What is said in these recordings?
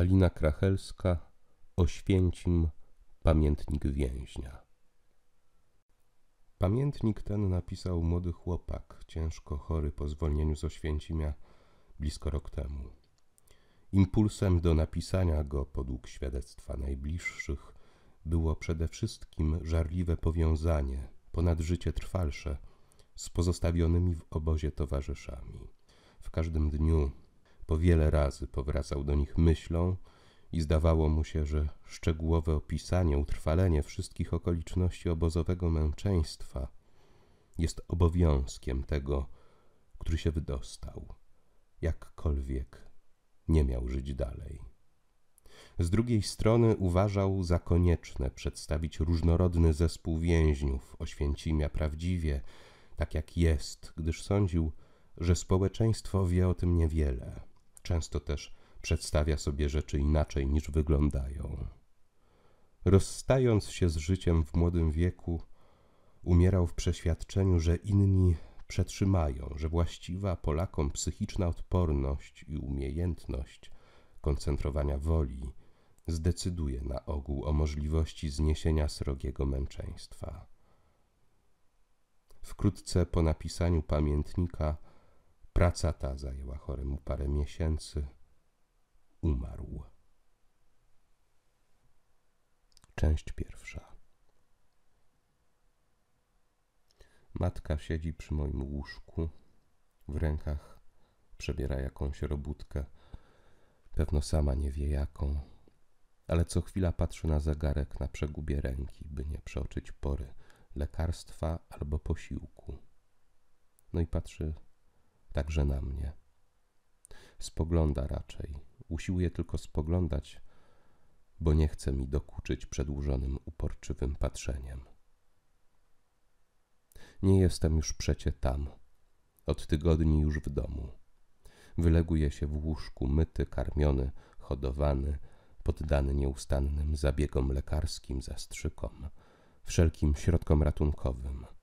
Halina Krachelska, Oświęcim, pamiętnik więźnia. Pamiętnik ten napisał młody chłopak, ciężko chory po zwolnieniu z Oświęcimia blisko rok temu. Impulsem do napisania go, podług świadectwa najbliższych, było przede wszystkim żarliwe powiązanie, ponad życie trwalsze, z pozostawionymi w obozie towarzyszami. W każdym dniu po wiele razy powracał do nich myślą i zdawało mu się, że szczegółowe opisanie, utrwalenie wszystkich okoliczności obozowego męczeństwa jest obowiązkiem tego, który się wydostał, jakkolwiek nie miał żyć dalej. Z drugiej strony uważał za konieczne przedstawić różnorodny zespół więźniów Oświęcimia prawdziwie, tak jak jest, gdyż sądził, że społeczeństwo wie o tym niewiele często też przedstawia sobie rzeczy inaczej niż wyglądają. Rozstając się z życiem w młodym wieku, umierał w przeświadczeniu, że inni przetrzymają, że właściwa Polakom psychiczna odporność i umiejętność koncentrowania woli zdecyduje na ogół o możliwości zniesienia srogiego męczeństwa. Wkrótce po napisaniu pamiętnika Praca ta zajęła choremu parę miesięcy. Umarł. Część pierwsza. Matka siedzi przy moim łóżku, w rękach przebiera jakąś robótkę, pewno sama nie wie jaką, ale co chwila patrzy na zegarek na przegubie ręki, by nie przeoczyć pory lekarstwa albo posiłku. No i patrzy także na mnie. Spogląda raczej, usiłuje tylko spoglądać, bo nie chce mi dokuczyć przedłużonym, uporczywym patrzeniem. Nie jestem już przecie tam, od tygodni już w domu. Wyleguję się w łóżku, myty, karmiony, hodowany, poddany nieustannym zabiegom lekarskim, zastrzykom, wszelkim środkom ratunkowym –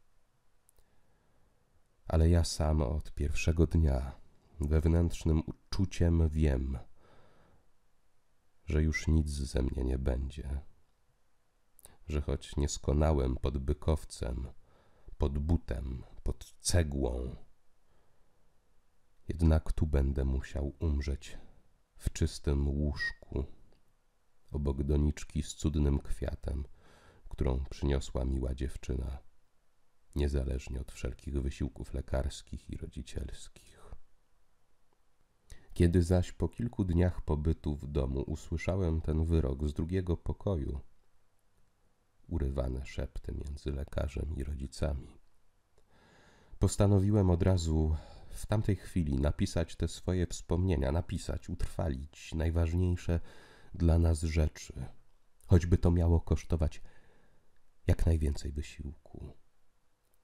ale ja sam od pierwszego dnia wewnętrznym uczuciem wiem, że już nic ze mnie nie będzie, że choć nie skonałem pod bykowcem, pod butem, pod cegłą, jednak tu będę musiał umrzeć w czystym łóżku, obok doniczki z cudnym kwiatem, którą przyniosła miła dziewczyna niezależnie od wszelkich wysiłków lekarskich i rodzicielskich. Kiedy zaś po kilku dniach pobytu w domu usłyszałem ten wyrok z drugiego pokoju, urywane szepty między lekarzem i rodzicami, postanowiłem od razu w tamtej chwili napisać te swoje wspomnienia, napisać, utrwalić najważniejsze dla nas rzeczy, choćby to miało kosztować jak najwięcej wysiłku.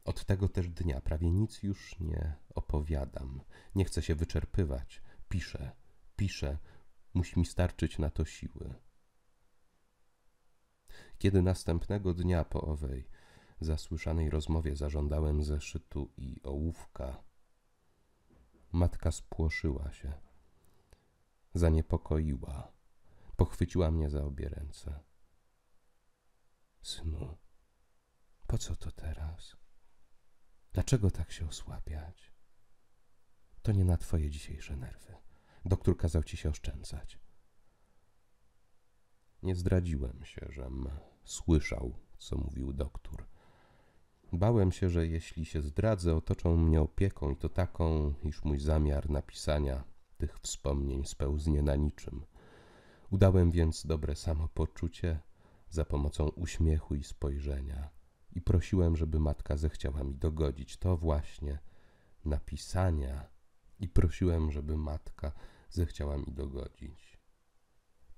Od tego też dnia prawie nic już nie opowiadam. Nie chcę się wyczerpywać. Piszę, piszę, musi mi starczyć na to siły. Kiedy następnego dnia po owej zasłyszanej rozmowie zażądałem zeszytu i ołówka, matka spłoszyła się, zaniepokoiła, pochwyciła mnie za obie ręce. Synu, po co to teraz? Dlaczego tak się osłabiać? To nie na twoje dzisiejsze nerwy. Doktor kazał ci się oszczędzać. Nie zdradziłem się, żem słyszał, co mówił doktor. Bałem się, że jeśli się zdradzę, otoczą mnie opieką i to taką, iż mój zamiar napisania tych wspomnień spełznie na niczym. Udałem więc dobre samopoczucie za pomocą uśmiechu i spojrzenia i prosiłem, żeby matka zechciała mi dogodzić. To właśnie napisania i prosiłem, żeby matka zechciała mi dogodzić.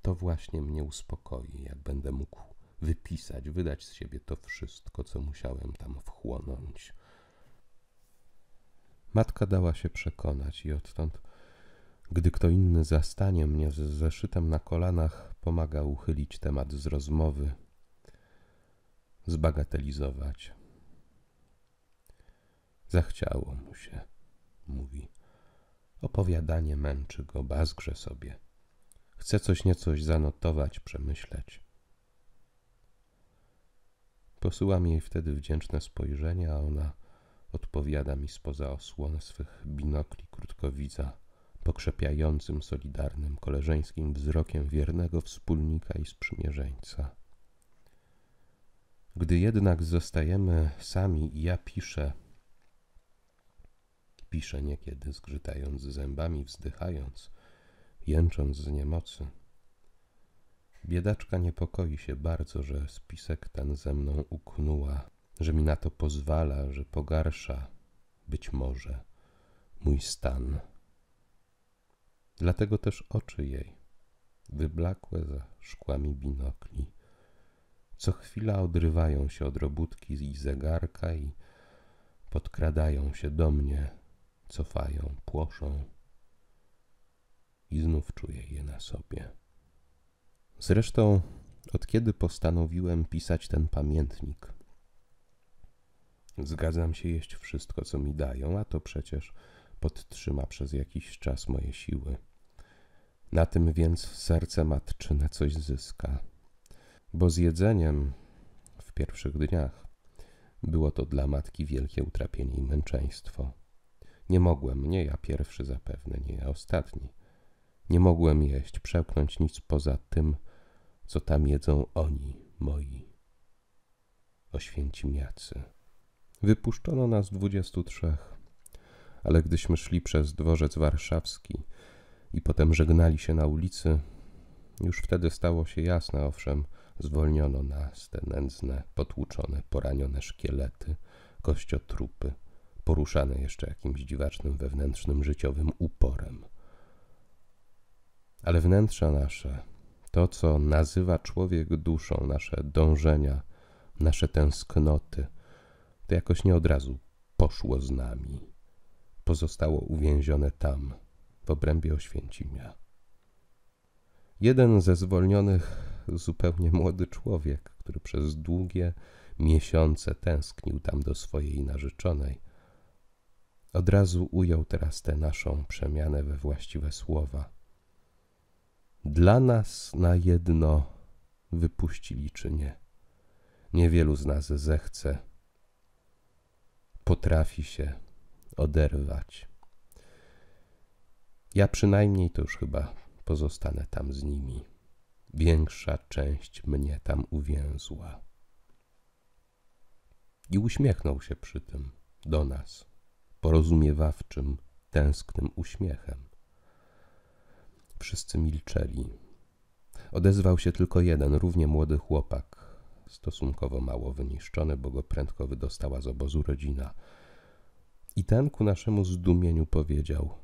To właśnie mnie uspokoi, jak będę mógł wypisać, wydać z siebie to wszystko, co musiałem tam wchłonąć. Matka dała się przekonać i odtąd, gdy kto inny zastanie mnie z zeszytem na kolanach, pomaga uchylić temat z rozmowy, zbagatelizować. Zachciało mu się, mówi. Opowiadanie męczy go, bazgrze sobie. Chce coś niecoś zanotować, przemyśleć. Posyłam jej wtedy wdzięczne spojrzenie, a ona odpowiada mi spoza osłony swych binokli krótkowidza, pokrzepiającym, solidarnym, koleżeńskim wzrokiem wiernego wspólnika i sprzymierzeńca. Gdy jednak zostajemy sami i ja piszę, piszę niekiedy zgrzytając zębami, wzdychając, jęcząc z niemocy. Biedaczka niepokoi się bardzo, że spisek ten ze mną uknuła, że mi na to pozwala, że pogarsza, być może, mój stan. Dlatego też oczy jej, wyblakłe za szkłami binokli, co chwila odrywają się od robótki i zegarka i podkradają się do mnie, cofają, płoszą i znów czuję je na sobie. Zresztą, od kiedy postanowiłem pisać ten pamiętnik? Zgadzam się jeść wszystko, co mi dają, a to przecież podtrzyma przez jakiś czas moje siły. Na tym więc serce matczyna coś zyska bo z jedzeniem w pierwszych dniach było to dla matki wielkie utrapienie i męczeństwo. Nie mogłem, nie ja pierwszy zapewne, nie ja ostatni. Nie mogłem jeść, przełknąć nic poza tym, co tam jedzą oni, moi. miacy. Wypuszczono nas dwudziestu trzech, ale gdyśmy szli przez dworzec warszawski i potem żegnali się na ulicy, już wtedy stało się jasne, owszem, Zwolniono nas, te nędzne, potłuczone, poranione szkielety, kościotrupy, poruszane jeszcze jakimś dziwacznym wewnętrznym życiowym uporem. Ale wnętrza nasze, to co nazywa człowiek duszą, nasze dążenia, nasze tęsknoty, to jakoś nie od razu poszło z nami. Pozostało uwięzione tam, w obrębie Oświęcimia. Jeden ze zwolnionych zupełnie młody człowiek, który przez długie miesiące tęsknił tam do swojej narzeczonej. Od razu ujął teraz tę naszą przemianę we właściwe słowa. Dla nas na jedno wypuścili czy nie. Niewielu z nas zechce, potrafi się oderwać. Ja przynajmniej to już chyba pozostanę tam z nimi większa część mnie tam uwięzła. I uśmiechnął się przy tym do nas, porozumiewawczym, tęsknym uśmiechem. Wszyscy milczeli. Odezwał się tylko jeden, równie młody chłopak, stosunkowo mało wyniszczony, bo go prędko wydostała z obozu rodzina. I ten ku naszemu zdumieniu powiedział –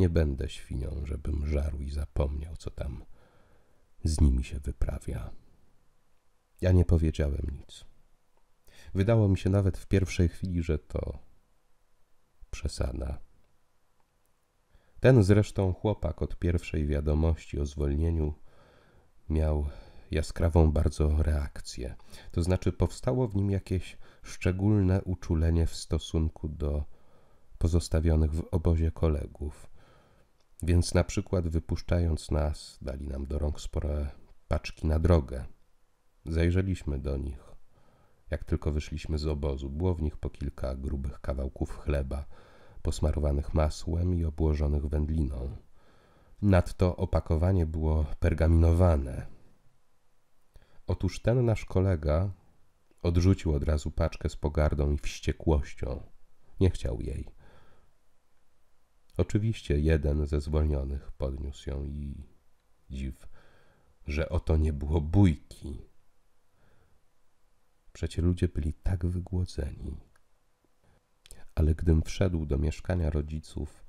nie będę świnią, żebym żarł i zapomniał, co tam z nimi się wyprawia. Ja nie powiedziałem nic. Wydało mi się nawet w pierwszej chwili, że to przesada. Ten zresztą chłopak od pierwszej wiadomości o zwolnieniu miał jaskrawą bardzo reakcję. To znaczy, powstało w nim jakieś szczególne uczulenie w stosunku do pozostawionych w obozie kolegów. Więc na przykład wypuszczając nas, dali nam do rąk spore paczki na drogę. Zajrzeliśmy do nich. Jak tylko wyszliśmy z obozu, było w nich po kilka grubych kawałków chleba, posmarowanych masłem i obłożonych wędliną. Nadto opakowanie było pergaminowane. Otóż ten nasz kolega odrzucił od razu paczkę z pogardą i wściekłością. Nie chciał jej. Oczywiście jeden ze zwolnionych podniósł ją i dziw, że oto nie było bójki. Przecie ludzie byli tak wygłodzeni. Ale gdym wszedł do mieszkania rodziców,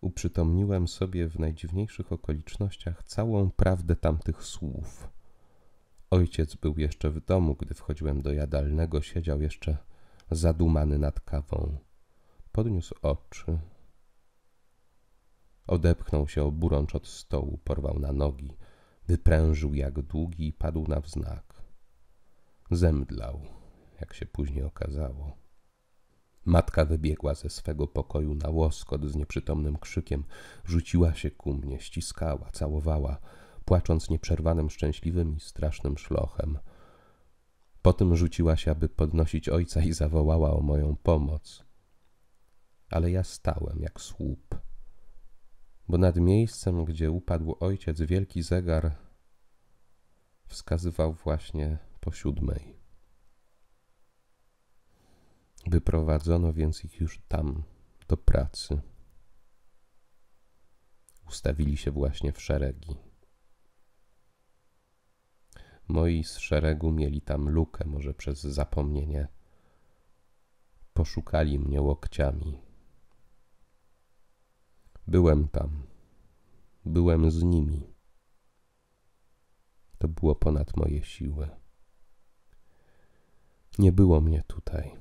uprzytomniłem sobie w najdziwniejszych okolicznościach całą prawdę tamtych słów. Ojciec był jeszcze w domu, gdy wchodziłem do jadalnego, siedział jeszcze zadumany nad kawą. Podniósł oczy, Odepchnął się oburącz od stołu, porwał na nogi, wyprężył jak długi i padł na wznak. Zemdlał, jak się później okazało. Matka wybiegła ze swego pokoju na łoskot z nieprzytomnym krzykiem, rzuciła się ku mnie, ściskała, całowała, płacząc nieprzerwanym, szczęśliwym i strasznym szlochem. Potem rzuciła się, aby podnosić ojca i zawołała o moją pomoc. Ale ja stałem jak słup bo nad miejscem, gdzie upadł ojciec, wielki zegar wskazywał właśnie po siódmej. Wyprowadzono więc ich już tam do pracy. Ustawili się właśnie w szeregi. Moi z szeregu mieli tam lukę, może przez zapomnienie. Poszukali mnie łokciami. Byłem tam. Byłem z nimi. To było ponad moje siły. Nie było mnie tutaj.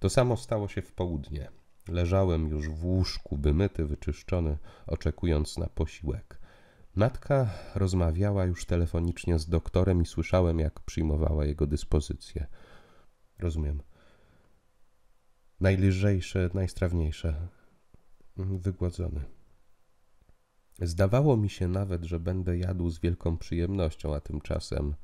To samo stało się w południe. Leżałem już w łóżku, wymyty, wyczyszczony, oczekując na posiłek. Matka rozmawiała już telefonicznie z doktorem i słyszałem, jak przyjmowała jego dyspozycję. Rozumiem. Najlżejsze, najstrawniejsze, wygładzony. Zdawało mi się nawet, że będę jadł z wielką przyjemnością, a tymczasem,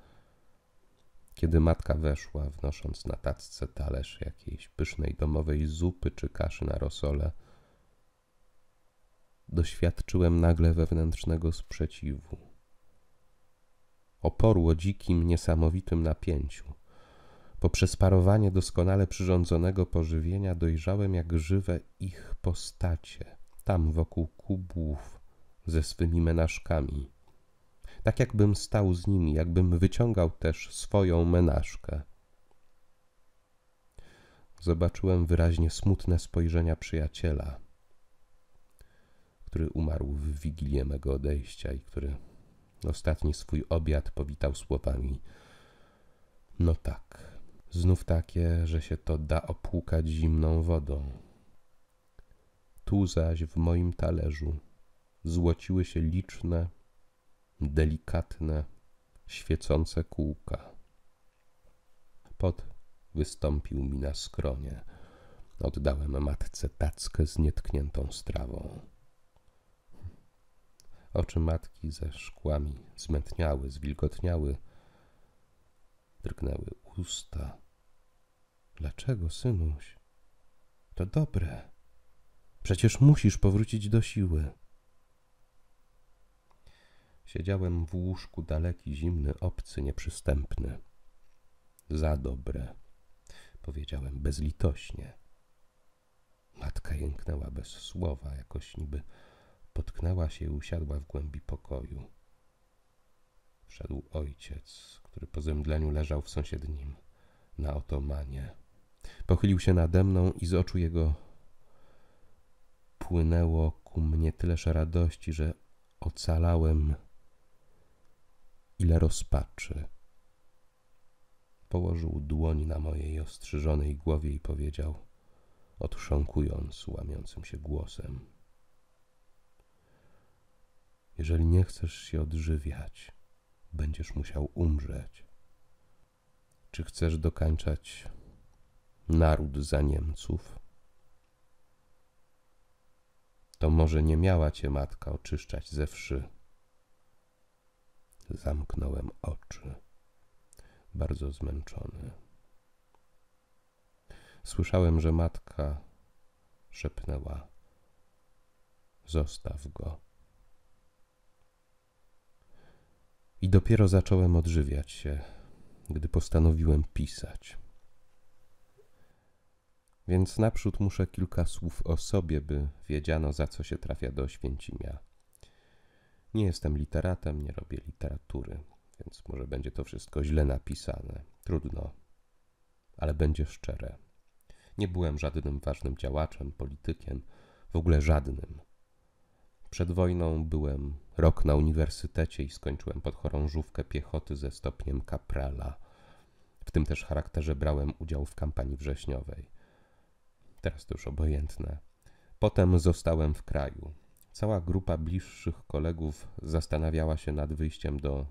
kiedy matka weszła, wnosząc na tacce talerz jakiejś pysznej domowej zupy czy kaszy na rosole, doświadczyłem nagle wewnętrznego sprzeciwu. Oporło dzikim, niesamowitym napięciu – Poprzez parowanie doskonale przyrządzonego pożywienia dojrzałem jak żywe ich postacie, tam wokół kubłów ze swymi menażkami. Tak jakbym stał z nimi, jakbym wyciągał też swoją menażkę. Zobaczyłem wyraźnie smutne spojrzenia przyjaciela, który umarł w wigilię mego odejścia i który ostatni swój obiad powitał słowami: No tak znów takie, że się to da opłukać zimną wodą. Tu zaś w moim talerzu złociły się liczne, delikatne, świecące kółka. Pot wystąpił mi na skronie. Oddałem matce tackę z nietkniętą strawą. Oczy matki ze szkłami zmętniały, zwilgotniały, drgnęły usta. Dlaczego, synuś? To dobre. Przecież musisz powrócić do siły. Siedziałem w łóżku daleki, zimny, obcy, nieprzystępny. Za dobre, powiedziałem bezlitośnie. Matka jęknęła bez słowa, jakoś niby potknęła się i usiadła w głębi pokoju. Wszedł ojciec, który po zemdleniu leżał w sąsiednim, na otomanie. Pochylił się nade mną i z oczu jego płynęło ku mnie tyleż radości, że ocalałem, ile rozpaczy. Położył dłoń na mojej ostrzyżonej głowie i powiedział, otrząkując łamiącym się głosem: Jeżeli nie chcesz się odżywiać, będziesz musiał umrzeć. Czy chcesz dokańczać naród za Niemców? To może nie miała cię matka oczyszczać ze wszy. Zamknąłem oczy, bardzo zmęczony. Słyszałem, że matka szepnęła: Zostaw go. I dopiero zacząłem odżywiać się, gdy postanowiłem pisać. Więc naprzód muszę kilka słów o sobie, by wiedziano, za co się trafia do Święcimia. Nie jestem literatem, nie robię literatury, więc może będzie to wszystko źle napisane. Trudno, ale będzie szczere. Nie byłem żadnym ważnym działaczem, politykiem, w ogóle żadnym. Przed wojną byłem rok na uniwersytecie i skończyłem podchorążówkę piechoty ze stopniem kaprala. W tym też charakterze brałem udział w kampanii wrześniowej. Teraz to już obojętne. Potem zostałem w kraju. Cała grupa bliższych kolegów zastanawiała się nad wyjściem do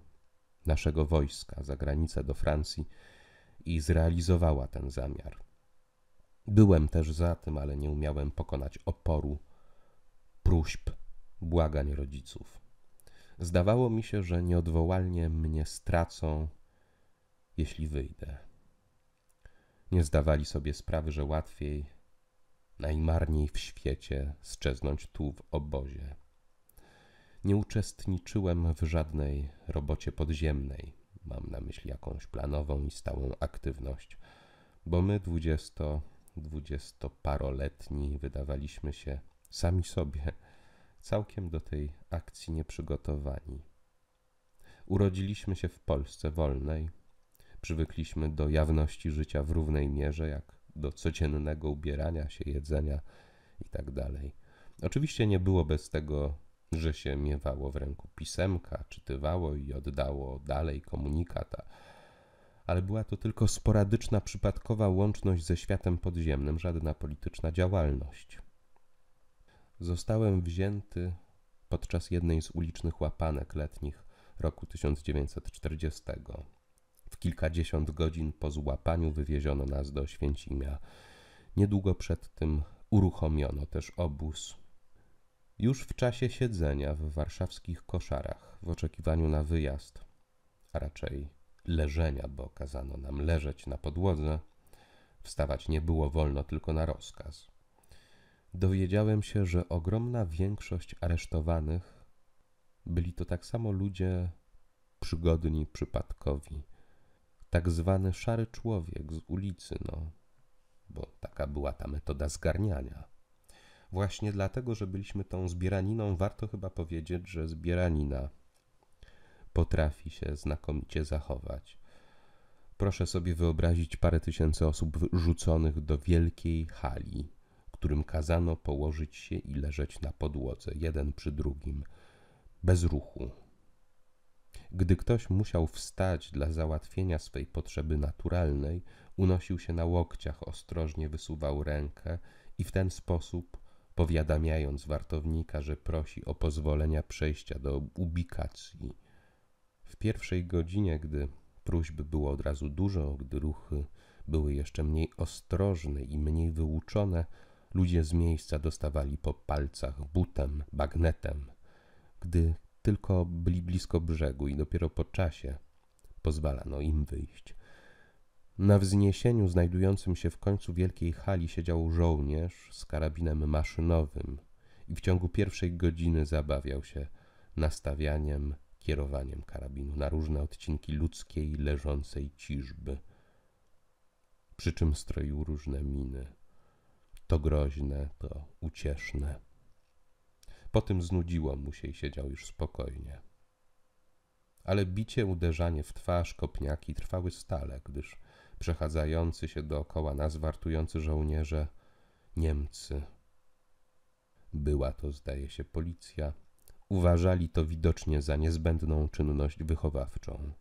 naszego wojska za granicę do Francji i zrealizowała ten zamiar. Byłem też za tym, ale nie umiałem pokonać oporu, próśb błagań rodziców. Zdawało mi się, że nieodwołalnie mnie stracą, jeśli wyjdę. Nie zdawali sobie sprawy, że łatwiej, najmarniej w świecie, strzeznąć tu w obozie. Nie uczestniczyłem w żadnej robocie podziemnej, mam na myśli jakąś planową i stałą aktywność, bo my dwudziesto, dwudziestoparoletni wydawaliśmy się sami sobie całkiem do tej akcji nieprzygotowani. Urodziliśmy się w Polsce wolnej, przywykliśmy do jawności życia w równej mierze jak do codziennego ubierania się, jedzenia itd. Tak Oczywiście nie było bez tego, że się miewało w ręku pisemka, czytywało i oddało dalej komunikata, ale była to tylko sporadyczna, przypadkowa łączność ze światem podziemnym, żadna polityczna działalność. Zostałem wzięty podczas jednej z ulicznych łapanek letnich roku 1940. W kilkadziesiąt godzin po złapaniu wywieziono nas do Święcimia. Niedługo przed tym uruchomiono też obóz. Już w czasie siedzenia w warszawskich koszarach, w oczekiwaniu na wyjazd, a raczej leżenia, bo kazano nam leżeć na podłodze, wstawać nie było wolno tylko na rozkaz dowiedziałem się, że ogromna większość aresztowanych byli to tak samo ludzie przygodni, przypadkowi. Tak zwany szary człowiek z ulicy, no, bo taka była ta metoda zgarniania. Właśnie dlatego, że byliśmy tą zbieraniną, warto chyba powiedzieć, że zbieranina potrafi się znakomicie zachować. Proszę sobie wyobrazić parę tysięcy osób rzuconych do wielkiej hali którym kazano położyć się i leżeć na podłodze, jeden przy drugim, bez ruchu. Gdy ktoś musiał wstać dla załatwienia swej potrzeby naturalnej, unosił się na łokciach, ostrożnie wysuwał rękę i w ten sposób, powiadamiając wartownika, że prosi o pozwolenia przejścia do ubikacji. W pierwszej godzinie, gdy próśb było od razu dużo, gdy ruchy były jeszcze mniej ostrożne i mniej wyuczone, Ludzie z miejsca dostawali po palcach butem, bagnetem, gdy tylko byli blisko brzegu i dopiero po czasie pozwalano im wyjść. Na wzniesieniu znajdującym się w końcu wielkiej hali siedział żołnierz z karabinem maszynowym i w ciągu pierwszej godziny zabawiał się nastawianiem, kierowaniem karabinu na różne odcinki ludzkiej, leżącej ciżby. Przy czym stroił różne miny to groźne, to ucieszne. Po tym znudziło mu się i siedział już spokojnie. Ale bicie, uderzanie w twarz, kopniaki trwały stale, gdyż przechadzający się dookoła nas wartujący żołnierze Niemcy. Była to, zdaje się, policja. Uważali to widocznie za niezbędną czynność wychowawczą.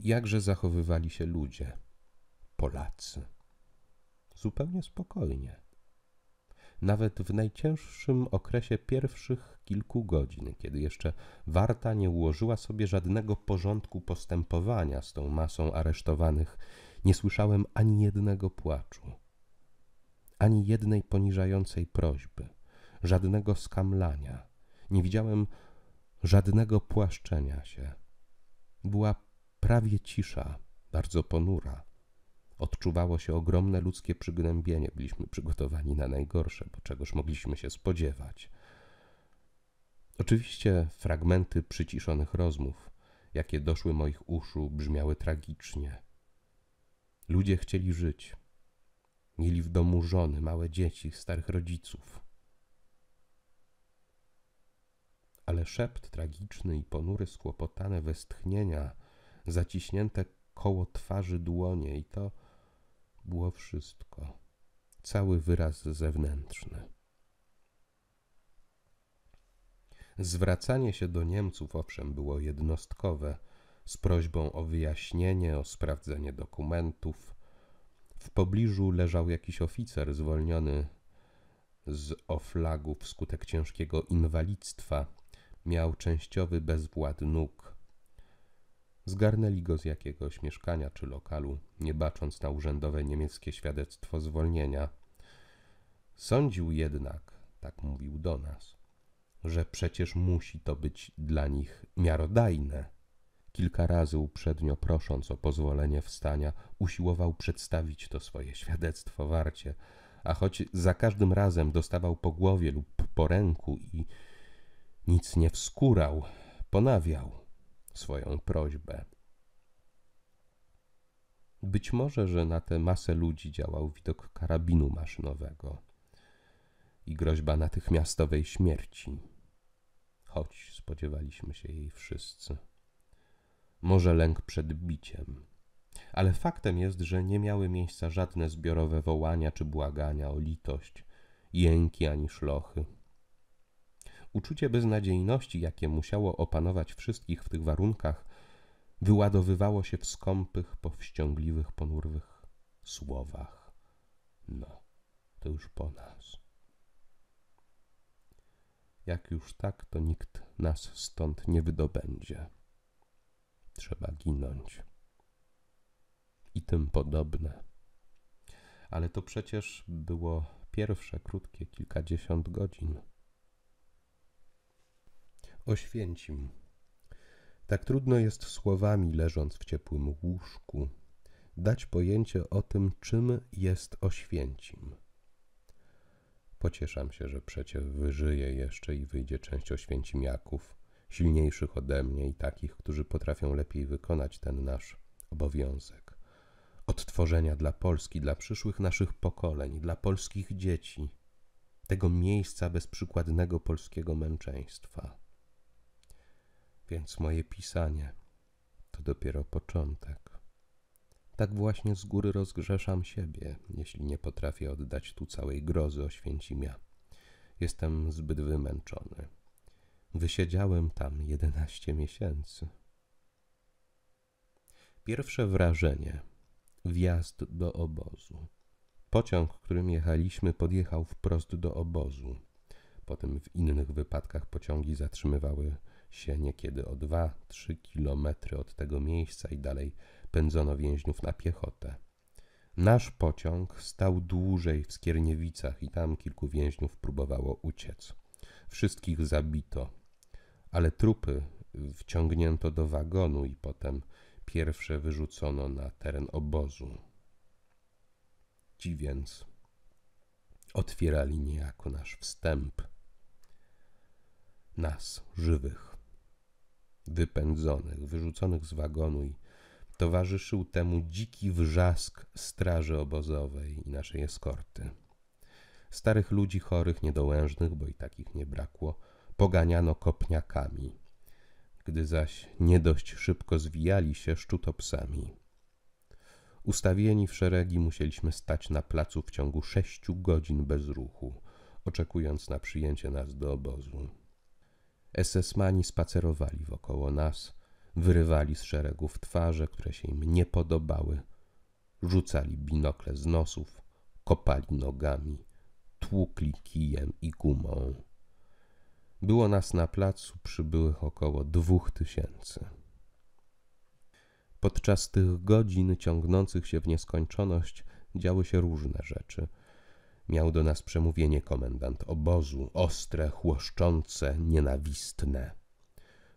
Jakże zachowywali się ludzie, Polacy? zupełnie spokojnie. Nawet w najcięższym okresie pierwszych kilku godzin, kiedy jeszcze warta nie ułożyła sobie żadnego porządku postępowania z tą masą aresztowanych, nie słyszałem ani jednego płaczu, ani jednej poniżającej prośby, żadnego skamlania, nie widziałem żadnego płaszczenia się. Była prawie cisza, bardzo ponura. Odczuwało się ogromne ludzkie przygnębienie. Byliśmy przygotowani na najgorsze, bo czegoż mogliśmy się spodziewać. Oczywiście fragmenty przyciszonych rozmów, jakie doszły moich uszu, brzmiały tragicznie. Ludzie chcieli żyć. Mieli w domu żony, małe dzieci, starych rodziców. Ale szept tragiczny i ponury, skłopotane westchnienia, zaciśnięte koło twarzy dłonie i to było wszystko, cały wyraz zewnętrzny. Zwracanie się do Niemców owszem było jednostkowe, z prośbą o wyjaśnienie, o sprawdzenie dokumentów. W pobliżu leżał jakiś oficer zwolniony z oflagu wskutek ciężkiego inwalidztwa. Miał częściowy bezwład nóg. Zgarnęli go z jakiegoś mieszkania czy lokalu, nie bacząc na urzędowe niemieckie świadectwo zwolnienia. Sądził jednak, tak mówił do nas, że przecież musi to być dla nich miarodajne. Kilka razy uprzednio prosząc o pozwolenie wstania, usiłował przedstawić to swoje świadectwo warcie, a choć za każdym razem dostawał po głowie lub po ręku i nic nie wskurał, ponawiał – swoją prośbę. Być może, że na tę masę ludzi działał widok karabinu maszynowego i groźba natychmiastowej śmierci, choć spodziewaliśmy się jej wszyscy. Może lęk przed biciem, ale faktem jest, że nie miały miejsca żadne zbiorowe wołania czy błagania o litość, jęki ani szlochy. Uczucie beznadziejności, jakie musiało opanować wszystkich w tych warunkach, wyładowywało się w skąpych, powściągliwych, ponurwych słowach. No, to już po nas. Jak już tak, to nikt nas stąd nie wydobędzie. Trzeba ginąć. I tym podobne. Ale to przecież było pierwsze krótkie kilkadziesiąt godzin. Oświęcim. Tak trudno jest słowami, leżąc w ciepłym łóżku, dać pojęcie o tym, czym jest Oświęcim. Pocieszam się, że przecie wyżyje jeszcze i wyjdzie część oświęcimiaków, silniejszych ode mnie i takich, którzy potrafią lepiej wykonać ten nasz obowiązek. Odtworzenia dla Polski, dla przyszłych naszych pokoleń, dla polskich dzieci, tego miejsca bezprzykładnego polskiego męczeństwa. Więc moje pisanie to dopiero początek. Tak właśnie z góry rozgrzeszam siebie, jeśli nie potrafię oddać tu całej grozy Oświęcimia. Jestem zbyt wymęczony. Wysiedziałem tam jedenaście miesięcy. Pierwsze wrażenie. Wjazd do obozu. Pociąg, którym jechaliśmy, podjechał wprost do obozu. Potem w innych wypadkach pociągi zatrzymywały się niekiedy o 2-3 kilometry od tego miejsca i dalej pędzono więźniów na piechotę. Nasz pociąg stał dłużej w Skierniewicach i tam kilku więźniów próbowało uciec. Wszystkich zabito, ale trupy wciągnięto do wagonu i potem pierwsze wyrzucono na teren obozu. Ci więc otwierali niejako nasz wstęp, nas żywych wypędzonych, wyrzuconych z wagonu i towarzyszył temu dziki wrzask straży obozowej i naszej eskorty. Starych ludzi chorych, niedołężnych, bo i takich nie brakło, poganiano kopniakami. Gdy zaś nie dość szybko zwijali się szczutopsami. Ustawieni w szeregi musieliśmy stać na placu w ciągu sześciu godzin bez ruchu, oczekując na przyjęcie nas do obozu. SS-mani spacerowali wokoło nas, wyrywali z szeregów twarze, które się im nie podobały, rzucali binokle z nosów, kopali nogami, tłukli kijem i gumą. Było nas na placu przybyłych około dwóch tysięcy. Podczas tych godzin ciągnących się w nieskończoność działy się różne rzeczy – miał do nas przemówienie komendant obozu, ostre, chłoszczące, nienawistne.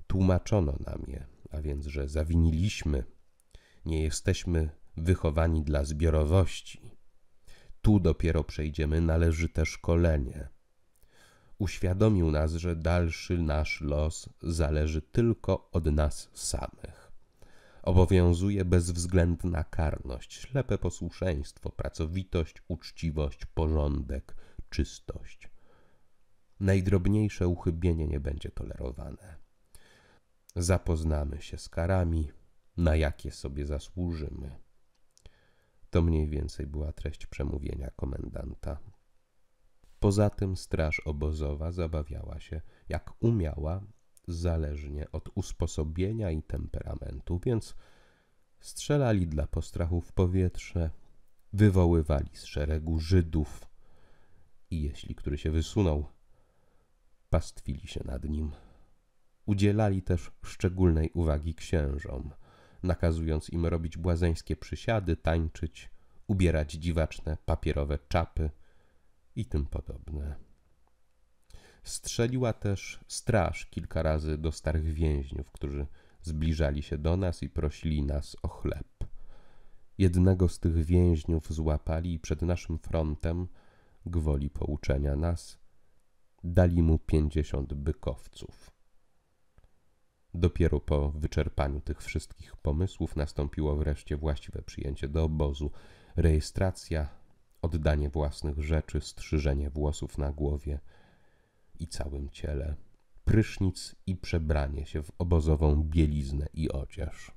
Tłumaczono nam je, a więc, że zawiniliśmy, nie jesteśmy wychowani dla zbiorowości. Tu dopiero przejdziemy należyte szkolenie. Uświadomił nas, że dalszy nasz los zależy tylko od nas samych. Obowiązuje bezwzględna karność, ślepe posłuszeństwo, pracowitość, uczciwość, porządek, czystość. Najdrobniejsze uchybienie nie będzie tolerowane. Zapoznamy się z karami, na jakie sobie zasłużymy. To mniej więcej była treść przemówienia komendanta. Poza tym straż obozowa zabawiała się jak umiała zależnie od usposobienia i temperamentu, więc strzelali dla postrachu w powietrze, wywoływali z szeregu Żydów i jeśli który się wysunął, pastwili się nad nim. Udzielali też szczególnej uwagi księżom, nakazując im robić błazeńskie przysiady, tańczyć, ubierać dziwaczne papierowe czapy i tym podobne. Strzeliła też straż kilka razy do starych więźniów, którzy zbliżali się do nas i prosili nas o chleb. Jednego z tych więźniów złapali i przed naszym frontem, gwoli pouczenia nas, dali mu pięćdziesiąt bykowców. Dopiero po wyczerpaniu tych wszystkich pomysłów nastąpiło wreszcie właściwe przyjęcie do obozu, rejestracja, oddanie własnych rzeczy, strzyżenie włosów na głowie – i całym ciele, prysznic i przebranie się w obozową bieliznę i odzież.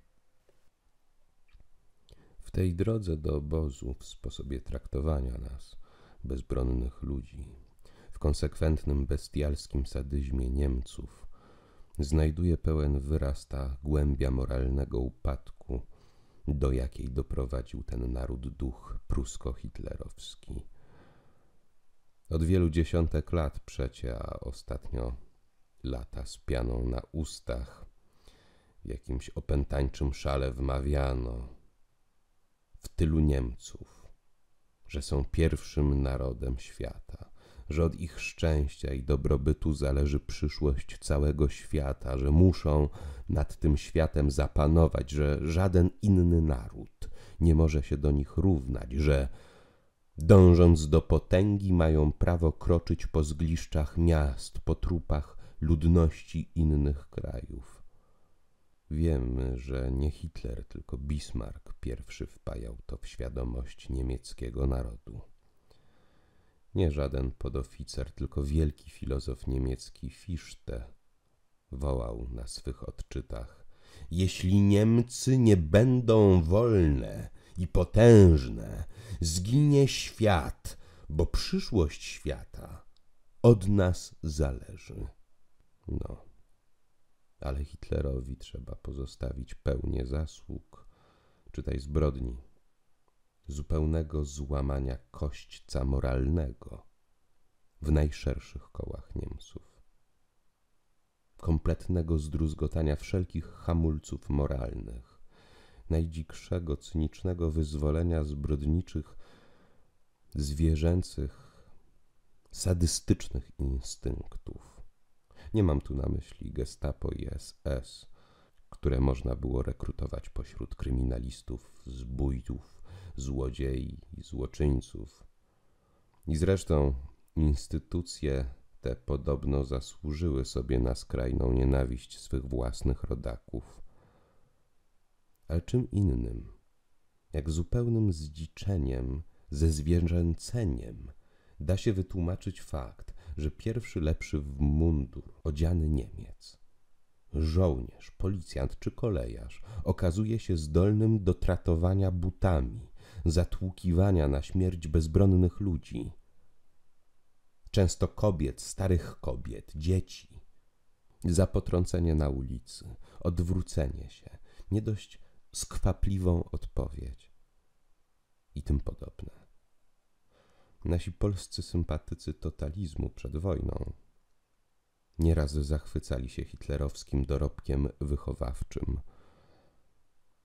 W tej drodze do obozu, w sposobie traktowania nas, bezbronnych ludzi, w konsekwentnym bestialskim sadyzmie Niemców, znajduje pełen wyraz ta głębia moralnego upadku, do jakiej doprowadził ten naród duch prusko-hitlerowski od wielu dziesiątek lat przecie, a ostatnio lata z pianą na ustach. W jakimś opętańczym szale wmawiano w tylu Niemców, że są pierwszym narodem świata, że od ich szczęścia i dobrobytu zależy przyszłość całego świata, że muszą nad tym światem zapanować, że żaden inny naród nie może się do nich równać, że dążąc do potęgi, mają prawo kroczyć po zgliszczach miast, po trupach ludności innych krajów. Wiemy, że nie Hitler, tylko Bismarck pierwszy wpajał to w świadomość niemieckiego narodu. Nie żaden podoficer, tylko wielki filozof niemiecki Fichte wołał na swych odczytach: Jeśli Niemcy nie będą wolne, i potężne, zginie świat, bo przyszłość świata od nas zależy. No, ale Hitlerowi trzeba pozostawić pełnię zasług, czytaj zbrodni, zupełnego złamania kośćca moralnego w najszerszych kołach Niemców, kompletnego zdruzgotania wszelkich hamulców moralnych najdzikszego, cynicznego wyzwolenia zbrodniczych, zwierzęcych, sadystycznych instynktów. Nie mam tu na myśli Gestapo i SS, które można było rekrutować pośród kryminalistów, zbójców, złodziei i złoczyńców. I zresztą instytucje te podobno zasłużyły sobie na skrajną nienawiść swych własnych rodaków ale czym innym, jak zupełnym zdziczeniem, zwierzęceniem, da się wytłumaczyć fakt, że pierwszy lepszy w mundur odziany Niemiec, żołnierz, policjant czy kolejarz, okazuje się zdolnym do tratowania butami, zatłukiwania na śmierć bezbronnych ludzi, często kobiet, starych kobiet, dzieci. Za potrącenie na ulicy, odwrócenie się, nie dość skwapliwą odpowiedź i tym podobne. Nasi polscy sympatycy totalizmu przed wojną nieraz zachwycali się hitlerowskim dorobkiem wychowawczym.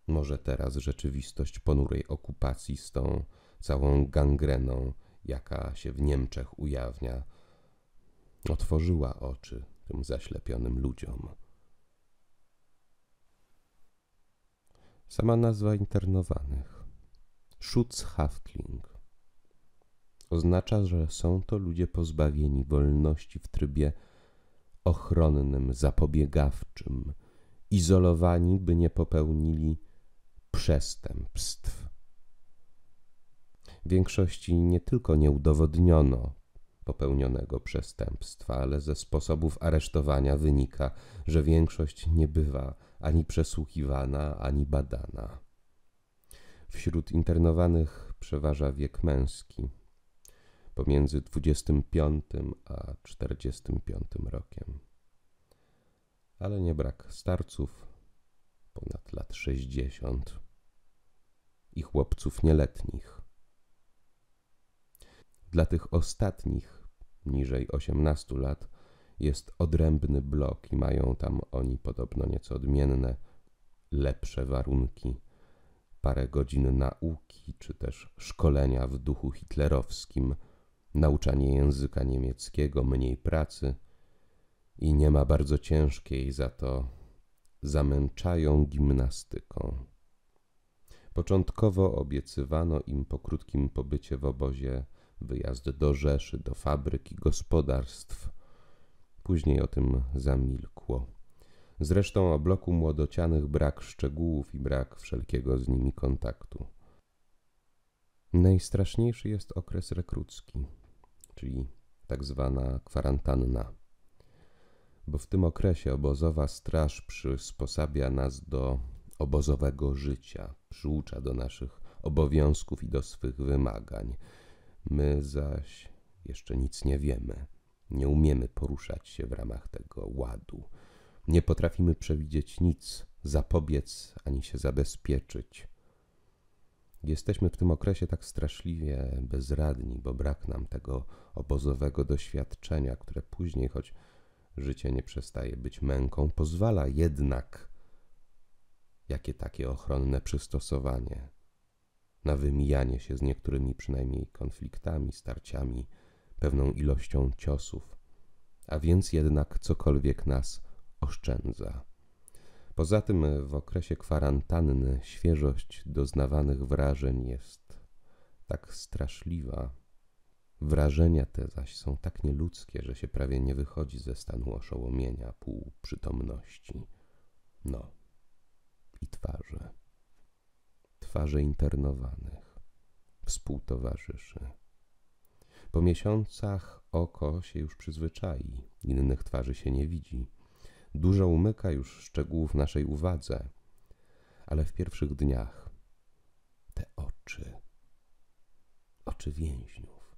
Może teraz rzeczywistość ponurej okupacji z tą całą gangreną, jaka się w Niemczech ujawnia, otworzyła oczy tym zaślepionym ludziom. Sama nazwa internowanych Schutzhaftling oznacza, że są to ludzie pozbawieni wolności w trybie ochronnym, zapobiegawczym, izolowani, by nie popełnili przestępstw. W większości nie tylko nie udowodniono popełnionego przestępstwa, ale ze sposobów aresztowania wynika, że większość nie bywa ani przesłuchiwana, ani badana. Wśród internowanych przeważa wiek męski, pomiędzy 25 a 45 rokiem. Ale nie brak starców ponad lat 60 i chłopców nieletnich. Dla tych ostatnich, niżej 18 lat, jest odrębny blok i mają tam oni podobno nieco odmienne, lepsze warunki, parę godzin nauki czy też szkolenia w duchu hitlerowskim, nauczanie języka niemieckiego, mniej pracy i nie ma bardzo ciężkiej, za to zamęczają gimnastyką. Początkowo obiecywano im po krótkim pobycie w obozie wyjazd do Rzeszy, do fabryk i gospodarstw, Później o tym zamilkło. Zresztą o bloku młodocianych brak szczegółów i brak wszelkiego z nimi kontaktu. Najstraszniejszy jest okres rekrutski, czyli tak zwana kwarantanna, bo w tym okresie obozowa straż przysposabia nas do obozowego życia, przyucza do naszych obowiązków i do swych wymagań. My zaś jeszcze nic nie wiemy. Nie umiemy poruszać się w ramach tego ładu. Nie potrafimy przewidzieć nic, zapobiec ani się zabezpieczyć. Jesteśmy w tym okresie tak straszliwie bezradni, bo brak nam tego obozowego doświadczenia, które później, choć życie nie przestaje być męką, pozwala jednak jakie takie ochronne przystosowanie na wymijanie się z niektórymi przynajmniej konfliktami, starciami pewną ilością ciosów, a więc jednak cokolwiek nas oszczędza. Poza tym w okresie kwarantanny świeżość doznawanych wrażeń jest tak straszliwa. Wrażenia te zaś są tak nieludzkie, że się prawie nie wychodzi ze stanu oszołomienia, półprzytomności. No i twarze. Twarze internowanych, współtowarzyszy. Po miesiącach oko się już przyzwyczai, innych twarzy się nie widzi. Dużo umyka już szczegółów naszej uwadze, ale w pierwszych dniach te oczy, oczy więźniów.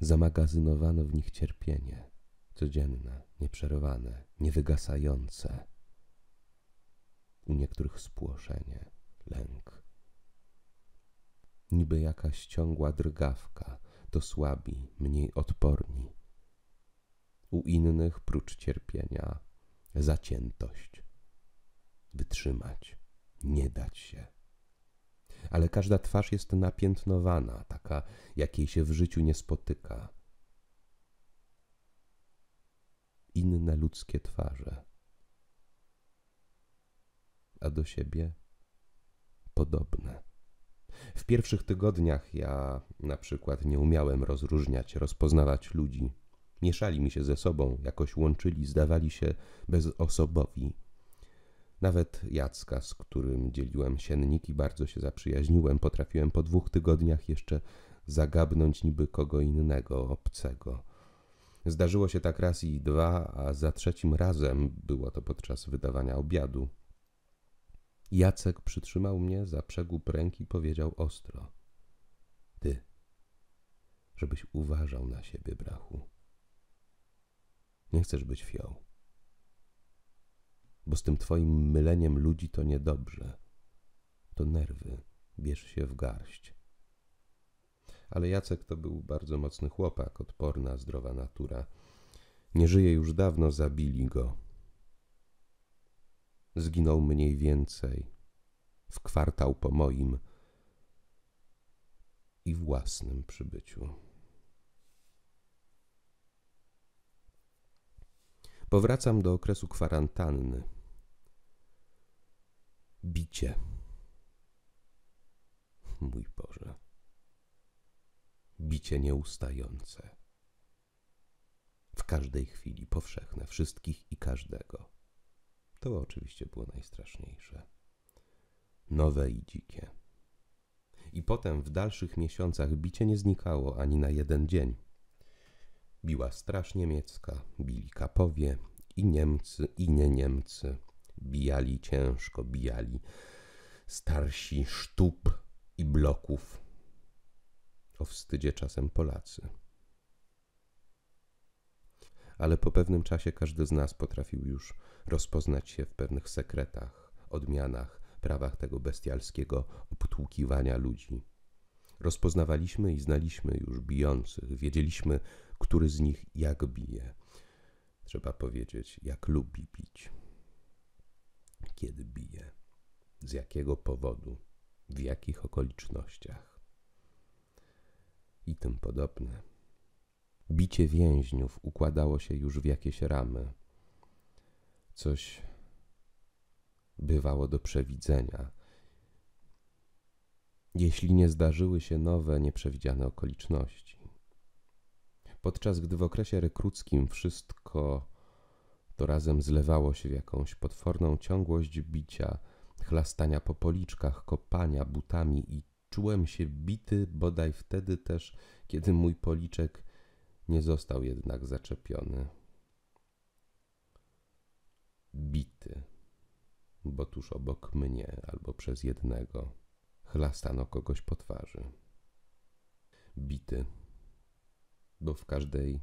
Zamagazynowano w nich cierpienie, codzienne, nieprzerwane, niewygasające. U niektórych spłoszenie, lęk. Niby jakaś ciągła drgawka to słabi, mniej odporni. U innych, prócz cierpienia, zaciętość, wytrzymać, nie dać się. Ale każda twarz jest napiętnowana, taka, jakiej się w życiu nie spotyka. Inne ludzkie twarze, a do siebie podobne. W pierwszych tygodniach ja na przykład nie umiałem rozróżniać, rozpoznawać ludzi. Mieszali mi się ze sobą, jakoś łączyli, zdawali się bezosobowi. Nawet Jacka, z którym dzieliłem siennik i bardzo się zaprzyjaźniłem, potrafiłem po dwóch tygodniach jeszcze zagabnąć niby kogo innego, obcego. Zdarzyło się tak raz i dwa, a za trzecim razem było to podczas wydawania obiadu. Jacek przytrzymał mnie za przegub ręki i powiedział ostro: Ty, żebyś uważał na siebie, brachu. Nie chcesz być fioł. Bo z tym twoim myleniem ludzi to niedobrze. To nerwy, bierz się w garść. Ale Jacek to był bardzo mocny chłopak, odporna, zdrowa natura. Nie żyje już dawno, zabili go zginął mniej więcej w kwartał po moim i własnym przybyciu. Powracam do okresu kwarantanny. Bicie. Mój Boże. Bicie nieustające. W każdej chwili powszechne wszystkich i każdego to oczywiście było najstraszniejsze. Nowe i dzikie. I potem w dalszych miesiącach bicie nie znikało ani na jeden dzień. Biła straż niemiecka, bili kapowie i Niemcy, i nie Niemcy. Bijali ciężko, bijali starsi sztub i bloków. O wstydzie czasem Polacy. Ale po pewnym czasie każdy z nas potrafił już rozpoznać się w pewnych sekretach, odmianach, prawach tego bestialskiego obtłukiwania ludzi. Rozpoznawaliśmy i znaliśmy już bijących, wiedzieliśmy, który z nich jak bije. Trzeba powiedzieć, jak lubi bić, kiedy bije, z jakiego powodu, w jakich okolicznościach i tym podobne. Bicie więźniów układało się już w jakieś ramy coś bywało do przewidzenia. Jeśli nie zdarzyły się nowe, nieprzewidziane okoliczności. Podczas gdy w okresie rekrutskim wszystko to razem zlewało się w jakąś potworną ciągłość bicia, chlastania po policzkach, kopania butami i czułem się bity bodaj wtedy też, kiedy mój policzek nie został jednak zaczepiony bity, bo tuż obok mnie albo przez jednego chlastano kogoś po twarzy. Bity, bo w każdej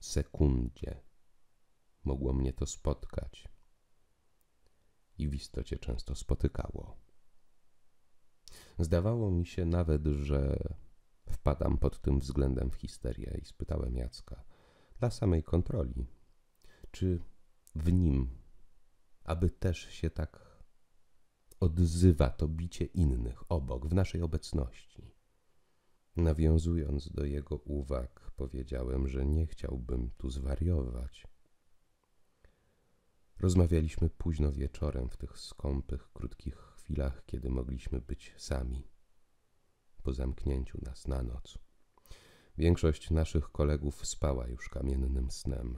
sekundzie mogło mnie to spotkać i w istocie często spotykało. Zdawało mi się nawet, że wpadam pod tym względem w histerię i spytałem Jacka dla samej kontroli, czy w nim, aby też się tak odzywa to bicie innych obok, w naszej obecności. Nawiązując do jego uwag, powiedziałem, że nie chciałbym tu zwariować. Rozmawialiśmy późno wieczorem w tych skąpych, krótkich chwilach, kiedy mogliśmy być sami, po zamknięciu nas na noc. Większość naszych kolegów spała już kamiennym snem.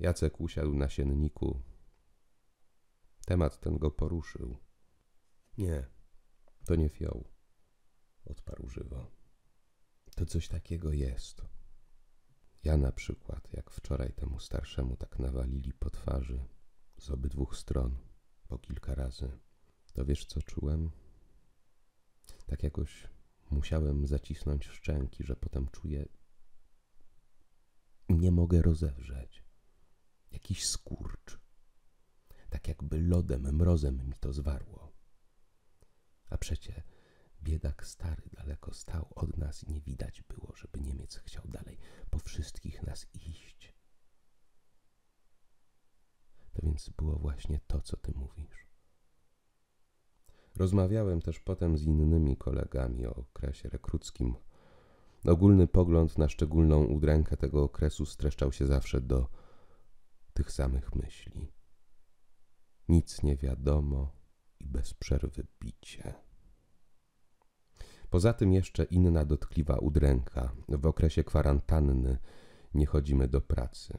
Jacek usiadł na sienniku. Temat ten go poruszył. Nie, to nie fioł, odparł żywo. To coś takiego jest. Ja na przykład, jak wczoraj temu starszemu tak nawalili po twarzy z obydwóch stron po kilka razy, to wiesz co czułem? Tak jakoś musiałem zacisnąć szczęki, że potem czuję, nie mogę rozewrzeć jakiś skurcz. Tak jakby lodem, mrozem mi to zwarło. A przecie biedak stary daleko stał od nas i nie widać było, żeby Niemiec chciał dalej po wszystkich nas iść. To więc było właśnie to, co ty mówisz. Rozmawiałem też potem z innymi kolegami o okresie rekrutskim. Ogólny pogląd na szczególną udrękę tego okresu streszczał się zawsze do tych samych myśli. Nic nie wiadomo i bez przerwy bicie. Poza tym jeszcze inna dotkliwa udręka. W okresie kwarantanny nie chodzimy do pracy.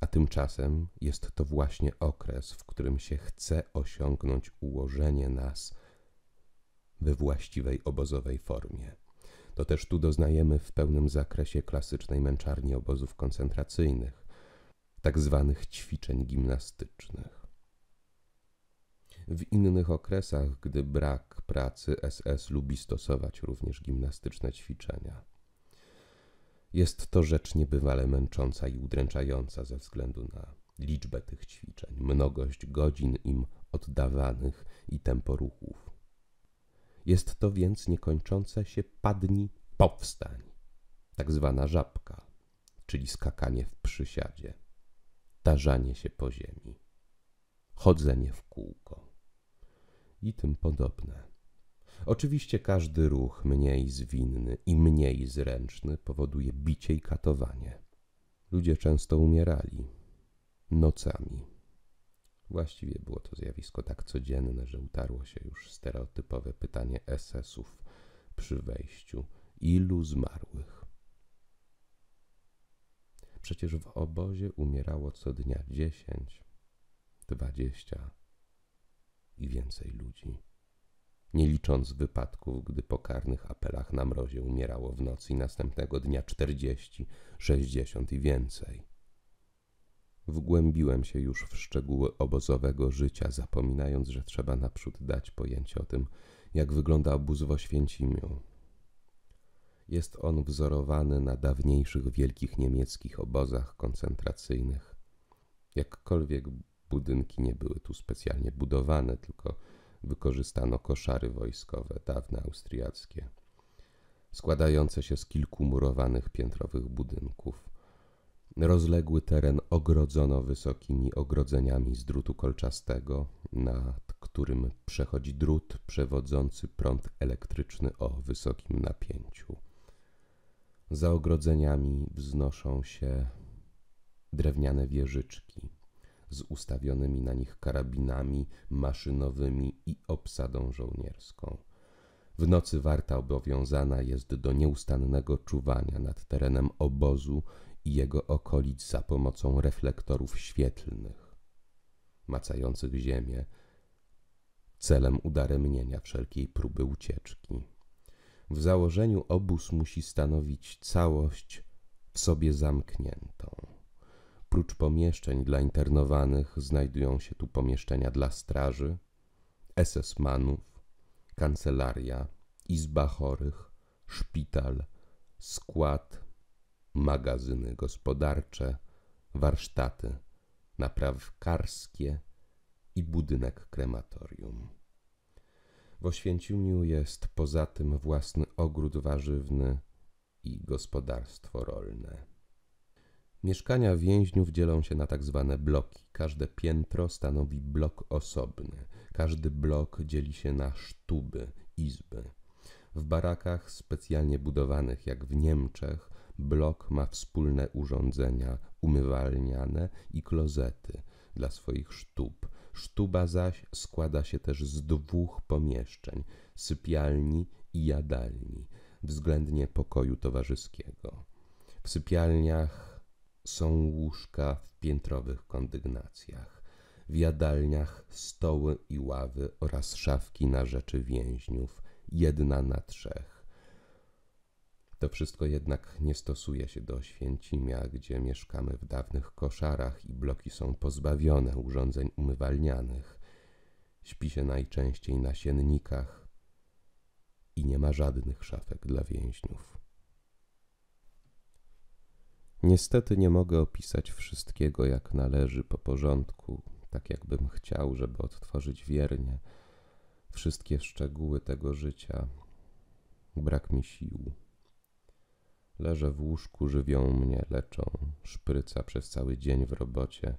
A tymczasem jest to właśnie okres, w którym się chce osiągnąć ułożenie nas we właściwej obozowej formie. To też tu doznajemy w pełnym zakresie klasycznej męczarni obozów koncentracyjnych, tak zwanych ćwiczeń gimnastycznych. W innych okresach, gdy brak pracy, SS lubi stosować również gimnastyczne ćwiczenia. Jest to rzecz niebywale męcząca i udręczająca ze względu na liczbę tych ćwiczeń, mnogość godzin im oddawanych i tempo ruchów. Jest to więc niekończące się padni powstań, tak zwana żabka, czyli skakanie w przysiadzie tarzanie się po ziemi, chodzenie w kółko i tym podobne. Oczywiście każdy ruch mniej zwinny i mniej zręczny powoduje bicie i katowanie. Ludzie często umierali nocami. Właściwie było to zjawisko tak codzienne, że utarło się już stereotypowe pytanie SS-ów przy wejściu: ilu zmarłych? Przecież w obozie umierało co dnia 10, 20 i więcej ludzi. Nie licząc wypadków, gdy po karnych apelach na mrozie umierało w nocy i następnego dnia 40, 60 i więcej. Wgłębiłem się już w szczegóły obozowego życia, zapominając, że trzeba naprzód dać pojęcie o tym, jak wygląda obóz w Oświęcimiu, jest on wzorowany na dawniejszych wielkich niemieckich obozach koncentracyjnych. Jakkolwiek budynki nie były tu specjalnie budowane, tylko wykorzystano koszary wojskowe, dawne austriackie, składające się z kilku murowanych piętrowych budynków. Rozległy teren ogrodzono wysokimi ogrodzeniami z drutu kolczastego, nad którym przechodzi drut przewodzący prąd elektryczny o wysokim napięciu. Za ogrodzeniami wznoszą się drewniane wieżyczki z ustawionymi na nich karabinami maszynowymi i obsadą żołnierską. W nocy warta obowiązana jest do nieustannego czuwania nad terenem obozu i jego okolic za pomocą reflektorów świetlnych, macających ziemię, celem udaremnienia wszelkiej próby ucieczki. W założeniu obóz musi stanowić całość w sobie zamkniętą. Prócz pomieszczeń dla internowanych znajdują się tu pomieszczenia dla straży, SS-manów, kancelaria, izba chorych, szpital, skład, magazyny gospodarcze, warsztaty naprawkarskie i budynek krematorium. W Oświęcimiu jest poza tym własny ogród warzywny i gospodarstwo rolne. Mieszkania więźniów dzielą się na tak zwane bloki. Każde piętro stanowi blok osobny. Każdy blok dzieli się na sztuby, izby. W barakach specjalnie budowanych, jak w Niemczech, blok ma wspólne urządzenia umywalniane i klozety dla swoich sztub, Sztuba zaś składa się też z dwóch pomieszczeń sypialni i jadalni, względnie pokoju towarzyskiego. W sypialniach są łóżka w piętrowych kondygnacjach, w jadalniach stoły i ławy oraz szafki na rzeczy więźniów, jedna na trzech to wszystko jednak nie stosuje się do Święcimia, gdzie mieszkamy w dawnych koszarach i bloki są pozbawione urządzeń umywalnianych. Śpi się najczęściej na siennikach i nie ma żadnych szafek dla więźniów. Niestety nie mogę opisać wszystkiego jak należy po porządku, tak jakbym chciał, żeby odtworzyć wiernie wszystkie szczegóły tego życia. Brak mi sił. Leżę w łóżku, żywią mnie, leczą, szpryca przez cały dzień w robocie.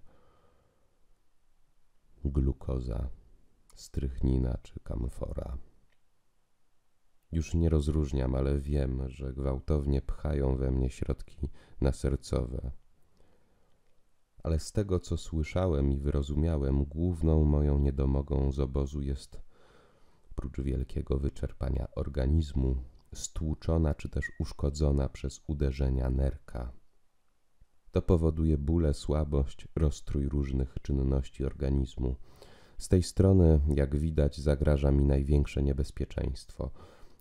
Glukoza, strychnina czy kamfora. Już nie rozróżniam, ale wiem, że gwałtownie pchają we mnie środki nasercowe. Ale z tego, co słyszałem i wyrozumiałem, główną moją niedomogą z obozu jest, prócz wielkiego wyczerpania organizmu, stłuczona czy też uszkodzona przez uderzenia nerka. To powoduje bóle, słabość, roztrój różnych czynności organizmu. Z tej strony, jak widać, zagraża mi największe niebezpieczeństwo.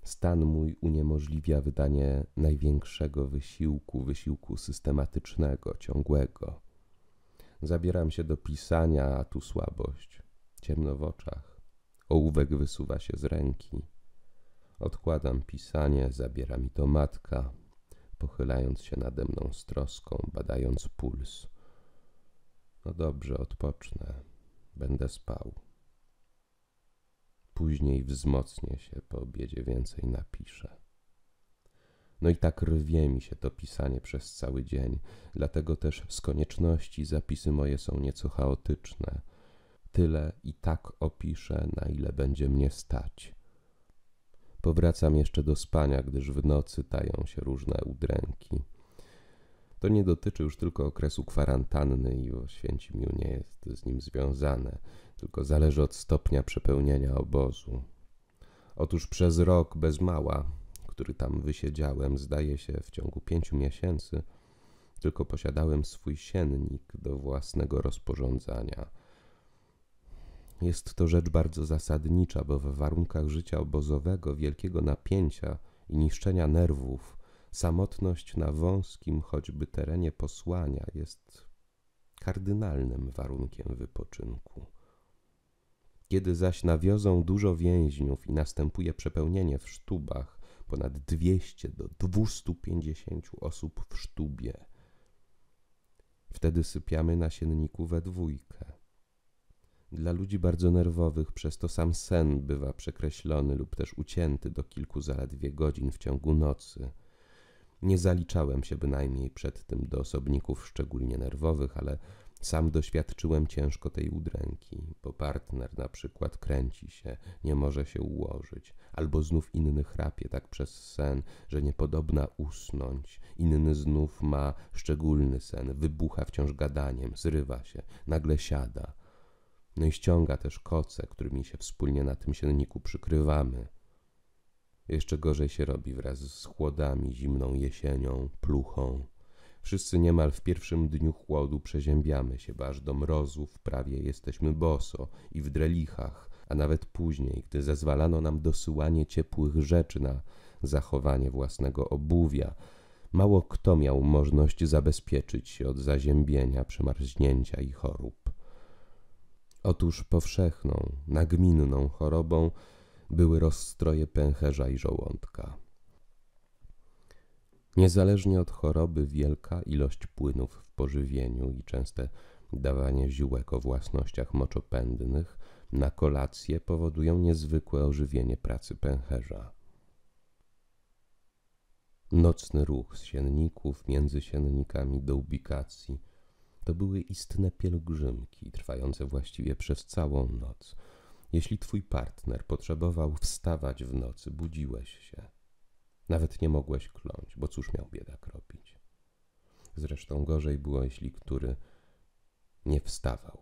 Stan mój uniemożliwia wydanie największego wysiłku, wysiłku systematycznego, ciągłego. Zabieram się do pisania, a tu słabość. Ciemno w oczach. Ołówek wysuwa się z ręki. Odkładam pisanie, zabiera mi to matka, pochylając się nade mną z troską, badając puls. No dobrze, odpocznę, będę spał. Później wzmocnię się, po obiedzie więcej napiszę. No i tak rwie mi się to pisanie przez cały dzień, dlatego też z konieczności zapisy moje są nieco chaotyczne. Tyle i tak opiszę, na ile będzie mnie stać. Powracam jeszcze do spania, gdyż w nocy tają się różne udręki. To nie dotyczy już tylko okresu kwarantanny i o Święcimiu nie jest z nim związane, tylko zależy od stopnia przepełnienia obozu. Otóż przez rok bez mała, który tam wysiedziałem, zdaje się w ciągu pięciu miesięcy, tylko posiadałem swój siennik do własnego rozporządzania – jest to rzecz bardzo zasadnicza, bo w warunkach życia obozowego, wielkiego napięcia i niszczenia nerwów, samotność na wąskim choćby terenie posłania jest kardynalnym warunkiem wypoczynku. Kiedy zaś nawiozą dużo więźniów i następuje przepełnienie w sztubach, ponad 200 do 250 osób w sztubie, wtedy sypiamy na sienniku we dwójkę. Dla ludzi bardzo nerwowych przez to sam sen bywa przekreślony lub też ucięty do kilku zaledwie godzin w ciągu nocy. Nie zaliczałem się bynajmniej przed tym do osobników szczególnie nerwowych, ale sam doświadczyłem ciężko tej udręki, bo partner na przykład kręci się, nie może się ułożyć, albo znów inny chrapie tak przez sen, że niepodobna usnąć, inny znów ma szczególny sen, wybucha wciąż gadaniem, zrywa się, nagle siada, no i ściąga też koce, którymi się wspólnie na tym sienniku przykrywamy. Jeszcze gorzej się robi wraz z chłodami, zimną jesienią, pluchą. Wszyscy niemal w pierwszym dniu chłodu przeziębiamy się, bo aż do mrozów prawie jesteśmy boso i w drelichach, a nawet później, gdy zezwalano nam dosyłanie ciepłych rzeczy na zachowanie własnego obuwia, mało kto miał możliwość zabezpieczyć się od zaziębienia, przemarznięcia i chorób. Otóż powszechną, nagminną chorobą były rozstroje pęcherza i żołądka. Niezależnie od choroby, wielka ilość płynów w pożywieniu i częste dawanie ziółek o własnościach moczopędnych na kolację powodują niezwykłe ożywienie pracy pęcherza. Nocny ruch z sienników między siennikami do ubikacji – to były istne pielgrzymki, trwające właściwie przez całą noc. Jeśli twój partner potrzebował wstawać w nocy, budziłeś się. Nawet nie mogłeś kląć, bo cóż miał biedak robić. Zresztą gorzej było, jeśli który nie wstawał,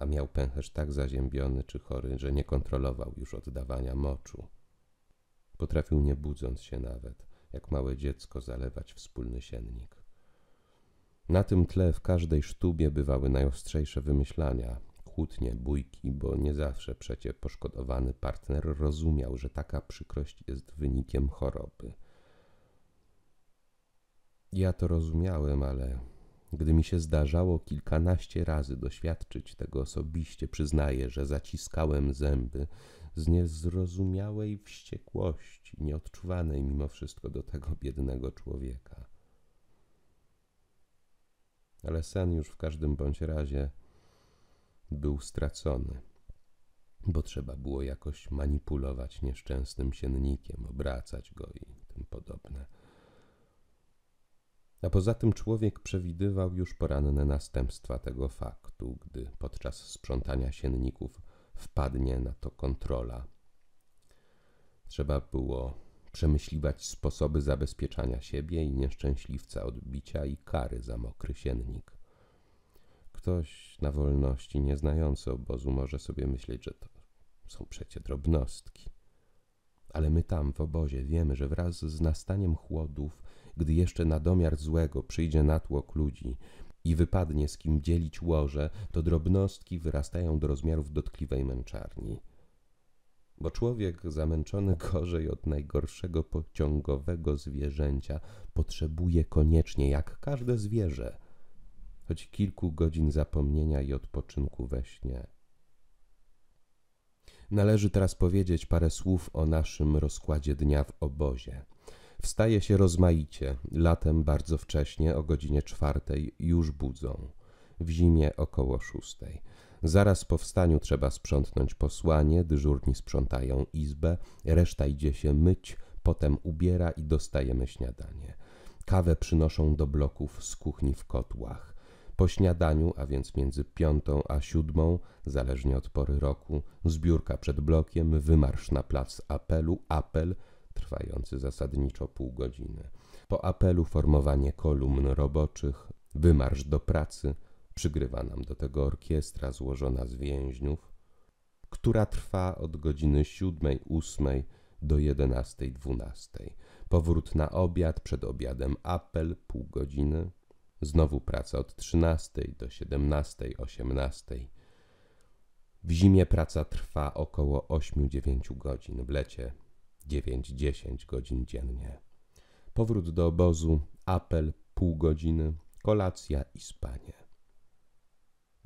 a miał pęcherz tak zaziębiony czy chory, że nie kontrolował już oddawania moczu. Potrafił nie budząc się nawet, jak małe dziecko, zalewać wspólny siennik. Na tym tle w każdej sztubie bywały najostrzejsze wymyślania, kłótnie, bójki, bo nie zawsze przecie poszkodowany partner rozumiał, że taka przykrość jest wynikiem choroby. Ja to rozumiałem, ale gdy mi się zdarzało kilkanaście razy doświadczyć tego osobiście, przyznaję, że zaciskałem zęby z niezrozumiałej wściekłości, nieodczuwanej mimo wszystko do tego biednego człowieka ale sen już w każdym bądź razie był stracony, bo trzeba było jakoś manipulować nieszczęsnym siennikiem, obracać go i tym podobne. A poza tym człowiek przewidywał już poranne następstwa tego faktu, gdy podczas sprzątania sienników wpadnie na to kontrola. Trzeba było przemyśliwać sposoby zabezpieczania siebie i nieszczęśliwca od bicia i kary za mokry siennik. Ktoś na wolności, nieznający obozu, może sobie myśleć, że to są przecie drobnostki. Ale my tam, w obozie, wiemy, że wraz z nastaniem chłodów, gdy jeszcze na domiar złego przyjdzie natłok ludzi i wypadnie z kim dzielić łoże, to drobnostki wyrastają do rozmiarów dotkliwej męczarni – bo człowiek zamęczony gorzej od najgorszego pociągowego zwierzęcia potrzebuje koniecznie, jak każde zwierzę, choć kilku godzin zapomnienia i odpoczynku we śnie. Należy teraz powiedzieć parę słów o naszym rozkładzie dnia w obozie. Wstaje się rozmaicie, latem bardzo wcześnie, o godzinie czwartej już budzą, w zimie około szóstej. Zaraz po wstaniu trzeba sprzątnąć posłanie, dyżurni sprzątają izbę, reszta idzie się myć, potem ubiera i dostajemy śniadanie. Kawę przynoszą do bloków z kuchni w kotłach. Po śniadaniu, a więc między piątą a siódmą, zależnie od pory roku, zbiórka przed blokiem, wymarsz na plac apelu, apel trwający zasadniczo pół godziny. Po apelu formowanie kolumn roboczych, wymarsz do pracy – Przygrywa nam do tego orkiestra złożona z więźniów, która trwa od godziny 7, 8 do 11, 12. Powrót na obiad, przed obiadem apel, pół godziny. Znowu praca od 13 do 17, 18. W zimie praca trwa około 8-9 godzin, w lecie 9-10 godzin dziennie. Powrót do obozu, apel, pół godziny, kolacja i spanie.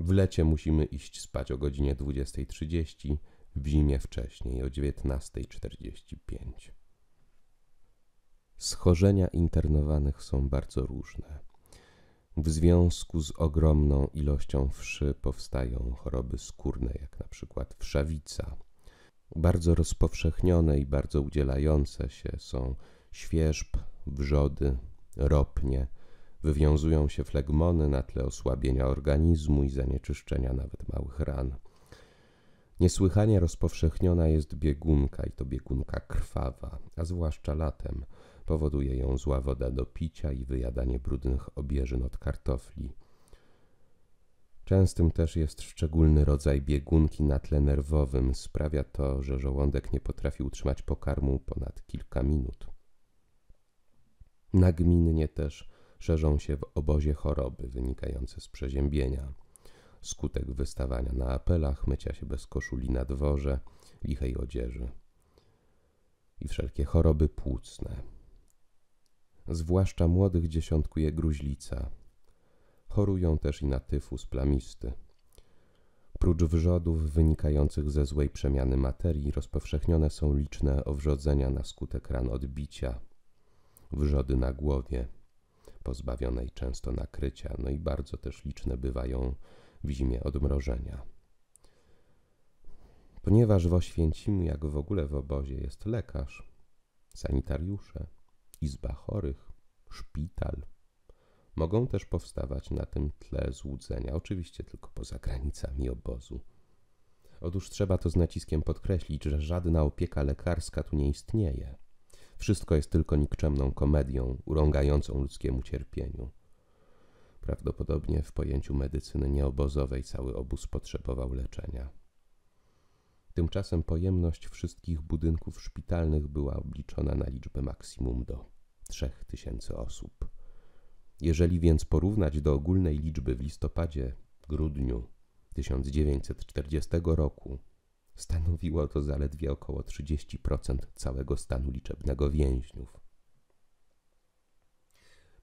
W lecie musimy iść spać o godzinie 20.30, w zimie wcześniej o 19.45. Schorzenia internowanych są bardzo różne. W związku z ogromną ilością wszy powstają choroby skórne, jak na przykład wszawica. Bardzo rozpowszechnione i bardzo udzielające się są świerzb, wrzody, ropnie – Wywiązują się flegmony na tle osłabienia organizmu i zanieczyszczenia nawet małych ran. Niesłychanie rozpowszechniona jest biegunka i to biegunka krwawa, a zwłaszcza latem. Powoduje ją zła woda do picia i wyjadanie brudnych obieżyn od kartofli. Częstym też jest szczególny rodzaj biegunki na tle nerwowym. Sprawia to, że żołądek nie potrafi utrzymać pokarmu ponad kilka minut. Nagminnie też szerzą się w obozie choroby wynikające z przeziębienia. Skutek wystawania na apelach, mycia się bez koszuli na dworze, lichej odzieży i wszelkie choroby płucne. Zwłaszcza młodych dziesiątkuje gruźlica. Chorują też i na tyfus plamisty. Prócz wrzodów wynikających ze złej przemiany materii, rozpowszechnione są liczne owrzodzenia na skutek ran odbicia, wrzody na głowie, pozbawionej często nakrycia, no i bardzo też liczne bywają w zimie odmrożenia. Ponieważ w Oświęcimu, jak w ogóle w obozie, jest lekarz, sanitariusze, izba chorych, szpital, mogą też powstawać na tym tle złudzenia, oczywiście tylko poza granicami obozu. Otóż trzeba to z naciskiem podkreślić, że żadna opieka lekarska tu nie istnieje. Wszystko jest tylko nikczemną komedią, urągającą ludzkiemu cierpieniu. Prawdopodobnie w pojęciu medycyny nieobozowej cały obóz potrzebował leczenia. Tymczasem pojemność wszystkich budynków szpitalnych była obliczona na liczbę maksimum do 3000 osób. Jeżeli więc porównać do ogólnej liczby w listopadzie, grudniu 1940 roku Stanowiło to zaledwie około 30% całego stanu liczebnego więźniów.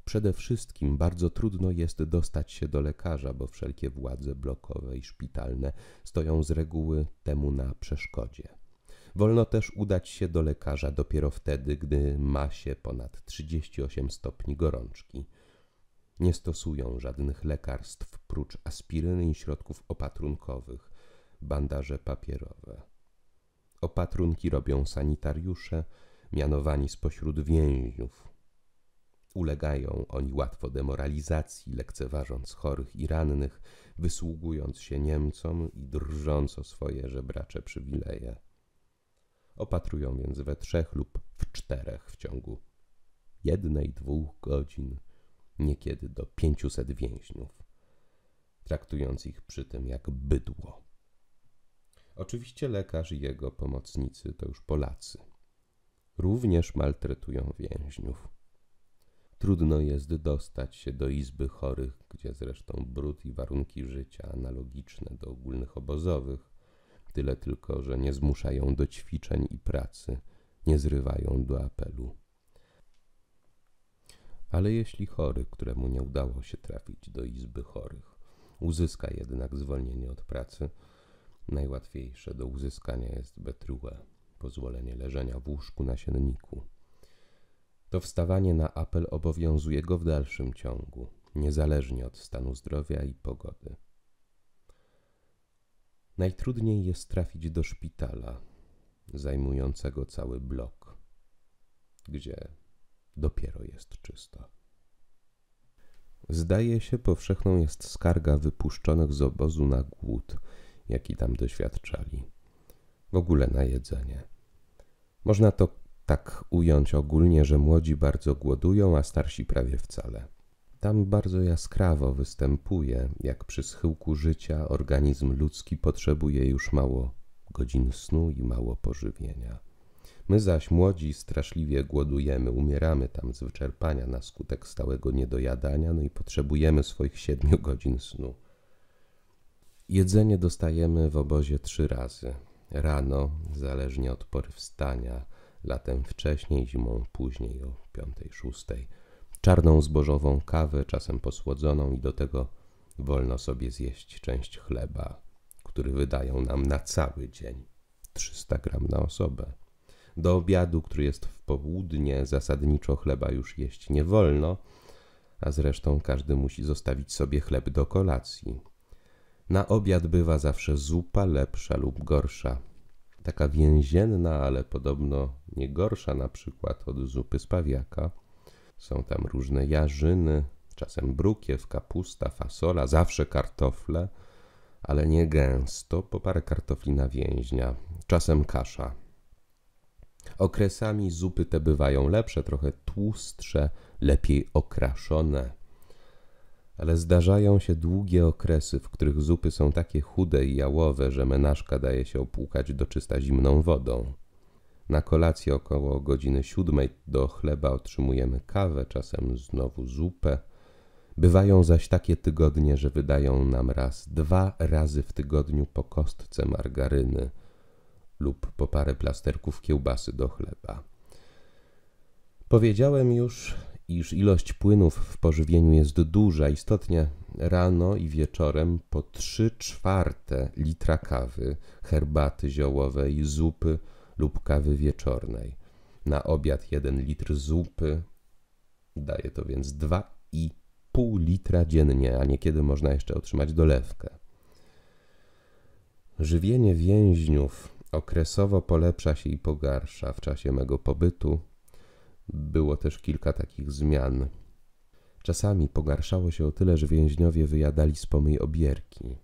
Przede wszystkim bardzo trudno jest dostać się do lekarza, bo wszelkie władze blokowe i szpitalne stoją z reguły temu na przeszkodzie. Wolno też udać się do lekarza dopiero wtedy, gdy ma się ponad 38 stopni gorączki. Nie stosują żadnych lekarstw prócz aspiryny i środków opatrunkowych bandaże papierowe. Opatrunki robią sanitariusze, mianowani spośród więźniów. Ulegają oni łatwo demoralizacji, lekceważąc chorych i rannych, wysługując się Niemcom i drżąc o swoje żebracze przywileje. Opatrują więc we trzech lub w czterech w ciągu jednej, dwóch godzin, niekiedy do pięciuset więźniów, traktując ich przy tym jak bydło. Oczywiście lekarz i jego pomocnicy to już Polacy. Również maltretują więźniów. Trudno jest dostać się do izby chorych, gdzie zresztą brud i warunki życia analogiczne do ogólnych obozowych, tyle tylko, że nie zmuszają do ćwiczeń i pracy, nie zrywają do apelu. Ale jeśli chory, któremu nie udało się trafić do izby chorych, uzyska jednak zwolnienie od pracy, Najłatwiejsze do uzyskania jest betrue, pozwolenie leżenia w łóżku na sienniku. To wstawanie na apel obowiązuje go w dalszym ciągu, niezależnie od stanu zdrowia i pogody. Najtrudniej jest trafić do szpitala, zajmującego cały blok, gdzie dopiero jest czysto. Zdaje się, powszechną jest skarga wypuszczonych z obozu na głód – jaki tam doświadczali. W ogóle na jedzenie. Można to tak ująć ogólnie, że młodzi bardzo głodują, a starsi prawie wcale. Tam bardzo jaskrawo występuje, jak przy schyłku życia organizm ludzki potrzebuje już mało godzin snu i mało pożywienia. My zaś młodzi straszliwie głodujemy, umieramy tam z wyczerpania na skutek stałego niedojadania, no i potrzebujemy swoich siedmiu godzin snu. Jedzenie dostajemy w obozie trzy razy. Rano, zależnie od pory wstania, latem wcześniej, zimą później o 5-6. Czarną zbożową kawę, czasem posłodzoną i do tego wolno sobie zjeść część chleba, który wydają nam na cały dzień 300 gram na osobę. Do obiadu, który jest w południe, zasadniczo chleba już jeść nie wolno, a zresztą każdy musi zostawić sobie chleb do kolacji. Na obiad bywa zawsze zupa lepsza lub gorsza. Taka więzienna, ale podobno nie gorsza na przykład od zupy z pawiaka. Są tam różne jarzyny, czasem brukiew, kapusta, fasola, zawsze kartofle, ale nie gęsto, po parę kartofli na więźnia, czasem kasza. Okresami zupy te bywają lepsze, trochę tłustsze, lepiej okraszone ale zdarzają się długie okresy, w których zupy są takie chude i jałowe, że menażka daje się opłukać do czysta zimną wodą. Na kolację około godziny siódmej do chleba otrzymujemy kawę, czasem znowu zupę. Bywają zaś takie tygodnie, że wydają nam raz, dwa razy w tygodniu po kostce margaryny lub po parę plasterków kiełbasy do chleba. Powiedziałem już, iż ilość płynów w pożywieniu jest duża. Istotnie rano i wieczorem po 3 czwarte litra kawy, herbaty ziołowej, zupy lub kawy wieczornej. Na obiad 1 litr zupy, daje to więc 2,5 litra dziennie, a niekiedy można jeszcze otrzymać dolewkę. Żywienie więźniów okresowo polepsza się i pogarsza w czasie mego pobytu było też kilka takich zmian. Czasami pogarszało się o tyle, że więźniowie wyjadali z pomyj obierki.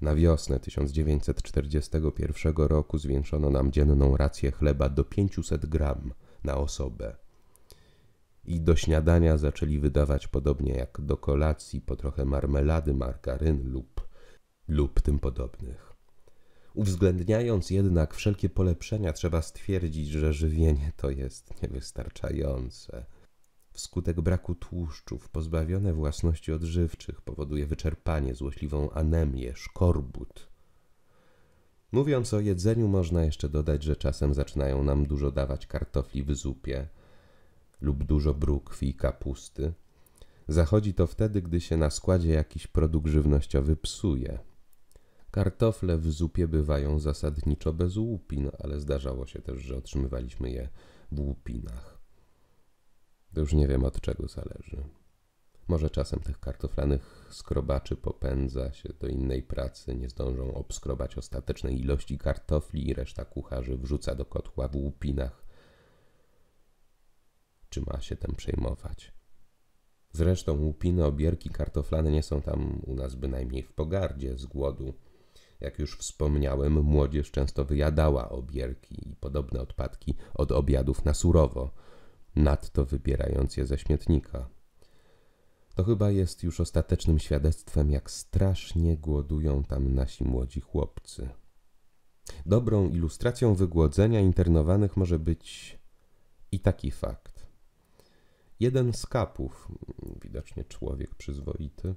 Na wiosnę 1941 roku zwiększono nam dzienną rację chleba do 500 gram na osobę. I do śniadania zaczęli wydawać podobnie jak do kolacji po trochę marmelady, margaryn lub, lub tym podobnych. Uwzględniając jednak wszelkie polepszenia, trzeba stwierdzić, że żywienie to jest niewystarczające. Wskutek braku tłuszczów, pozbawione własności odżywczych, powoduje wyczerpanie, złośliwą anemię, szkorbut. Mówiąc o jedzeniu, można jeszcze dodać, że czasem zaczynają nam dużo dawać kartofli w zupie lub dużo brukwi i kapusty. Zachodzi to wtedy, gdy się na składzie jakiś produkt żywnościowy psuje. Kartofle w zupie bywają zasadniczo bez łupin, ale zdarzało się też, że otrzymywaliśmy je w łupinach. To już nie wiem od czego zależy. Może czasem tych kartoflanych skrobaczy popędza się do innej pracy, nie zdążą obskrobać ostatecznej ilości kartofli i reszta kucharzy wrzuca do kotła w łupinach. Czy ma się tym przejmować? Zresztą łupiny, obierki kartoflane nie są tam u nas bynajmniej w pogardzie z głodu. Jak już wspomniałem, młodzież często wyjadała obierki i podobne odpadki od obiadów na surowo, nadto wybierając je ze śmietnika. To chyba jest już ostatecznym świadectwem, jak strasznie głodują tam nasi młodzi chłopcy. Dobrą ilustracją wygłodzenia internowanych może być i taki fakt. Jeden z kapów, widocznie człowiek przyzwoity,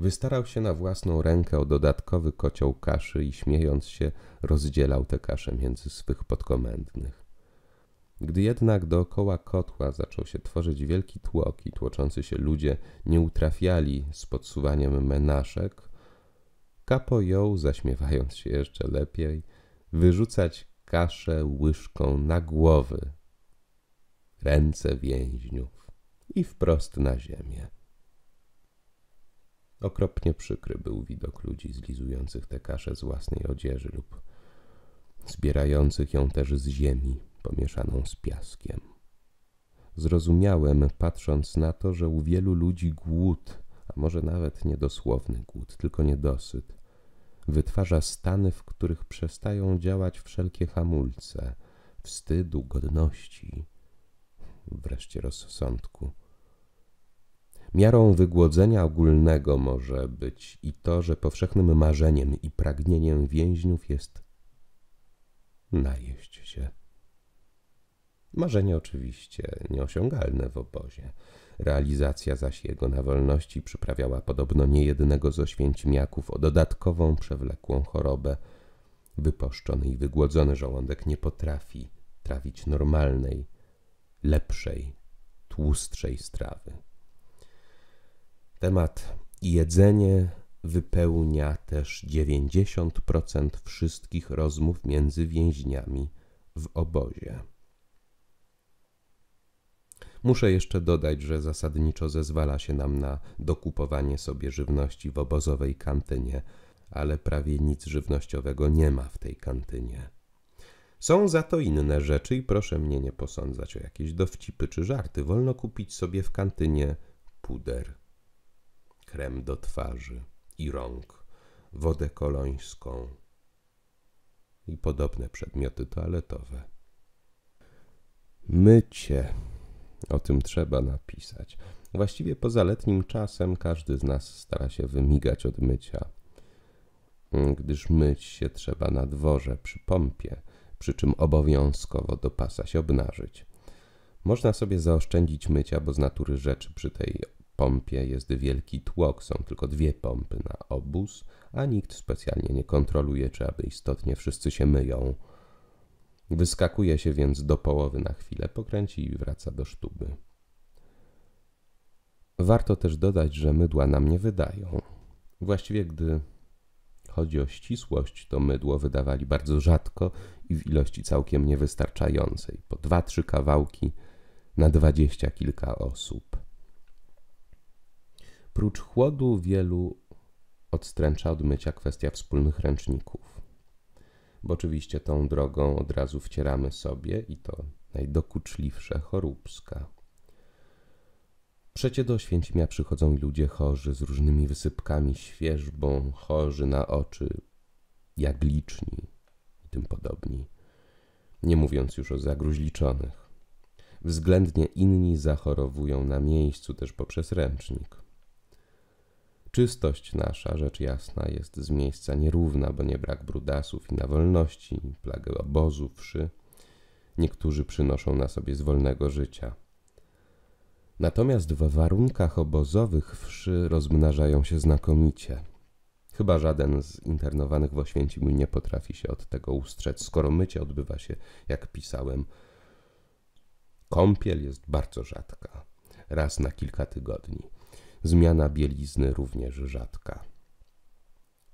Wystarał się na własną rękę o dodatkowy kocioł kaszy i śmiejąc się rozdzielał tę kaszę między swych podkomendnych. Gdy jednak dookoła kotła zaczął się tworzyć wielki tłok i tłoczący się ludzie nie utrafiali z podsuwaniem menaszek, Kapo jął, zaśmiewając się jeszcze lepiej, wyrzucać kaszę łyżką na głowy, ręce więźniów i wprost na ziemię. Okropnie przykry był widok ludzi zlizujących te kasze z własnej odzieży lub zbierających ją też z ziemi pomieszaną z piaskiem. Zrozumiałem, patrząc na to, że u wielu ludzi głód, a może nawet niedosłowny głód, tylko niedosyt, wytwarza stany, w których przestają działać wszelkie hamulce wstydu, godności, wreszcie rozsądku. Miarą wygłodzenia ogólnego może być i to, że powszechnym marzeniem i pragnieniem więźniów jest najeść się. Marzenie oczywiście nieosiągalne w obozie. Realizacja zaś jego na wolności przyprawiała podobno niejednego z oświęcimiaków o dodatkową, przewlekłą chorobę. Wypuszczony i wygłodzony żołądek nie potrafi trawić normalnej, lepszej, tłustszej strawy. Temat jedzenie wypełnia też 90% wszystkich rozmów między więźniami w obozie. Muszę jeszcze dodać, że zasadniczo zezwala się nam na dokupowanie sobie żywności w obozowej kantynie, ale prawie nic żywnościowego nie ma w tej kantynie. Są za to inne rzeczy i proszę mnie nie posądzać o jakieś dowcipy czy żarty. Wolno kupić sobie w kantynie puder krem do twarzy i rąk, wodę kolońską i podobne przedmioty toaletowe. Mycie. O tym trzeba napisać. Właściwie poza letnim czasem każdy z nas stara się wymigać od mycia, gdyż myć się trzeba na dworze przy pompie, przy czym obowiązkowo do pasa się obnażyć. Można sobie zaoszczędzić mycia, bo z natury rzeczy przy tej pompie jest wielki tłok, są tylko dwie pompy na obóz, a nikt specjalnie nie kontroluje, czy aby istotnie wszyscy się myją. Wyskakuje się więc do połowy na chwilę, pokręci i wraca do sztuby. Warto też dodać, że mydła nam nie wydają. Właściwie, gdy chodzi o ścisłość, to mydło wydawali bardzo rzadko i w ilości całkiem niewystarczającej po dwa, trzy kawałki na dwadzieścia kilka osób. Prócz chłodu wielu odstręcza od mycia kwestia wspólnych ręczników. Bo oczywiście tą drogą od razu wcieramy sobie i to najdokuczliwsze choróbska. Przecie do Święcimia przychodzą ludzie chorzy z różnymi wysypkami, świeżbą, chorzy na oczy, jak liczni i tym podobni. Nie mówiąc już o zagruźliczonych. Względnie inni zachorowują na miejscu też poprzez ręcznik. Czystość nasza, rzecz jasna, jest z miejsca nierówna, bo nie brak brudasów i na wolności, plagę obozów, wszy. Niektórzy przynoszą na sobie z wolnego życia. Natomiast w warunkach obozowych wszy rozmnażają się znakomicie. Chyba żaden z internowanych w Oświęcimiu nie potrafi się od tego ustrzec, skoro mycie odbywa się, jak pisałem. Kąpiel jest bardzo rzadka, raz na kilka tygodni. Zmiana bielizny również rzadka.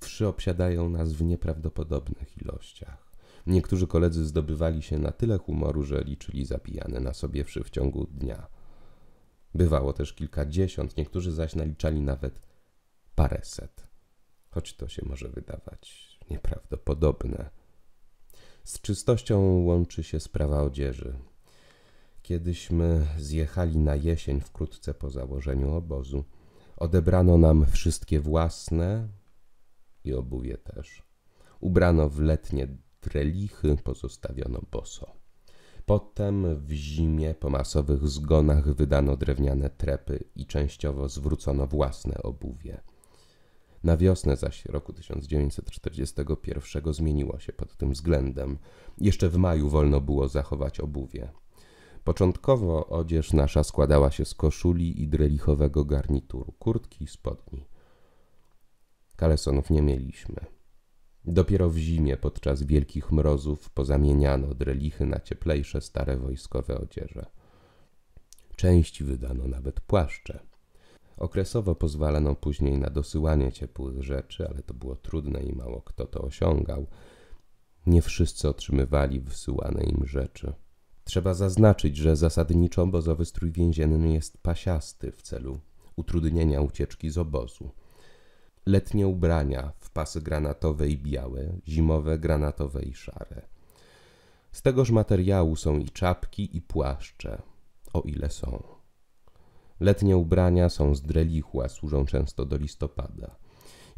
Wszy obsiadają nas w nieprawdopodobnych ilościach. Niektórzy koledzy zdobywali się na tyle humoru, że liczyli zapijane na sobie wszy w ciągu dnia. Bywało też kilkadziesiąt, niektórzy zaś naliczali nawet paręset. Choć to się może wydawać nieprawdopodobne. Z czystością łączy się sprawa odzieży. Kiedyśmy zjechali na jesień wkrótce po założeniu obozu. Odebrano nam wszystkie własne i obuwie też. Ubrano w letnie drelichy, pozostawiono boso. Potem w zimie po masowych zgonach wydano drewniane trepy i częściowo zwrócono własne obuwie. Na wiosnę zaś roku 1941 zmieniło się pod tym względem. Jeszcze w maju wolno było zachować obuwie. Początkowo odzież nasza składała się z koszuli i drelichowego garnituru, kurtki i spodni. Kalesonów nie mieliśmy. Dopiero w zimie podczas wielkich mrozów pozamieniano drelichy na cieplejsze stare wojskowe odzieże. Części wydano nawet płaszcze. Okresowo pozwalano później na dosyłanie ciepłych rzeczy, ale to było trudne i mało kto to osiągał. Nie wszyscy otrzymywali wysyłane im rzeczy. Trzeba zaznaczyć, że zasadniczo obozowy strój więzienny jest pasiasty w celu utrudnienia ucieczki z obozu. Letnie ubrania w pasy granatowe i białe, zimowe granatowe i szare. Z tegoż materiału są i czapki, i płaszcze, o ile są. Letnie ubrania są z drelichła, służą często do listopada.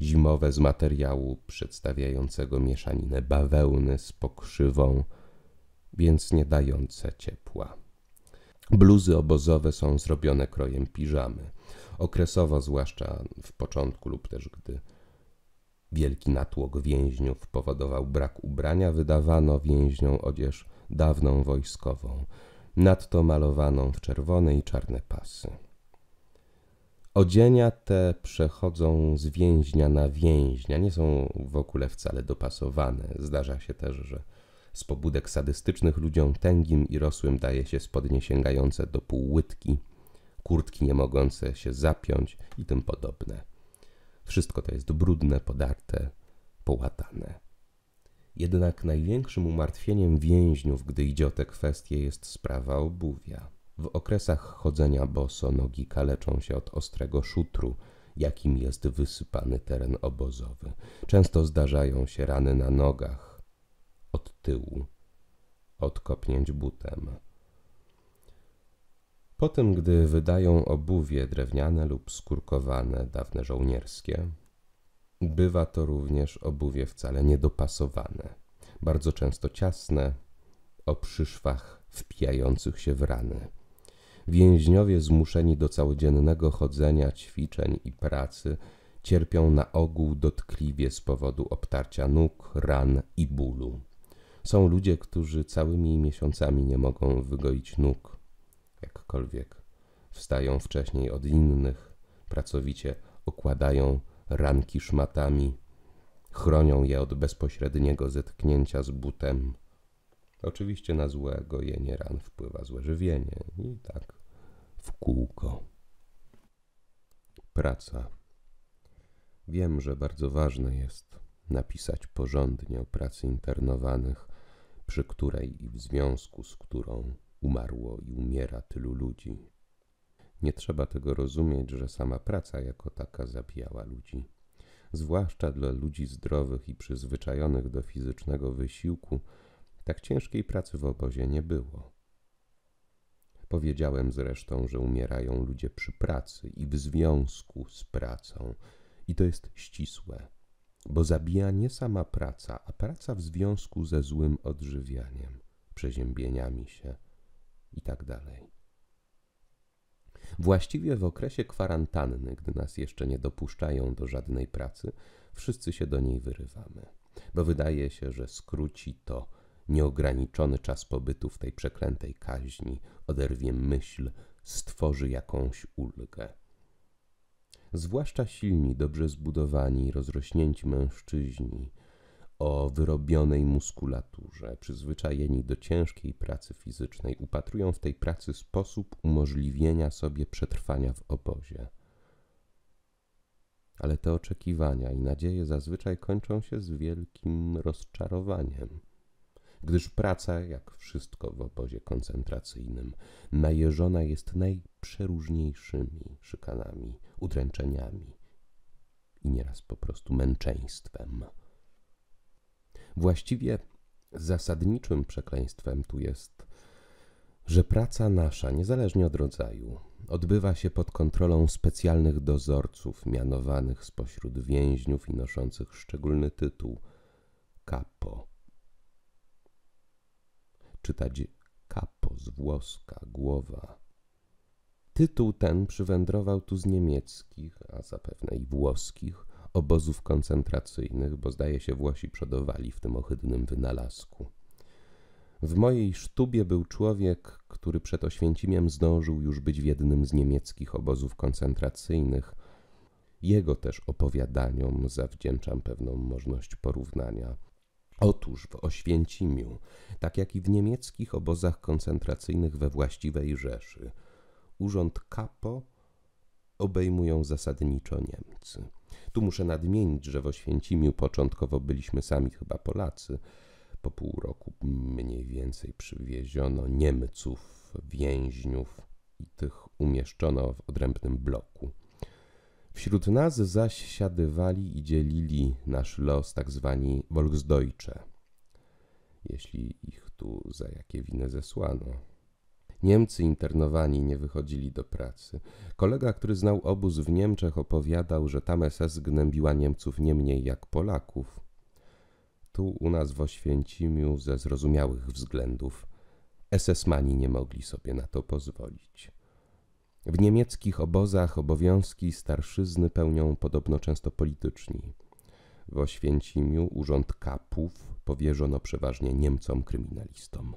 Zimowe z materiału przedstawiającego mieszaninę bawełny z pokrzywą, więc nie dające ciepła. Bluzy obozowe są zrobione krojem piżamy. Okresowo, zwłaszcza w początku lub też gdy wielki natłok więźniów powodował brak ubrania, wydawano więźniom odzież dawną wojskową, nadto malowaną w czerwone i czarne pasy. Odzienia te przechodzą z więźnia na więźnia, nie są w ogóle wcale dopasowane. Zdarza się też, że z pobudek sadystycznych ludziom tęgim i rosłym daje się spodnie sięgające do półłytki, kurtki nie mogące się zapiąć i tym podobne. Wszystko to jest brudne, podarte, połatane. Jednak największym umartwieniem więźniów, gdy idzie o te kwestie, jest sprawa obuwia. W okresach chodzenia boso nogi kaleczą się od ostrego szutru, jakim jest wysypany teren obozowy. Często zdarzają się rany na nogach, od tyłu, odkopnięć butem. Potem, gdy wydają obuwie drewniane lub skórkowane, dawne żołnierskie, bywa to również obuwie wcale niedopasowane, bardzo często ciasne, o przyszwach wpijających się w rany. Więźniowie zmuszeni do całodziennego chodzenia, ćwiczeń i pracy cierpią na ogół dotkliwie z powodu obtarcia nóg, ran i bólu. Są ludzie, którzy całymi miesiącami nie mogą wygoić nóg, jakkolwiek. Wstają wcześniej od innych, pracowicie okładają ranki szmatami, chronią je od bezpośredniego zetknięcia z butem. Oczywiście na złe gojenie ran wpływa złe żywienie i tak w kółko. Praca. Wiem, że bardzo ważne jest napisać porządnie o pracy internowanych, przy której i w związku z którą umarło i umiera tylu ludzi. Nie trzeba tego rozumieć, że sama praca jako taka zabijała ludzi. Zwłaszcza dla ludzi zdrowych i przyzwyczajonych do fizycznego wysiłku, tak ciężkiej pracy w obozie nie było. Powiedziałem zresztą, że umierają ludzie przy pracy i w związku z pracą, i to jest ścisłe bo zabija nie sama praca, a praca w związku ze złym odżywianiem, przeziębieniami się itd. Tak Właściwie w okresie kwarantanny, gdy nas jeszcze nie dopuszczają do żadnej pracy, wszyscy się do niej wyrywamy, bo wydaje się, że skróci to nieograniczony czas pobytu w tej przeklętej kaźni, oderwie myśl, stworzy jakąś ulgę zwłaszcza silni, dobrze zbudowani, rozrośnięci mężczyźni o wyrobionej muskulaturze, przyzwyczajeni do ciężkiej pracy fizycznej, upatrują w tej pracy sposób umożliwienia sobie przetrwania w obozie. Ale te oczekiwania i nadzieje zazwyczaj kończą się z wielkim rozczarowaniem gdyż praca, jak wszystko w obozie koncentracyjnym, najeżona jest najprzeróżniejszymi szykanami, udręczeniami i nieraz po prostu męczeństwem. Właściwie zasadniczym przekleństwem tu jest, że praca nasza, niezależnie od rodzaju, odbywa się pod kontrolą specjalnych dozorców mianowanych spośród więźniów i noszących szczególny tytuł kapo. Czytać kapo z włoska, głowa Tytuł ten przywędrował tu z niemieckich, a zapewne i włoskich, obozów koncentracyjnych, bo zdaje się Włosi przodowali w tym ohydnym wynalazku. W mojej sztubie był człowiek, który przed Oświęcimiem zdążył już być w jednym z niemieckich obozów koncentracyjnych. Jego też opowiadaniom zawdzięczam pewną możliwość porównania. Otóż w Oświęcimiu, tak jak i w niemieckich obozach koncentracyjnych we właściwej Rzeszy, urząd kapo obejmują zasadniczo Niemcy. Tu muszę nadmienić, że w Oświęcimiu początkowo byliśmy sami chyba Polacy. Po pół roku mniej więcej przywieziono Niemców, więźniów i tych umieszczono w odrębnym bloku. Wśród nas zaś siadywali i dzielili nasz los tak zwani Volksdeutsche, jeśli ich tu za jakie winy zesłano. Niemcy internowani nie wychodzili do pracy. Kolega, który znał obóz w Niemczech, opowiadał, że tam SS gnębiła Niemców nie mniej jak Polaków. Tu u nas w Oświęcimiu ze zrozumiałych względów SS-mani nie mogli sobie na to pozwolić. W niemieckich obozach obowiązki starszyzny pełnią podobno często polityczni. W Oświęcimiu urząd kapów powierzono przeważnie Niemcom kryminalistom.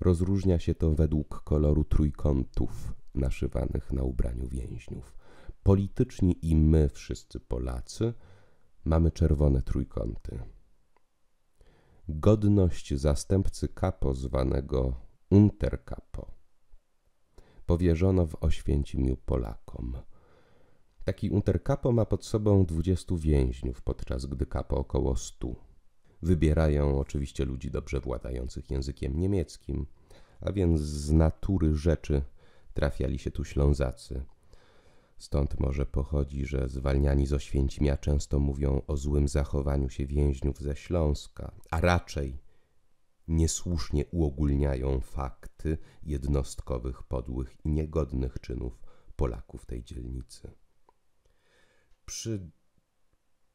Rozróżnia się to według koloru trójkątów naszywanych na ubraniu więźniów. Polityczni i my, wszyscy Polacy, mamy czerwone trójkąty. Godność zastępcy kapo zwanego Unterkapo powierzono w Oświęcimiu Polakom. Taki Unterkapo ma pod sobą 20 więźniów, podczas gdy kapo około 100. Wybierają oczywiście ludzi dobrze władających językiem niemieckim, a więc z natury rzeczy trafiali się tu Ślązacy. Stąd może pochodzi, że zwalniani z Oświęcimia często mówią o złym zachowaniu się więźniów ze Śląska, a raczej niesłusznie uogólniają fakty jednostkowych, podłych i niegodnych czynów Polaków tej dzielnicy. Przy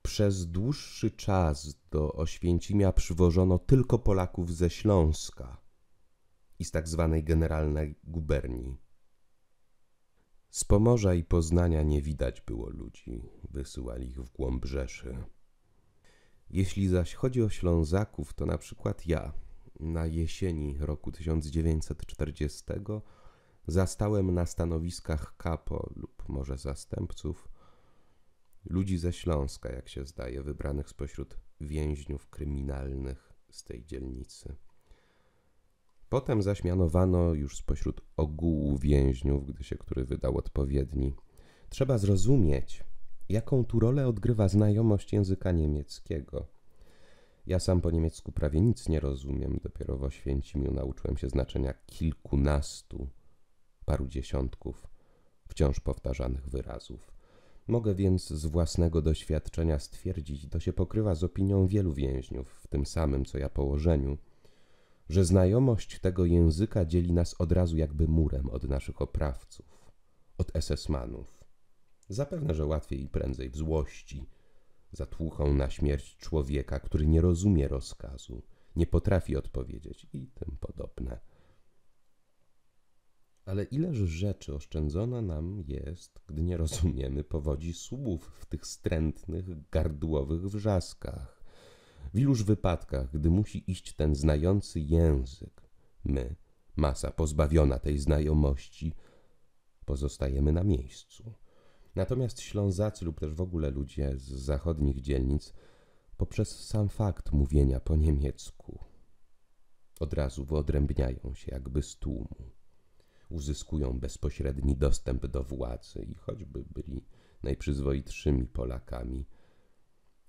przez dłuższy czas do Oświęcimia przywożono tylko Polaków ze Śląska i z tak zwanej generalnej guberni. Z Pomorza i Poznania nie widać było ludzi, wysyłali ich w głąb Rzeszy. Jeśli zaś chodzi o Ślązaków, to na przykład ja na jesieni roku 1940 zastałem na stanowiskach kapo lub może zastępców ludzi ze Śląska, jak się zdaje, wybranych spośród więźniów kryminalnych z tej dzielnicy. Potem zaś mianowano już spośród ogółu więźniów, gdy się który wydał odpowiedni. Trzeba zrozumieć, jaką tu rolę odgrywa znajomość języka niemieckiego. Ja sam po niemiecku prawie nic nie rozumiem, dopiero w Oświęcimiu nauczyłem się znaczenia kilkunastu, paru dziesiątków wciąż powtarzanych wyrazów. Mogę więc z własnego doświadczenia stwierdzić, to się pokrywa z opinią wielu więźniów w tym samym co ja położeniu, że znajomość tego języka dzieli nas od razu jakby murem od naszych oprawców, od esesmanów. Zapewne, że łatwiej i prędzej w złości zatłuchą na śmierć człowieka, który nie rozumie rozkazu, nie potrafi odpowiedzieć i tym podobne. Ale ileż rzeczy oszczędzona nam jest, gdy nie rozumiemy powodzi słów w tych strętnych, gardłowych wrzaskach. W iluż wypadkach, gdy musi iść ten znający język, my, masa pozbawiona tej znajomości, pozostajemy na miejscu. Natomiast Ślązacy lub też w ogóle ludzie z zachodnich dzielnic poprzez sam fakt mówienia po niemiecku od razu wyodrębniają się jakby z tłumu uzyskują bezpośredni dostęp do władzy i choćby byli najprzyzwoitszymi Polakami,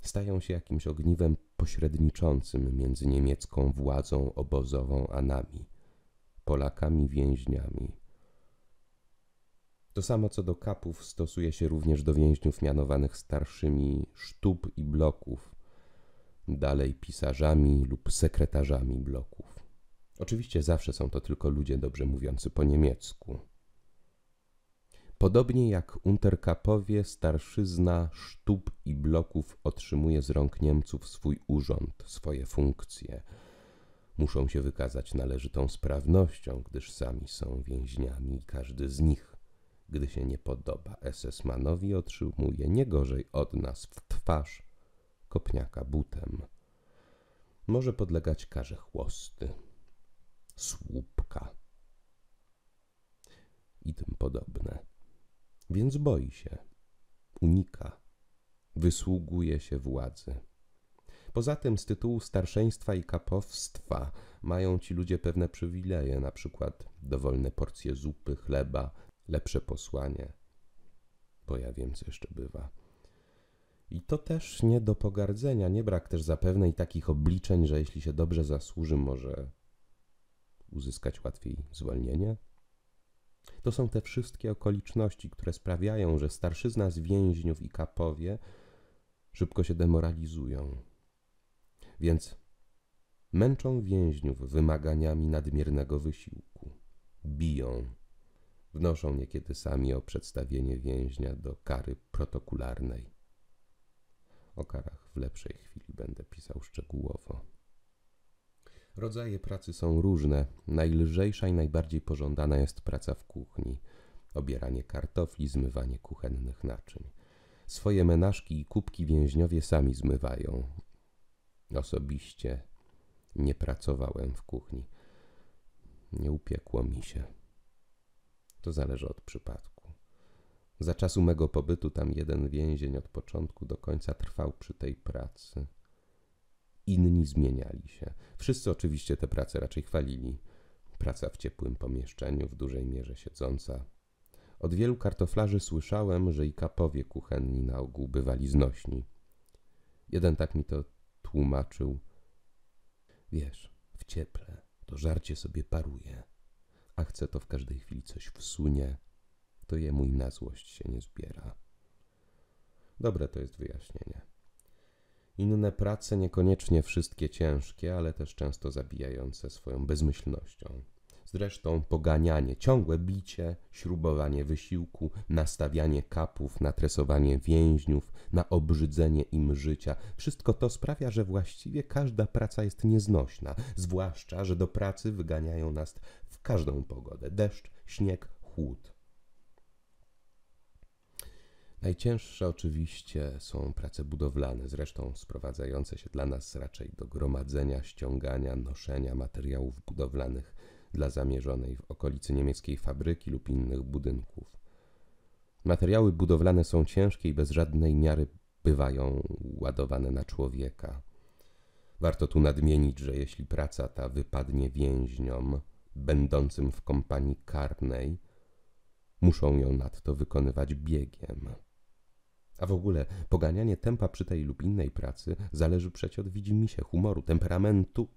stają się jakimś ogniwem pośredniczącym między niemiecką władzą obozową a nami, Polakami więźniami. To samo co do kapów stosuje się również do więźniów mianowanych starszymi sztub i bloków, dalej pisarzami lub sekretarzami bloków. Oczywiście zawsze są to tylko ludzie dobrze mówiący po niemiecku. Podobnie jak Unterkapowie, starszyzna sztub i bloków otrzymuje z rąk Niemców swój urząd, swoje funkcje. Muszą się wykazać należytą sprawnością, gdyż sami są więźniami i każdy z nich, gdy się nie podoba SS-manowi, otrzymuje nie gorzej od nas w twarz kopniaka butem. Może podlegać karze chłosty słupka i tym podobne. Więc boi się, unika, wysługuje się władzy. Poza tym z tytułu starszeństwa i kapowstwa mają ci ludzie pewne przywileje, na przykład dowolne porcje zupy, chleba, lepsze posłanie. Bo ja wiem, co jeszcze bywa. I to też nie do pogardzenia, nie brak też zapewne i takich obliczeń, że jeśli się dobrze zasłuży, może uzyskać łatwiej zwolnienie? To są te wszystkie okoliczności, które sprawiają, że starszyzna z więźniów i kapowie szybko się demoralizują. Więc męczą więźniów wymaganiami nadmiernego wysiłku, biją, wnoszą niekiedy sami o przedstawienie więźnia do kary protokularnej. O karach w lepszej chwili będę pisał szczegółowo. Rodzaje pracy są różne. Najlżejsza i najbardziej pożądana jest praca w kuchni. Obieranie kartofli, zmywanie kuchennych naczyń. Swoje menażki i kubki więźniowie sami zmywają. Osobiście nie pracowałem w kuchni. Nie upiekło mi się. To zależy od przypadku. Za czasu mego pobytu tam jeden więzień od początku do końca trwał przy tej pracy inni zmieniali się. Wszyscy oczywiście te prace raczej chwalili. Praca w ciepłym pomieszczeniu, w dużej mierze siedząca. Od wielu kartoflarzy słyszałem, że i kapowie kuchenni na ogół bywali znośni. Jeden tak mi to tłumaczył. Wiesz, w cieple to żarcie sobie paruje, a chce to w każdej chwili coś wsunie, to jemu i na złość się nie zbiera. Dobre to jest wyjaśnienie. Inne prace, niekoniecznie wszystkie ciężkie, ale też często zabijające swoją bezmyślnością. Zresztą poganianie, ciągłe bicie, śrubowanie wysiłku, nastawianie kapów, natresowanie więźniów, na obrzydzenie im życia. Wszystko to sprawia, że właściwie każda praca jest nieznośna, zwłaszcza, że do pracy wyganiają nas w każdą pogodę deszcz, śnieg, chłód. Najcięższe oczywiście są prace budowlane, zresztą sprowadzające się dla nas raczej do gromadzenia, ściągania, noszenia materiałów budowlanych dla zamierzonej w okolicy niemieckiej fabryki lub innych budynków. Materiały budowlane są ciężkie i bez żadnej miary bywają ładowane na człowieka. Warto tu nadmienić, że jeśli praca ta wypadnie więźniom będącym w kompanii karnej, muszą ją nadto wykonywać biegiem. A w ogóle poganianie tempa przy tej lub innej pracy zależy przecież od widzimisię, humoru, temperamentu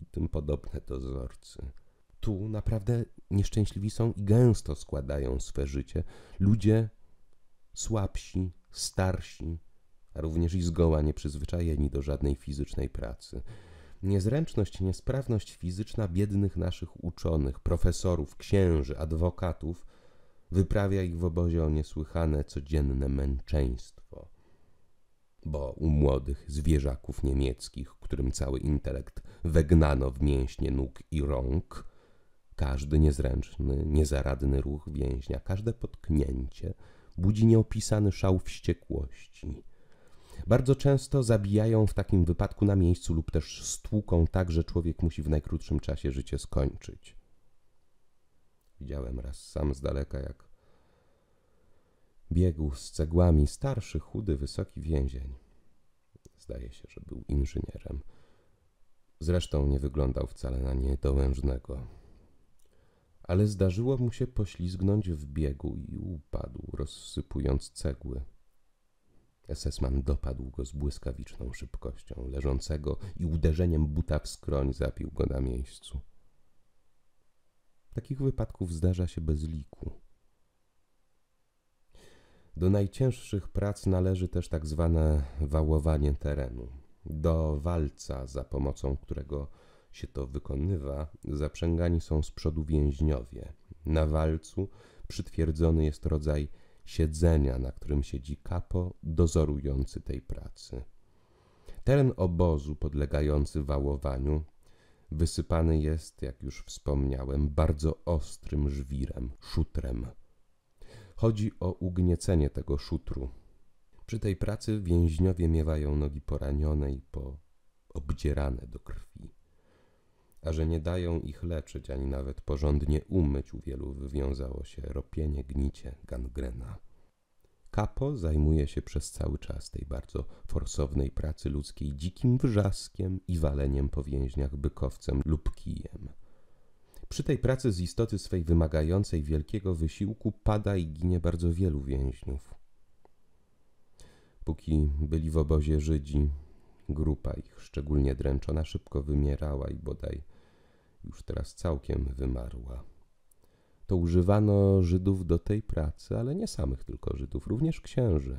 i tym podobne dozorcy. Tu naprawdę nieszczęśliwi są i gęsto składają swe życie ludzie słabsi, starsi, a również i zgoła nieprzyzwyczajeni do żadnej fizycznej pracy. Niezręczność, niesprawność fizyczna biednych naszych uczonych, profesorów, księży, adwokatów – wyprawia ich w obozie o niesłychane codzienne męczeństwo. Bo u młodych zwierzaków niemieckich, którym cały intelekt wegnano w mięśnie nóg i rąk, każdy niezręczny, niezaradny ruch więźnia, każde potknięcie budzi nieopisany szał wściekłości. Bardzo często zabijają w takim wypadku na miejscu lub też stłuką tak, że człowiek musi w najkrótszym czasie życie skończyć. Widziałem raz sam z daleka, jak biegł z cegłami starszy, chudy, wysoki więzień. Zdaje się, że był inżynierem. Zresztą nie wyglądał wcale na niedołężnego. Ale zdarzyło mu się poślizgnąć w biegu i upadł, rozsypując cegły. Esesman dopadł go z błyskawiczną szybkością leżącego i uderzeniem buta w skroń zapił go na miejscu. Takich wypadków zdarza się bez liku. Do najcięższych prac należy też tak zwane wałowanie terenu. Do walca, za pomocą którego się to wykonywa, zaprzęgani są z przodu więźniowie. Na walcu przytwierdzony jest rodzaj siedzenia, na którym siedzi kapo dozorujący tej pracy. Teren obozu podlegający wałowaniu Wysypany jest, jak już wspomniałem, bardzo ostrym żwirem, szutrem. Chodzi o ugniecenie tego szutru. Przy tej pracy więźniowie miewają nogi poranione i po obdzierane do krwi. A że nie dają ich leczyć ani nawet porządnie umyć, u wielu wywiązało się ropienie, gnicie, gangrena. Kapo zajmuje się przez cały czas tej bardzo forsownej pracy ludzkiej dzikim wrzaskiem i waleniem po więźniach bykowcem lub kijem. Przy tej pracy z istoty swej wymagającej wielkiego wysiłku pada i ginie bardzo wielu więźniów. Póki byli w obozie Żydzi, grupa ich szczególnie dręczona szybko wymierała i bodaj już teraz całkiem wymarła to używano Żydów do tej pracy, ale nie samych tylko Żydów, również księży.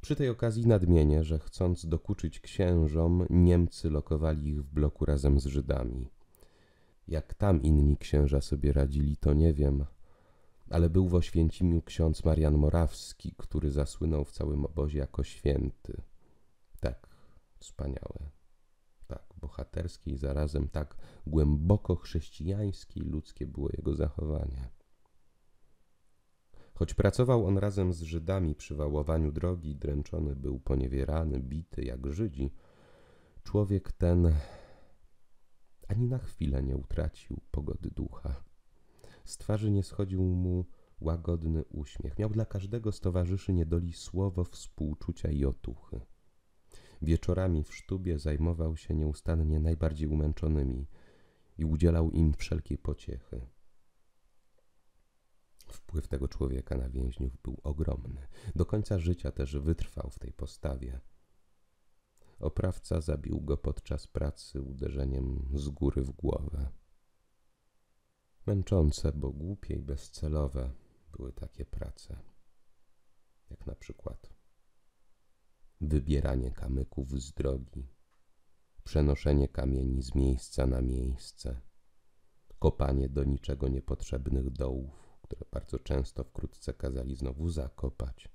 Przy tej okazji nadmienię, że chcąc dokuczyć księżom, Niemcy lokowali ich w bloku razem z Żydami. Jak tam inni księża sobie radzili, to nie wiem, ale był w Oświęcimiu ksiądz Marian Morawski, który zasłynął w całym obozie jako święty. Tak, wspaniałe bohaterskie i zarazem tak głęboko chrześcijańskie i ludzkie było jego zachowanie. Choć pracował on razem z Żydami przy wałowaniu drogi, dręczony był, poniewierany, bity jak Żydzi, człowiek ten ani na chwilę nie utracił pogody ducha. Z twarzy nie schodził mu łagodny uśmiech. Miał dla każdego z towarzyszy niedoli słowo współczucia i otuchy. Wieczorami w sztubie zajmował się nieustannie najbardziej umęczonymi i udzielał im wszelkiej pociechy. Wpływ tego człowieka na więźniów był ogromny. Do końca życia też wytrwał w tej postawie. Oprawca zabił go podczas pracy uderzeniem z góry w głowę. Męczące, bo głupie i bezcelowe były takie prace, jak na przykład wybieranie kamyków z drogi, przenoszenie kamieni z miejsca na miejsce, kopanie do niczego niepotrzebnych dołów, które bardzo często wkrótce kazali znowu zakopać.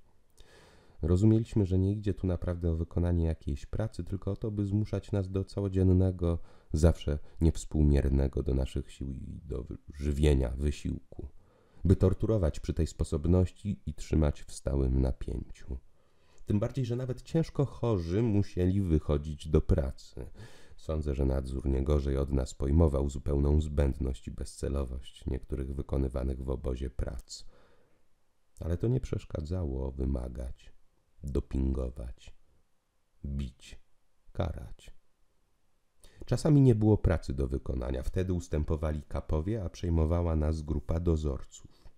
Rozumieliśmy, że nie idzie tu naprawdę o wykonanie jakiejś pracy, tylko o to, by zmuszać nas do całodziennego, zawsze niewspółmiernego do naszych sił i do żywienia wysiłku, by torturować przy tej sposobności i trzymać w stałym napięciu. Tym bardziej, że nawet ciężko chorzy musieli wychodzić do pracy. Sądzę, że nadzór nie gorzej od nas pojmował zupełną zbędność i bezcelowość niektórych wykonywanych w obozie prac. Ale to nie przeszkadzało wymagać, dopingować, bić, karać. Czasami nie było pracy do wykonania, wtedy ustępowali kapowie, a przejmowała nas grupa dozorców.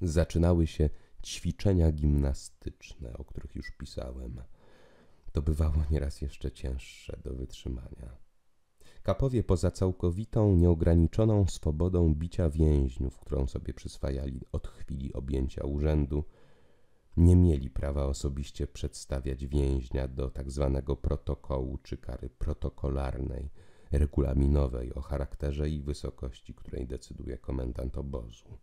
Zaczynały się ćwiczenia gimnastyczne, o których już pisałem. To bywało nieraz jeszcze cięższe do wytrzymania. Kapowie poza całkowitą, nieograniczoną swobodą bicia więźniów, którą sobie przyswajali od chwili objęcia urzędu, nie mieli prawa osobiście przedstawiać więźnia do tzw. Tak protokołu czy kary protokolarnej, regulaminowej o charakterze i wysokości, której decyduje komendant obozu.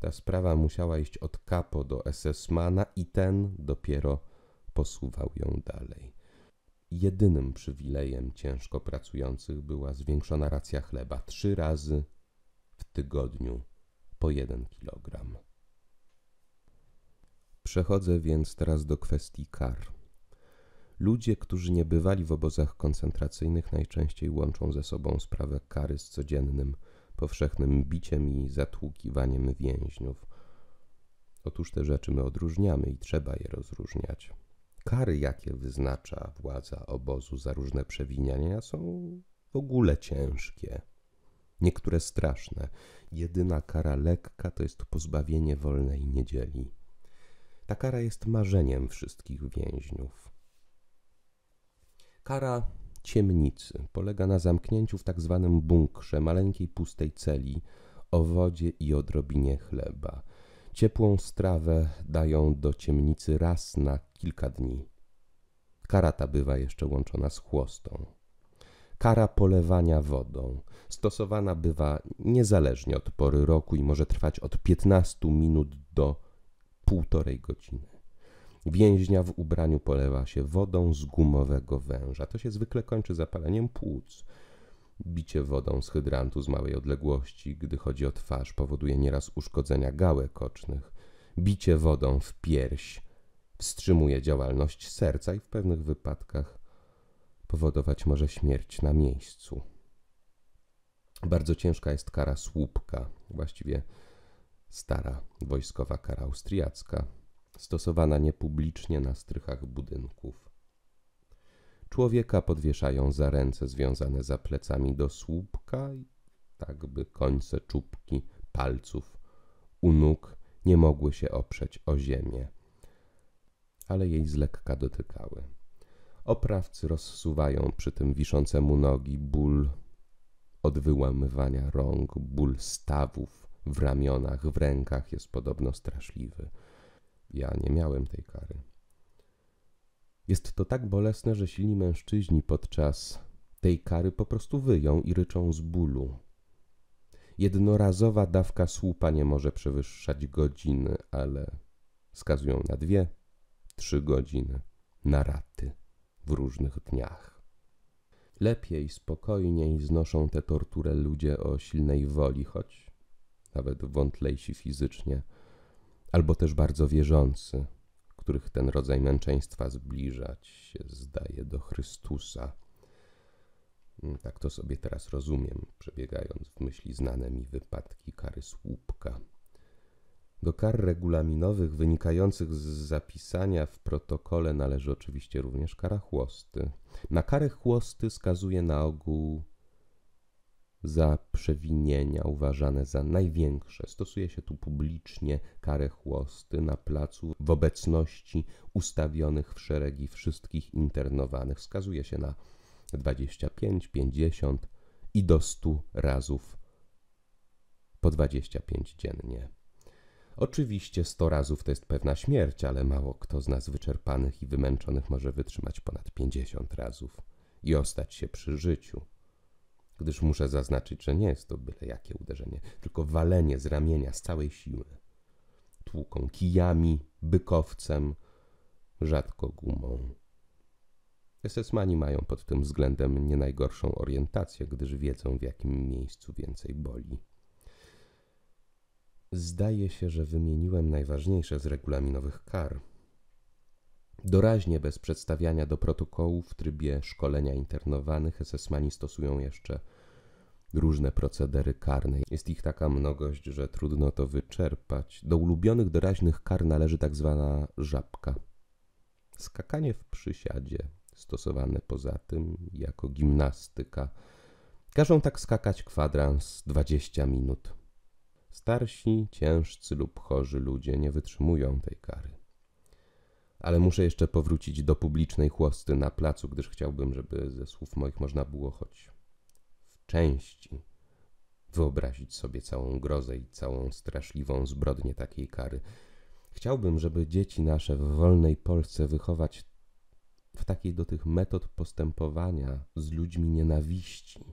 Ta sprawa musiała iść od kapo do SS-mana i ten dopiero posuwał ją dalej. Jedynym przywilejem ciężko pracujących była zwiększona racja chleba trzy razy w tygodniu po jeden kilogram. Przechodzę więc teraz do kwestii kar. Ludzie, którzy nie bywali w obozach koncentracyjnych, najczęściej łączą ze sobą sprawę kary z codziennym powszechnym biciem i zatłukiwaniem więźniów. Otóż te rzeczy my odróżniamy i trzeba je rozróżniać. Kary, jakie wyznacza władza obozu za różne przewinienia, są w ogóle ciężkie, niektóre straszne. Jedyna kara lekka to jest pozbawienie wolnej niedzieli. Ta kara jest marzeniem wszystkich więźniów. Kara ciemnicy. Polega na zamknięciu w tak zwanym bunkrze maleńkiej pustej celi o wodzie i odrobinie chleba. Ciepłą strawę dają do ciemnicy raz na kilka dni. Kara ta bywa jeszcze łączona z chłostą. Kara polewania wodą stosowana bywa niezależnie od pory roku i może trwać od 15 minut do półtorej godziny. Więźnia w ubraniu polewa się wodą z gumowego węża. To się zwykle kończy zapaleniem płuc. Bicie wodą z hydrantu z małej odległości, gdy chodzi o twarz, powoduje nieraz uszkodzenia gałek ocznych. Bicie wodą w pierś wstrzymuje działalność serca i w pewnych wypadkach powodować może śmierć na miejscu. Bardzo ciężka jest kara słupka, właściwie stara wojskowa kara austriacka, stosowana niepublicznie na strychach budynków. Człowieka podwieszają za ręce związane za plecami do słupka, tak by końce czubki palców u nóg nie mogły się oprzeć o ziemię, ale jej z lekka dotykały. Oprawcy rozsuwają przy tym wiszącemu nogi ból od wyłamywania rąk, ból stawów w ramionach, w rękach jest podobno straszliwy. Ja nie miałem tej kary. Jest to tak bolesne, że silni mężczyźni podczas tej kary po prostu wyją i ryczą z bólu. Jednorazowa dawka słupa nie może przewyższać godziny, ale skazują na dwie, trzy godziny, na raty w różnych dniach. Lepiej, spokojniej znoszą te torturę ludzie o silnej woli, choć nawet wątlejsi fizycznie – albo też bardzo wierzący, których ten rodzaj męczeństwa zbliżać się zdaje do Chrystusa. Mm, tak to sobie teraz rozumiem, przebiegając w myśli znane mi wypadki kary słupka. Do kar regulaminowych wynikających z zapisania w protokole należy oczywiście również kara chłosty. Na karę chłosty skazuje na ogół za przewinienia uważane za największe. Stosuje się tu publicznie karę chłosty na placu w obecności ustawionych w szeregi wszystkich internowanych. Wskazuje się na 25, 50 i do 100 razów po 25 dziennie. Oczywiście 100 razów to jest pewna śmierć, ale mało kto z nas wyczerpanych i wymęczonych może wytrzymać ponad 50 razów i ostać się przy życiu gdyż muszę zaznaczyć, że nie jest to byle jakie uderzenie, tylko walenie z ramienia z całej siły. Tłuką kijami, bykowcem, rzadko gumą. Esesmani mają pod tym względem nie najgorszą orientację, gdyż wiedzą w jakim miejscu więcej boli. Zdaje się, że wymieniłem najważniejsze z regulaminowych kar – Doraźnie, bez przedstawiania do protokołu, w trybie szkolenia internowanych SS-mani stosują jeszcze różne procedery karne. Jest ich taka mnogość, że trudno to wyczerpać. Do ulubionych doraźnych kar należy tak zwana żabka. Skakanie w przysiadzie, stosowane poza tym jako gimnastyka. Każą tak skakać kwadrans 20 minut. Starsi, ciężcy lub chorzy ludzie nie wytrzymują tej kary ale muszę jeszcze powrócić do publicznej chłosty na placu, gdyż chciałbym, żeby ze słów moich można było choć w części wyobrazić sobie całą grozę i całą straszliwą zbrodnię takiej kary. Chciałbym, żeby dzieci nasze w wolnej Polsce wychować w takiej do tych metod postępowania z ludźmi nienawiści,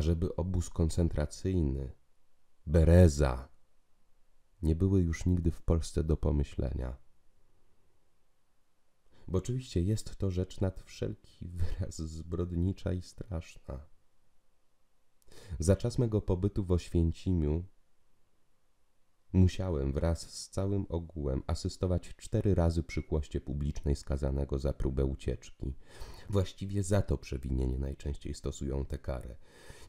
żeby obóz koncentracyjny, Bereza, nie były już nigdy w Polsce do pomyślenia bo oczywiście jest to rzecz nad wszelki wyraz zbrodnicza i straszna. Za czas mego pobytu w Oświęcimiu Musiałem wraz z całym ogółem asystować cztery razy przy kłoście publicznej skazanego za próbę ucieczki. Właściwie za to przewinienie najczęściej stosują tę karę.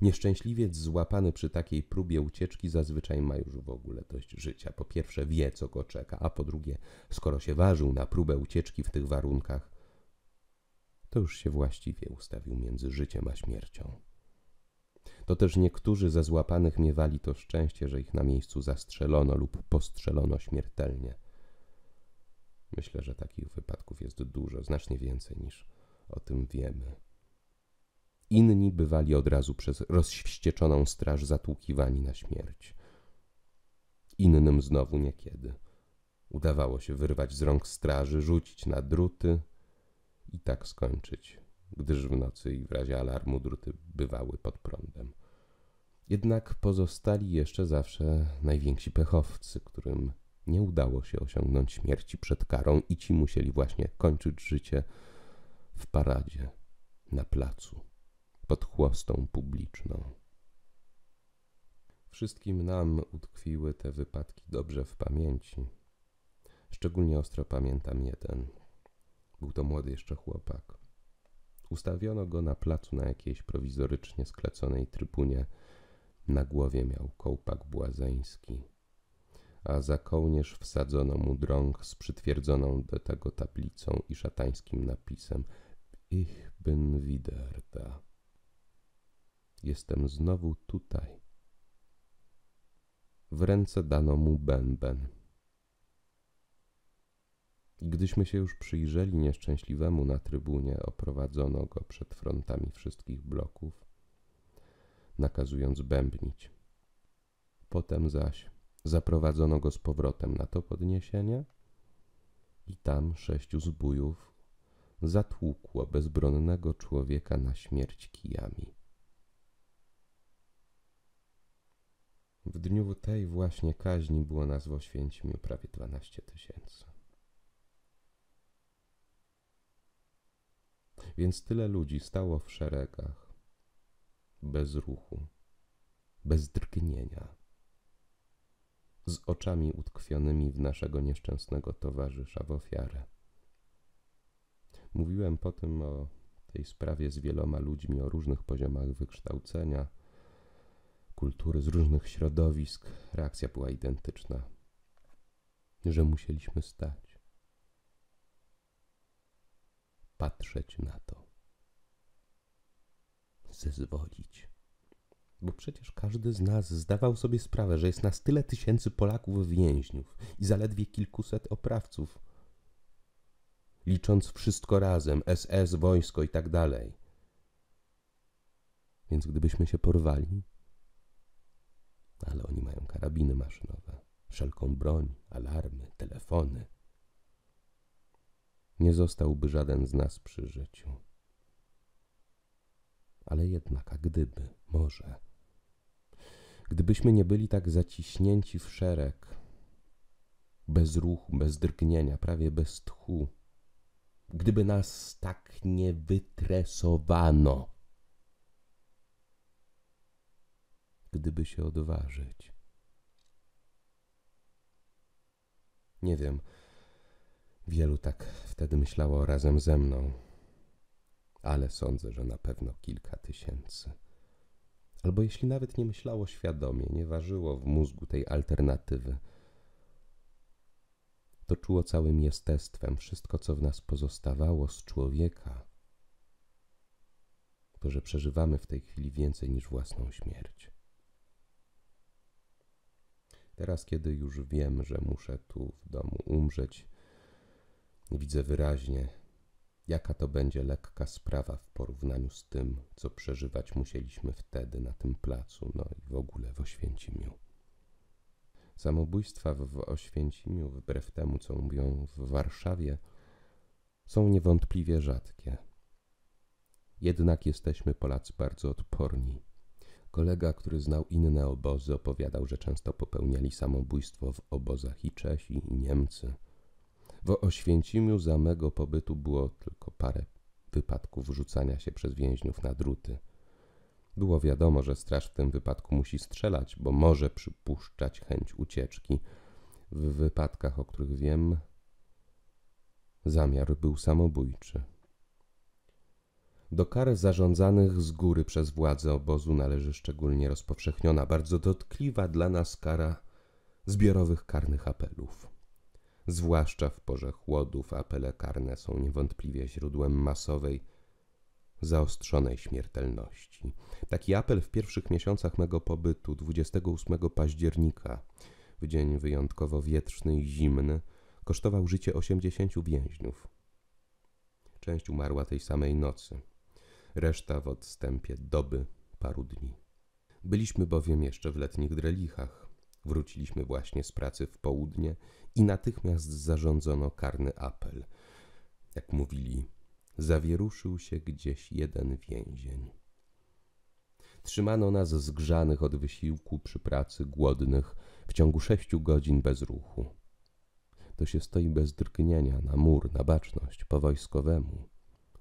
Nieszczęśliwiec złapany przy takiej próbie ucieczki zazwyczaj ma już w ogóle dość życia. Po pierwsze wie, co go czeka, a po drugie, skoro się ważył na próbę ucieczki w tych warunkach, to już się właściwie ustawił między życiem a śmiercią. To też niektórzy ze złapanych miewali to szczęście, że ich na miejscu zastrzelono lub postrzelono śmiertelnie. Myślę, że takich wypadków jest dużo, znacznie więcej niż o tym wiemy. Inni bywali od razu przez rozwścieczoną straż zatłukiwani na śmierć. Innym znowu niekiedy. Udawało się wyrwać z rąk straży, rzucić na druty i tak skończyć gdyż w nocy i w razie alarmu druty bywały pod prądem. Jednak pozostali jeszcze zawsze najwięksi pechowcy, którym nie udało się osiągnąć śmierci przed karą i ci musieli właśnie kończyć życie w paradzie, na placu, pod chłostą publiczną. Wszystkim nam utkwiły te wypadki dobrze w pamięci. Szczególnie ostro pamiętam jeden. Był to młody jeszcze chłopak. Ustawiono go na placu na jakiejś prowizorycznie skleconej trybunie. Na głowie miał kołpak błazeński, a za kołnierz wsadzono mu drąg z przytwierdzoną do tego tablicą i szatańskim napisem Ich bin wieder da. Jestem znowu tutaj. W ręce dano mu bęben Gdyśmy się już przyjrzeli nieszczęśliwemu na trybunie, oprowadzono go przed frontami wszystkich bloków, nakazując bębnić. Potem zaś zaprowadzono go z powrotem na to podniesienie i tam sześciu zbójów zatłukło bezbronnego człowieka na śmierć kijami. W dniu tej właśnie kaźni było nas w Oświęcimiu prawie 12 tysięcy. Więc tyle ludzi stało w szeregach, bez ruchu, bez drgnienia, z oczami utkwionymi w naszego nieszczęsnego towarzysza w ofiarę. Mówiłem potem o tej sprawie z wieloma ludźmi o różnych poziomach wykształcenia, kultury, z różnych środowisk. Reakcja była identyczna, że musieliśmy stać patrzeć na to. Zezwolić. Bo przecież każdy z nas zdawał sobie sprawę, że jest nas tyle tysięcy Polaków więźniów i zaledwie kilkuset oprawców. Licząc wszystko razem, SS, wojsko i tak dalej. Więc gdybyśmy się porwali, ale oni mają karabiny maszynowe, wszelką broń, alarmy, telefony nie zostałby żaden z nas przy życiu. Ale jednak, a gdyby, może, gdybyśmy nie byli tak zaciśnięci w szereg, bez ruchu, bez drgnienia, prawie bez tchu, gdyby nas tak nie wytresowano, gdyby się odważyć. Nie wiem, Wielu tak wtedy myślało razem ze mną, ale sądzę, że na pewno kilka tysięcy. Albo jeśli nawet nie myślało świadomie, nie ważyło w mózgu tej alternatywy, to czuło całym jestestwem wszystko, co w nas pozostawało z człowieka, to że przeżywamy w tej chwili więcej niż własną śmierć. Teraz, kiedy już wiem, że muszę tu w domu umrzeć, Widzę wyraźnie, jaka to będzie lekka sprawa w porównaniu z tym, co przeżywać musieliśmy wtedy na tym placu, no i w ogóle w Oświęcimiu. Samobójstwa w Oświęcimiu, wbrew temu co mówią w Warszawie, są niewątpliwie rzadkie. Jednak jesteśmy Polacy bardzo odporni. Kolega, który znał inne obozy, opowiadał, że często popełniali samobójstwo w obozach i Czesi, i Niemcy – w Oświęcimiu za mego pobytu było tylko parę wypadków rzucania się przez więźniów na druty. Było wiadomo, że straż w tym wypadku musi strzelać, bo może przypuszczać chęć ucieczki. W wypadkach, o których wiem, zamiar był samobójczy. Do kar zarządzanych z góry przez władze obozu należy szczególnie rozpowszechniona, bardzo dotkliwa dla nas kara zbiorowych karnych apelów. Zwłaszcza w porze chłodów apele karne są niewątpliwie źródłem masowej, zaostrzonej śmiertelności. Taki apel w pierwszych miesiącach mego pobytu 28 października, w dzień wyjątkowo wietrzny i zimny, kosztował życie 80 więźniów. Część umarła tej samej nocy, reszta w odstępie doby paru dni. Byliśmy bowiem jeszcze w letnich drelichach. Wróciliśmy właśnie z pracy w południe i natychmiast zarządzono karny apel. Jak mówili, zawieruszył się gdzieś jeden więzień. Trzymano nas zgrzanych od wysiłku przy pracy, głodnych, w ciągu sześciu godzin bez ruchu. To się stoi bez drgnienia na mur, na baczność, po wojskowemu.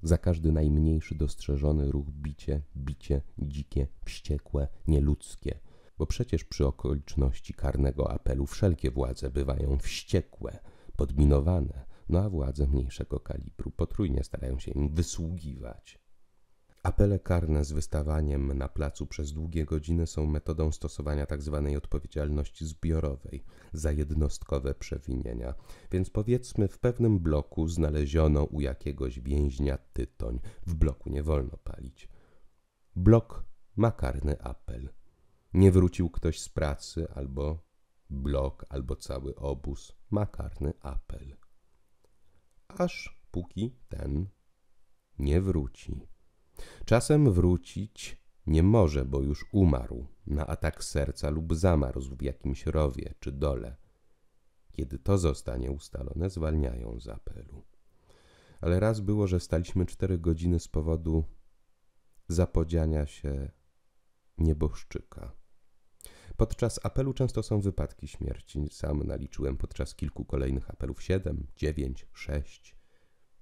Za każdy najmniejszy dostrzeżony ruch bicie, bicie, dzikie, wściekłe, nieludzkie – bo przecież przy okoliczności karnego apelu wszelkie władze bywają wściekłe, podminowane, no a władze mniejszego kalibru potrójnie starają się im wysługiwać. Apele karne z wystawaniem na placu przez długie godziny są metodą stosowania tzw. Tak odpowiedzialności zbiorowej za jednostkowe przewinienia. Więc powiedzmy, w pewnym bloku znaleziono u jakiegoś więźnia tytoń. W bloku nie wolno palić. Blok ma karny apel nie wrócił ktoś z pracy, albo blok, albo cały obóz, makarny apel. Aż póki ten nie wróci. Czasem wrócić nie może, bo już umarł na atak serca lub zamarzł w jakimś rowie czy dole. Kiedy to zostanie ustalone, zwalniają z apelu. Ale raz było, że staliśmy cztery godziny z powodu zapodziania się nieboszczyka. Podczas apelu często są wypadki śmierci. Sam naliczyłem podczas kilku kolejnych apelów 7, 9, 6,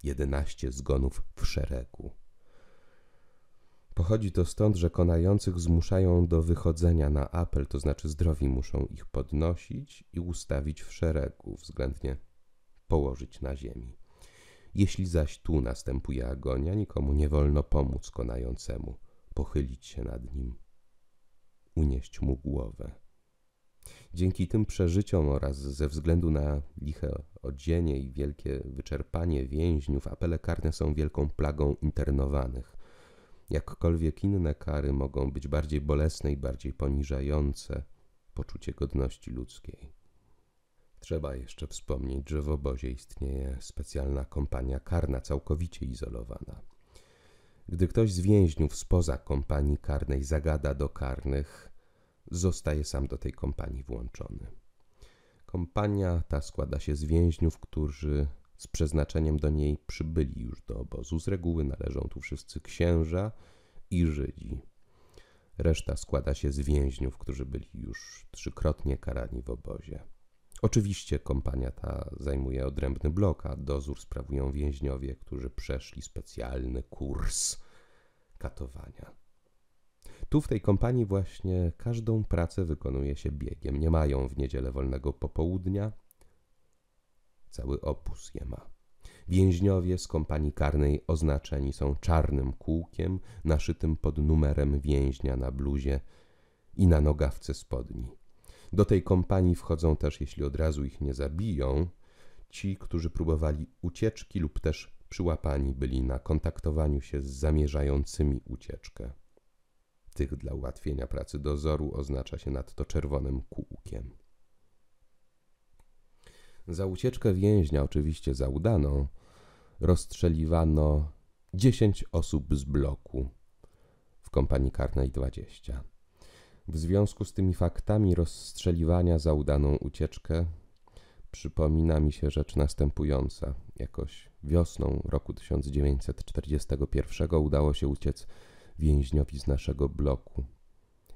11 zgonów w szeregu. Pochodzi to stąd, że konających zmuszają do wychodzenia na apel, to znaczy zdrowi muszą ich podnosić i ustawić w szeregu, względnie położyć na ziemi. Jeśli zaś tu następuje agonia, nikomu nie wolno pomóc konającemu, pochylić się nad nim unieść mu głowę. Dzięki tym przeżyciom oraz ze względu na liche odzienie i wielkie wyczerpanie więźniów, apele karne są wielką plagą internowanych. Jakkolwiek inne kary mogą być bardziej bolesne i bardziej poniżające poczucie godności ludzkiej. Trzeba jeszcze wspomnieć, że w obozie istnieje specjalna kompania karna, całkowicie izolowana. Gdy ktoś z więźniów spoza kompanii karnej zagada do karnych, zostaje sam do tej kompanii włączony. Kompania ta składa się z więźniów, którzy z przeznaczeniem do niej przybyli już do obozu. Z reguły należą tu wszyscy księża i Żydzi. Reszta składa się z więźniów, którzy byli już trzykrotnie karani w obozie. Oczywiście kompania ta zajmuje odrębny blok, a dozór sprawują więźniowie, którzy przeszli specjalny kurs katowania. Tu w tej kompanii właśnie każdą pracę wykonuje się biegiem. Nie mają w niedzielę wolnego popołudnia. Cały opus je ma. Więźniowie z kompanii karnej oznaczeni są czarnym kółkiem naszytym pod numerem więźnia na bluzie i na nogawce spodni. Do tej kompanii wchodzą też, jeśli od razu ich nie zabiją, ci, którzy próbowali ucieczki lub też przyłapani byli na kontaktowaniu się z zamierzającymi ucieczkę. Tych dla ułatwienia pracy dozoru oznacza się nadto czerwonym kółkiem. Za ucieczkę więźnia, oczywiście za udaną, rozstrzeliwano 10 osób z bloku w kompanii karnej 20. W związku z tymi faktami rozstrzeliwania za udaną ucieczkę przypomina mi się rzecz następująca. Jakoś wiosną roku 1941 udało się uciec więźniowi z naszego bloku.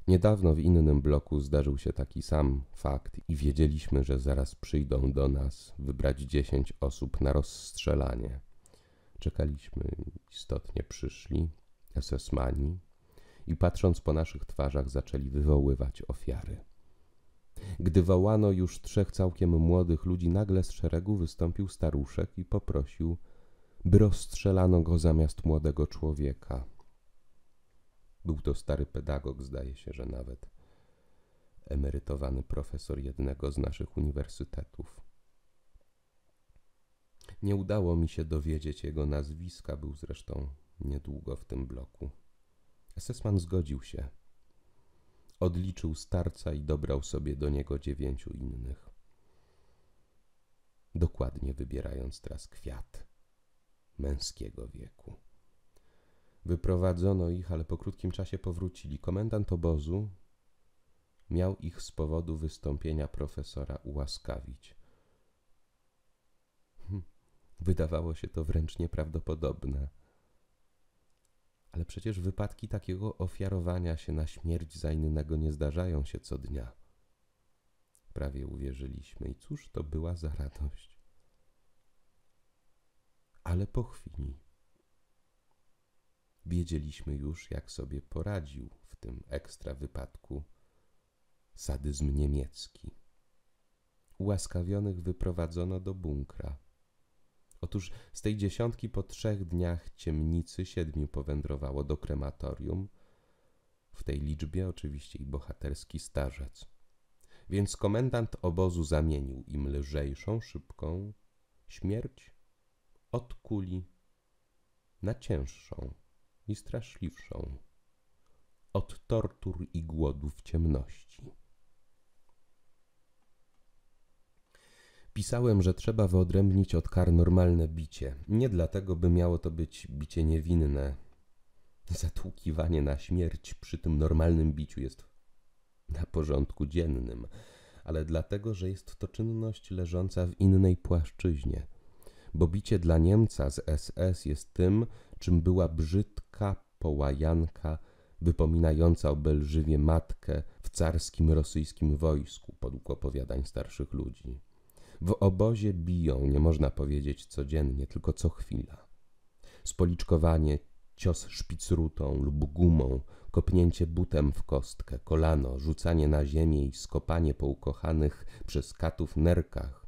Niedawno w innym bloku zdarzył się taki sam fakt i wiedzieliśmy, że zaraz przyjdą do nas wybrać 10 osób na rozstrzelanie. Czekaliśmy, istotnie przyszli, esesmani, i patrząc po naszych twarzach zaczęli wywoływać ofiary. Gdy wołano już trzech całkiem młodych ludzi, nagle z szeregu wystąpił staruszek i poprosił, by rozstrzelano go zamiast młodego człowieka. Był to stary pedagog, zdaje się, że nawet emerytowany profesor jednego z naszych uniwersytetów. Nie udało mi się dowiedzieć jego nazwiska, był zresztą niedługo w tym bloku. Sesman zgodził się. Odliczył starca i dobrał sobie do niego dziewięciu innych. Dokładnie wybierając teraz kwiat męskiego wieku. Wyprowadzono ich, ale po krótkim czasie powrócili. Komendant obozu miał ich z powodu wystąpienia profesora ułaskawić. Hm. Wydawało się to wręcz nieprawdopodobne. Ale przecież wypadki takiego ofiarowania się na śmierć za innego nie zdarzają się co dnia. Prawie uwierzyliśmy i cóż to była za radość. Ale po chwili wiedzieliśmy już, jak sobie poradził w tym ekstra wypadku sadyzm niemiecki. Ułaskawionych wyprowadzono do bunkra Otóż z tej dziesiątki po trzech dniach ciemnicy siedmiu powędrowało do krematorium. W tej liczbie oczywiście i bohaterski starzec. Więc komendant obozu zamienił im lżejszą, szybką śmierć od kuli na cięższą i straszliwszą od tortur i głodu w ciemności. Pisałem, że trzeba wyodrębnić od kar normalne bicie. Nie dlatego, by miało to być bicie niewinne. Zatłukiwanie na śmierć przy tym normalnym biciu jest na porządku dziennym, ale dlatego, że jest to czynność leżąca w innej płaszczyźnie. Bo bicie dla Niemca z SS jest tym, czym była brzydka połajanka wypominająca o Belżywie matkę w carskim rosyjskim wojsku, podług opowiadań starszych ludzi. W obozie biją, nie można powiedzieć codziennie, tylko co chwila. Spoliczkowanie, cios szpicrutą lub gumą, kopnięcie butem w kostkę, kolano, rzucanie na ziemię i skopanie po ukochanych przez katów nerkach.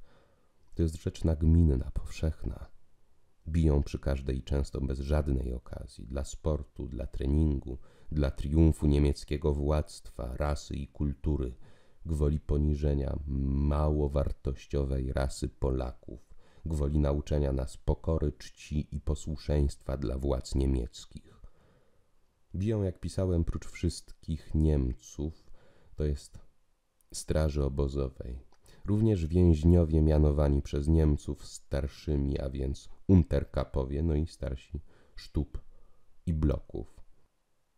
To jest rzecz nagminna, powszechna. Biją przy każdej często bez żadnej okazji, dla sportu, dla treningu, dla triumfu niemieckiego władztwa, rasy i kultury – gwoli poniżenia mało wartościowej rasy Polaków, gwoli nauczenia nas pokory, czci i posłuszeństwa dla władz niemieckich. Biją, jak pisałem, prócz wszystkich Niemców, to jest straży obozowej, również więźniowie mianowani przez Niemców starszymi, a więc unterkapowie, no i starsi sztub i bloków.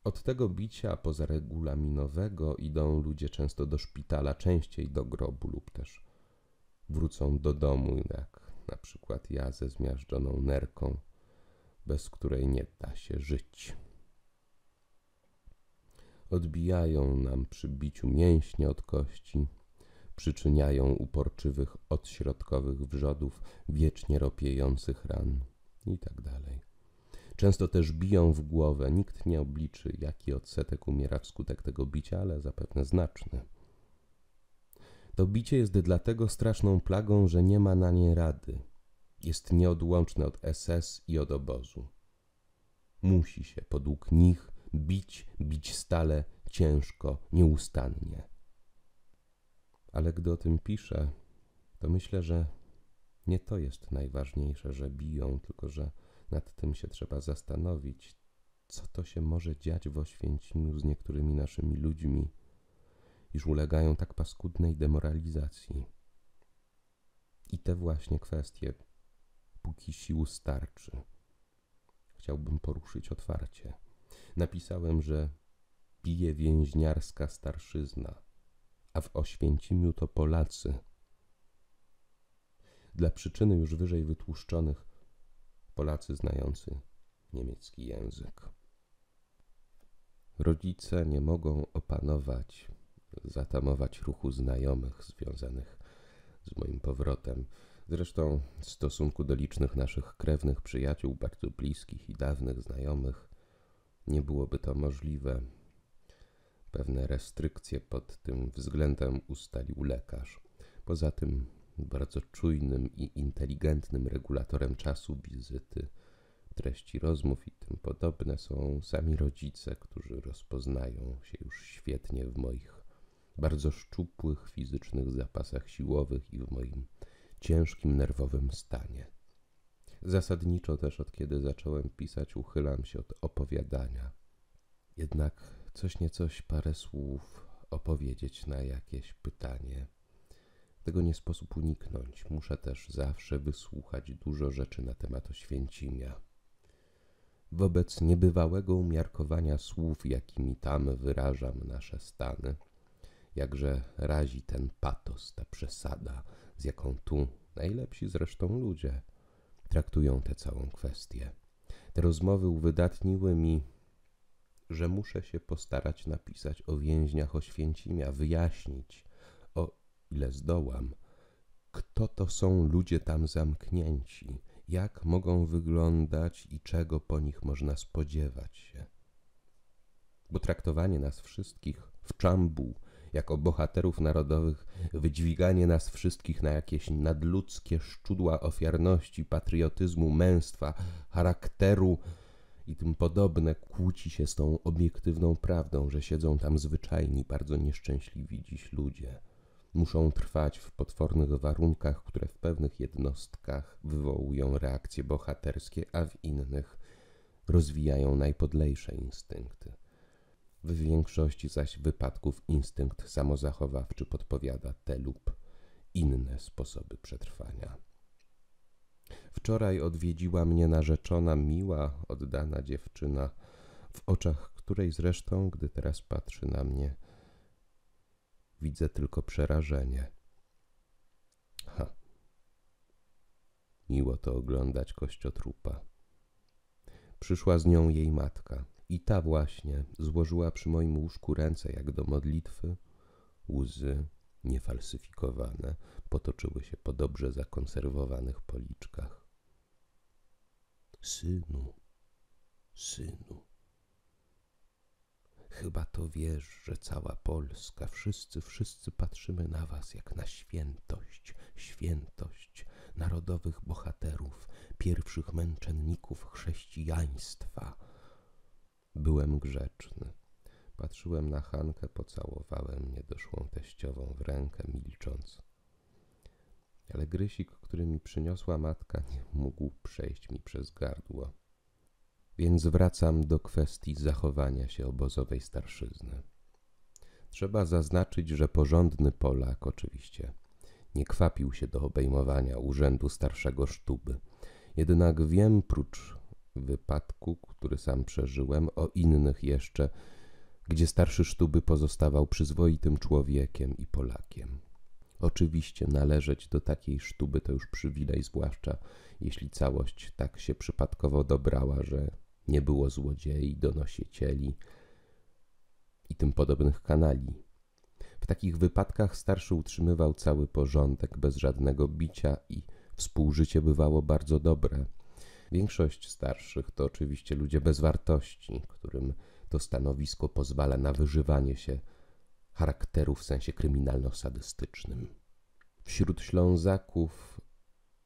Od tego bicia pozaregulaminowego idą ludzie często do szpitala, częściej do grobu lub też wrócą do domu, jak na przykład ja ze zmiażdżoną nerką, bez której nie da się żyć. Odbijają nam przy biciu mięśnie od kości, przyczyniają uporczywych odśrodkowych wrzodów, wiecznie ropiejących ran itd. Tak Często też biją w głowę. Nikt nie obliczy, jaki odsetek umiera wskutek tego bicia, ale zapewne znaczny. To bicie jest dlatego straszną plagą, że nie ma na nie rady. Jest nieodłączne od SS i od obozu. Musi się podług nich bić, bić stale, ciężko, nieustannie. Ale gdy o tym piszę, to myślę, że nie to jest najważniejsze, że biją, tylko że nad tym się trzeba zastanowić, co to się może dziać w Oświęcimiu z niektórymi naszymi ludźmi, iż ulegają tak paskudnej demoralizacji. I te właśnie kwestie, póki sił starczy, chciałbym poruszyć otwarcie. Napisałem, że bije więźniarska starszyzna, a w Oświęcimiu to Polacy. Dla przyczyny już wyżej wytłuszczonych Polacy znający niemiecki język. Rodzice nie mogą opanować, zatamować ruchu znajomych związanych z moim powrotem. Zresztą w stosunku do licznych naszych krewnych przyjaciół, bardzo bliskich i dawnych znajomych, nie byłoby to możliwe. Pewne restrykcje pod tym względem ustalił lekarz. Poza tym bardzo czujnym i inteligentnym regulatorem czasu wizyty, treści rozmów i tym podobne są sami rodzice, którzy rozpoznają się już świetnie w moich bardzo szczupłych fizycznych zapasach siłowych i w moim ciężkim nerwowym stanie. Zasadniczo też od kiedy zacząłem pisać, uchylam się od opowiadania. Jednak coś niecoś parę słów opowiedzieć na jakieś pytanie tego nie sposób uniknąć. Muszę też zawsze wysłuchać dużo rzeczy na temat Oświęcimia. Wobec niebywałego umiarkowania słów, jakimi tam wyrażam nasze stany, jakże razi ten patos, ta przesada, z jaką tu najlepsi zresztą ludzie traktują tę całą kwestię. Te rozmowy uwydatniły mi, że muszę się postarać napisać o więźniach Oświęcimia, wyjaśnić – ile zdołam, kto to są ludzie tam zamknięci, jak mogą wyglądać i czego po nich można spodziewać się. Bo traktowanie nas wszystkich w czambuł, jako bohaterów narodowych, wydźwiganie nas wszystkich na jakieś nadludzkie szczudła ofiarności, patriotyzmu, męstwa, charakteru i tym podobne kłóci się z tą obiektywną prawdą, że siedzą tam zwyczajni, bardzo nieszczęśliwi dziś ludzie – muszą trwać w potwornych warunkach, które w pewnych jednostkach wywołują reakcje bohaterskie, a w innych rozwijają najpodlejsze instynkty. W większości zaś wypadków instynkt samozachowawczy podpowiada te lub inne sposoby przetrwania. Wczoraj odwiedziła mnie narzeczona, miła, oddana dziewczyna, w oczach której zresztą, gdy teraz patrzy na mnie, widzę tylko przerażenie. Ha. Miło to oglądać kościotrupa. Przyszła z nią jej matka i ta właśnie złożyła przy moim łóżku ręce jak do modlitwy. Łzy, niefalsyfikowane, potoczyły się po dobrze zakonserwowanych policzkach. Synu, synu Chyba to wiesz, że cała Polska, wszyscy, wszyscy patrzymy na was jak na świętość, świętość narodowych bohaterów, pierwszych męczenników chrześcijaństwa. Byłem grzeczny. Patrzyłem na Hankę, pocałowałem niedoszłą teściową w rękę, milcząc. Ale grysik, który mi przyniosła matka, nie mógł przejść mi przez gardło. Więc wracam do kwestii zachowania się obozowej starszyzny. Trzeba zaznaczyć, że porządny Polak oczywiście nie kwapił się do obejmowania urzędu starszego sztuby. Jednak wiem, prócz wypadku, który sam przeżyłem, o innych jeszcze, gdzie starszy sztuby pozostawał przyzwoitym człowiekiem i Polakiem. Oczywiście należeć do takiej sztuby to już przywilej, zwłaszcza jeśli całość tak się przypadkowo dobrała, że nie było złodziei, donosicieli i tym podobnych kanali. W takich wypadkach starszy utrzymywał cały porządek bez żadnego bicia i współżycie bywało bardzo dobre. Większość starszych to oczywiście ludzie bez wartości, którym to stanowisko pozwala na wyżywanie się charakteru w sensie kryminalno-sadystycznym. Wśród Ślązaków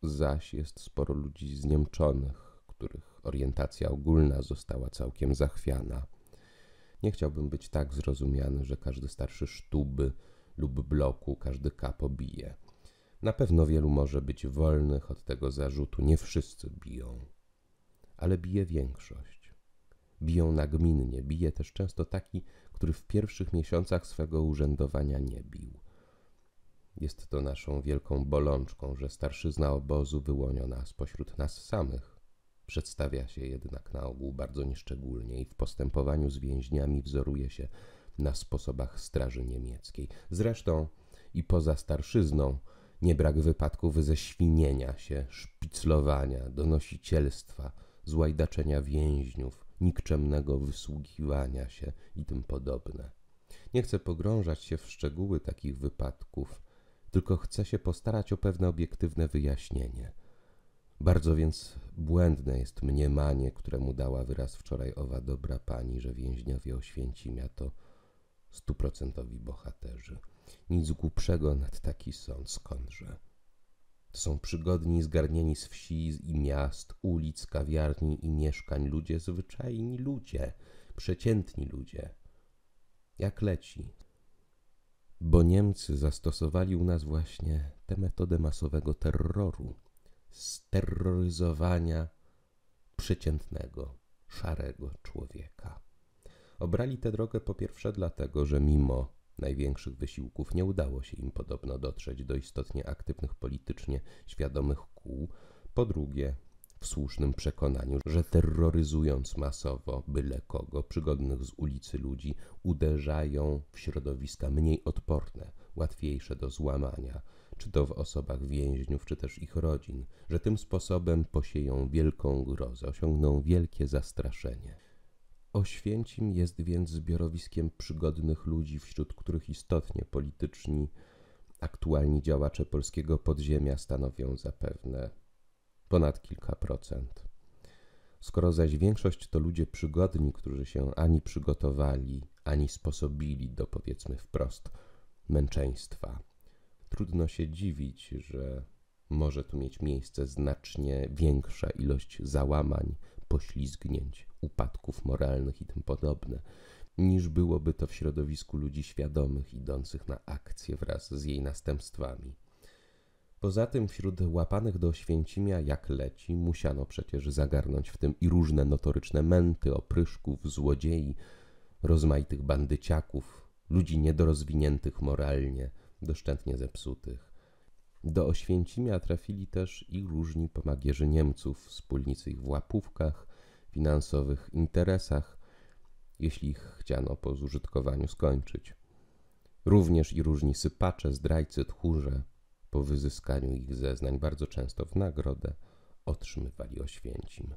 zaś jest sporo ludzi zniemczonych, których orientacja ogólna została całkiem zachwiana. Nie chciałbym być tak zrozumiany, że każdy starszy sztuby lub bloku, każdy kapo bije. Na pewno wielu może być wolnych od tego zarzutu, nie wszyscy biją. Ale bije większość. Biją nagminnie, bije też często taki, który w pierwszych miesiącach swego urzędowania nie bił. Jest to naszą wielką bolączką, że starszyzna obozu wyłoniona spośród nas samych. Przedstawia się jednak na ogół bardzo nieszczególnie i w postępowaniu z więźniami wzoruje się na sposobach straży niemieckiej. Zresztą i poza starszyzną nie brak wypadków ześwinienia się, szpiclowania, donosicielstwa, złajdaczenia więźniów, nikczemnego wysługiwania się i tym podobne. Nie chcę pogrążać się w szczegóły takich wypadków, tylko chcę się postarać o pewne obiektywne wyjaśnienie – bardzo więc błędne jest mniemanie, któremu dała wyraz wczoraj owa dobra pani, że więźniowie Oświęcimia to stuprocentowi bohaterzy. Nic głupszego nad taki sąd skądże. To są przygodni, zgarnieni z wsi i miast, ulic, kawiarni i mieszkań ludzie, zwyczajni ludzie, przeciętni ludzie. Jak leci. Bo Niemcy zastosowali u nas właśnie tę metodę masowego terroru steroryzowania przeciętnego, szarego człowieka. Obrali tę drogę po pierwsze dlatego, że mimo największych wysiłków nie udało się im podobno dotrzeć do istotnie aktywnych politycznie świadomych kół, po drugie w słusznym przekonaniu, że terroryzując masowo byle kogo, przygodnych z ulicy ludzi, uderzają w środowiska mniej odporne, łatwiejsze do złamania, czy to w osobach więźniów, czy też ich rodzin, że tym sposobem posieją wielką grozę, osiągną wielkie zastraszenie. Oświęcim jest więc zbiorowiskiem przygodnych ludzi, wśród których istotnie polityczni, aktualni działacze polskiego podziemia stanowią zapewne ponad kilka procent. Skoro zaś większość to ludzie przygodni, którzy się ani przygotowali, ani sposobili do powiedzmy wprost męczeństwa, trudno się dziwić, że może tu mieć miejsce znacznie większa ilość załamań, poślizgnięć, upadków moralnych i tym podobne, niż byłoby to w środowisku ludzi świadomych idących na akcję wraz z jej następstwami. Poza tym wśród łapanych do Święcimia jak leci musiano przecież zagarnąć w tym i różne notoryczne męty, opryszków, złodziei, rozmaitych bandyciaków, ludzi niedorozwiniętych moralnie – doszczętnie zepsutych. Do Oświęcimia trafili też i różni pomagierzy Niemców, wspólnicy ich w łapówkach, finansowych interesach, jeśli ich chciano po zużytkowaniu skończyć. Również i różni sypacze, zdrajcy, tchórze, po wyzyskaniu ich zeznań bardzo często w nagrodę otrzymywali Oświęcim.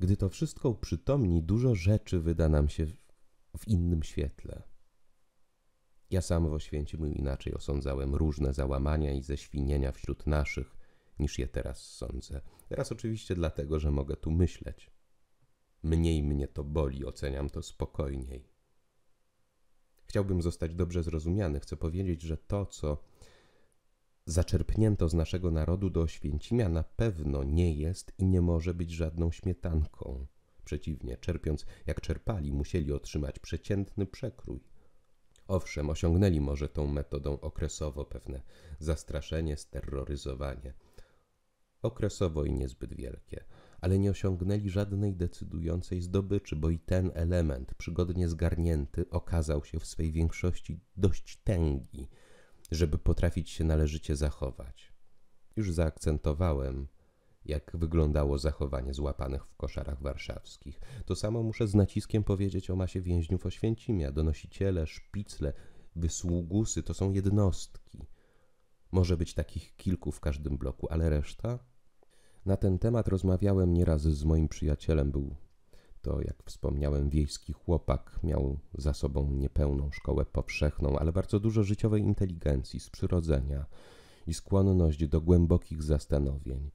Gdy to wszystko uprzytomni, dużo rzeczy wyda nam się w innym świetle. Ja sam w Oświęcimiu inaczej osądzałem różne załamania i ześwinienia wśród naszych, niż je teraz sądzę. Teraz oczywiście dlatego, że mogę tu myśleć. Mniej mnie to boli, oceniam to spokojniej. Chciałbym zostać dobrze zrozumiany. Chcę powiedzieć, że to, co zaczerpnięto z naszego narodu do Oświęcimia, na pewno nie jest i nie może być żadną śmietanką. Przeciwnie, czerpiąc jak czerpali, musieli otrzymać przeciętny przekrój. Owszem, osiągnęli może tą metodą okresowo pewne zastraszenie, steroryzowanie. Okresowo i niezbyt wielkie, ale nie osiągnęli żadnej decydującej zdobyczy, bo i ten element, przygodnie zgarnięty, okazał się w swej większości dość tęgi, żeby potrafić się należycie zachować. Już zaakcentowałem, jak wyglądało zachowanie złapanych w koszarach warszawskich. To samo muszę z naciskiem powiedzieć o masie więźniów Oświęcimia. Donosiciele, szpicle, wysługusy to są jednostki. Może być takich kilku w każdym bloku, ale reszta? Na ten temat rozmawiałem nieraz z moim przyjacielem. Był to, jak wspomniałem, wiejski chłopak. Miał za sobą niepełną szkołę powszechną, ale bardzo dużo życiowej inteligencji z przyrodzenia i skłonność do głębokich zastanowień.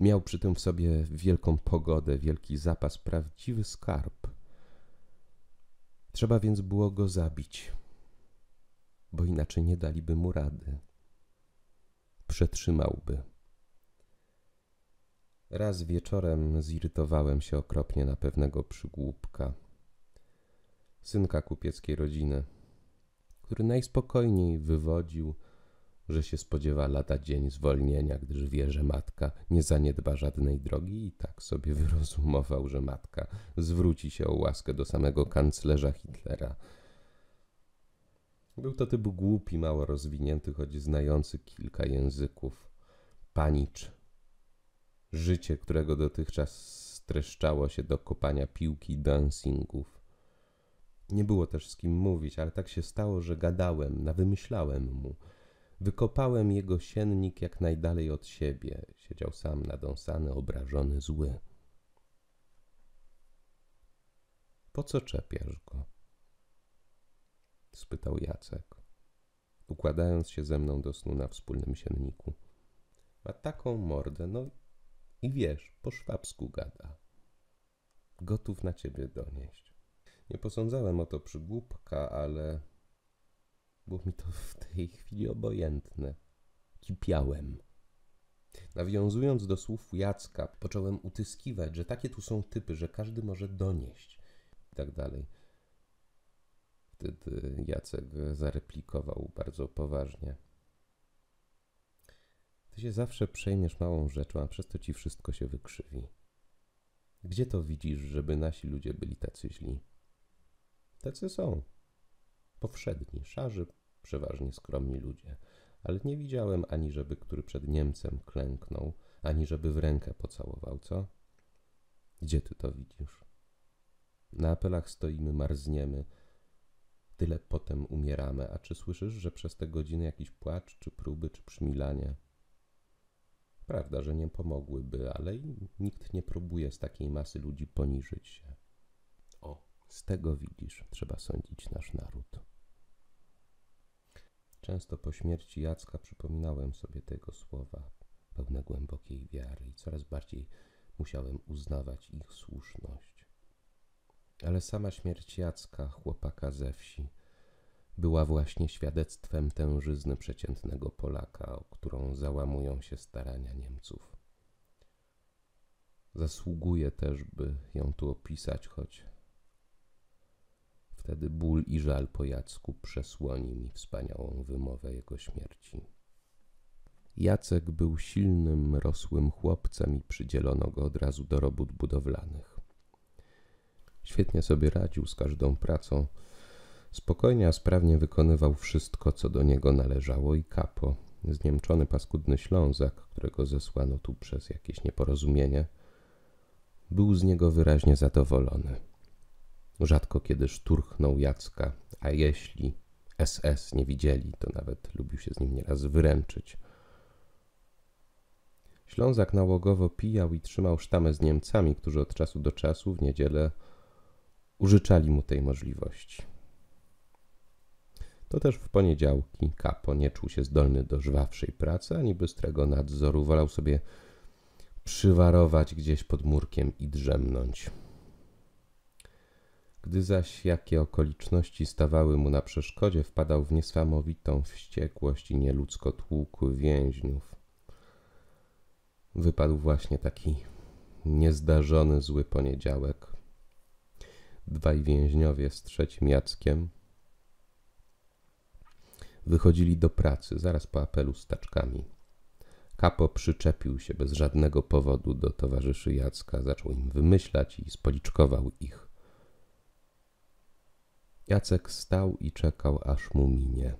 Miał przy tym w sobie wielką pogodę, wielki zapas, prawdziwy skarb. Trzeba więc było go zabić, bo inaczej nie daliby mu rady. Przetrzymałby. Raz wieczorem zirytowałem się okropnie na pewnego przygłupka, synka kupieckiej rodziny, który najspokojniej wywodził że się spodziewa lada dzień zwolnienia, gdyż wie, że matka nie zaniedba żadnej drogi i tak sobie wyrozumował, że matka zwróci się o łaskę do samego kanclerza Hitlera. Był to typ głupi, mało rozwinięty, choć znający kilka języków. Panicz. Życie, którego dotychczas streszczało się do kopania piłki i dancingów. Nie było też z kim mówić, ale tak się stało, że gadałem, nawymyślałem mu – Wykopałem jego siennik jak najdalej od siebie. Siedział sam nadąsany, obrażony, zły. Po co czepiasz go? spytał Jacek, układając się ze mną do snu na wspólnym sienniku. Ma taką mordę, no i wiesz, po szwabsku gada. Gotów na ciebie donieść. Nie posądzałem o to przygłupka, ale było mi to w tej chwili obojętne. Kipiałem. Nawiązując do słów Jacka, począłem utyskiwać, że takie tu są typy, że każdy może donieść i tak dalej. Wtedy Jacek zareplikował bardzo poważnie. Ty się zawsze przejmiesz małą rzeczą, a przez to ci wszystko się wykrzywi. Gdzie to widzisz, żeby nasi ludzie byli tacy źli? Tacy są powszedni, szarzy, przeważnie skromni ludzie, ale nie widziałem ani żeby który przed Niemcem klęknął, ani żeby w rękę pocałował, co? Gdzie ty to widzisz? Na apelach stoimy, marzniemy, tyle potem umieramy, a czy słyszysz, że przez te godziny jakiś płacz, czy próby, czy przymilanie? Prawda, że nie pomogłyby, ale nikt nie próbuje z takiej masy ludzi poniżyć się. Z tego widzisz, trzeba sądzić nasz naród. Często po śmierci Jacka przypominałem sobie tego słowa, pełne głębokiej wiary i coraz bardziej musiałem uznawać ich słuszność. Ale sama śmierć Jacka, chłopaka ze wsi, była właśnie świadectwem tężyzny przeciętnego Polaka, o którą załamują się starania Niemców. Zasługuje też, by ją tu opisać, choć Wtedy ból i żal po Jacku przesłoni mi wspaniałą wymowę jego śmierci. Jacek był silnym, rosłym chłopcem i przydzielono go od razu do robót budowlanych. Świetnie sobie radził z każdą pracą. Spokojnie, a sprawnie wykonywał wszystko, co do niego należało i kapo. Zniemczony paskudny Ślązak, którego zesłano tu przez jakieś nieporozumienie, był z niego wyraźnie zadowolony. Rzadko kiedy szturchnął Jacka, a jeśli SS nie widzieli, to nawet lubił się z nim nieraz wyręczyć. Ślązak nałogowo pijał i trzymał sztamę z Niemcami, którzy od czasu do czasu w niedzielę użyczali mu tej możliwości. To też w poniedziałki Kapo nie czuł się zdolny do żwawszej pracy, ani bystrego nadzoru wolał sobie przywarować gdzieś pod murkiem i drzemnąć. Gdy zaś jakie okoliczności stawały mu na przeszkodzie, wpadał w niesamowitą wściekłość i nieludzko tłukł więźniów. Wypadł właśnie taki niezdarzony zły poniedziałek. Dwaj więźniowie z trzecim Jackiem wychodzili do pracy zaraz po apelu z taczkami. Kapo przyczepił się bez żadnego powodu do towarzyszy Jacka, zaczął im wymyślać i spoliczkował ich. Jacek stał i czekał, aż mu minie.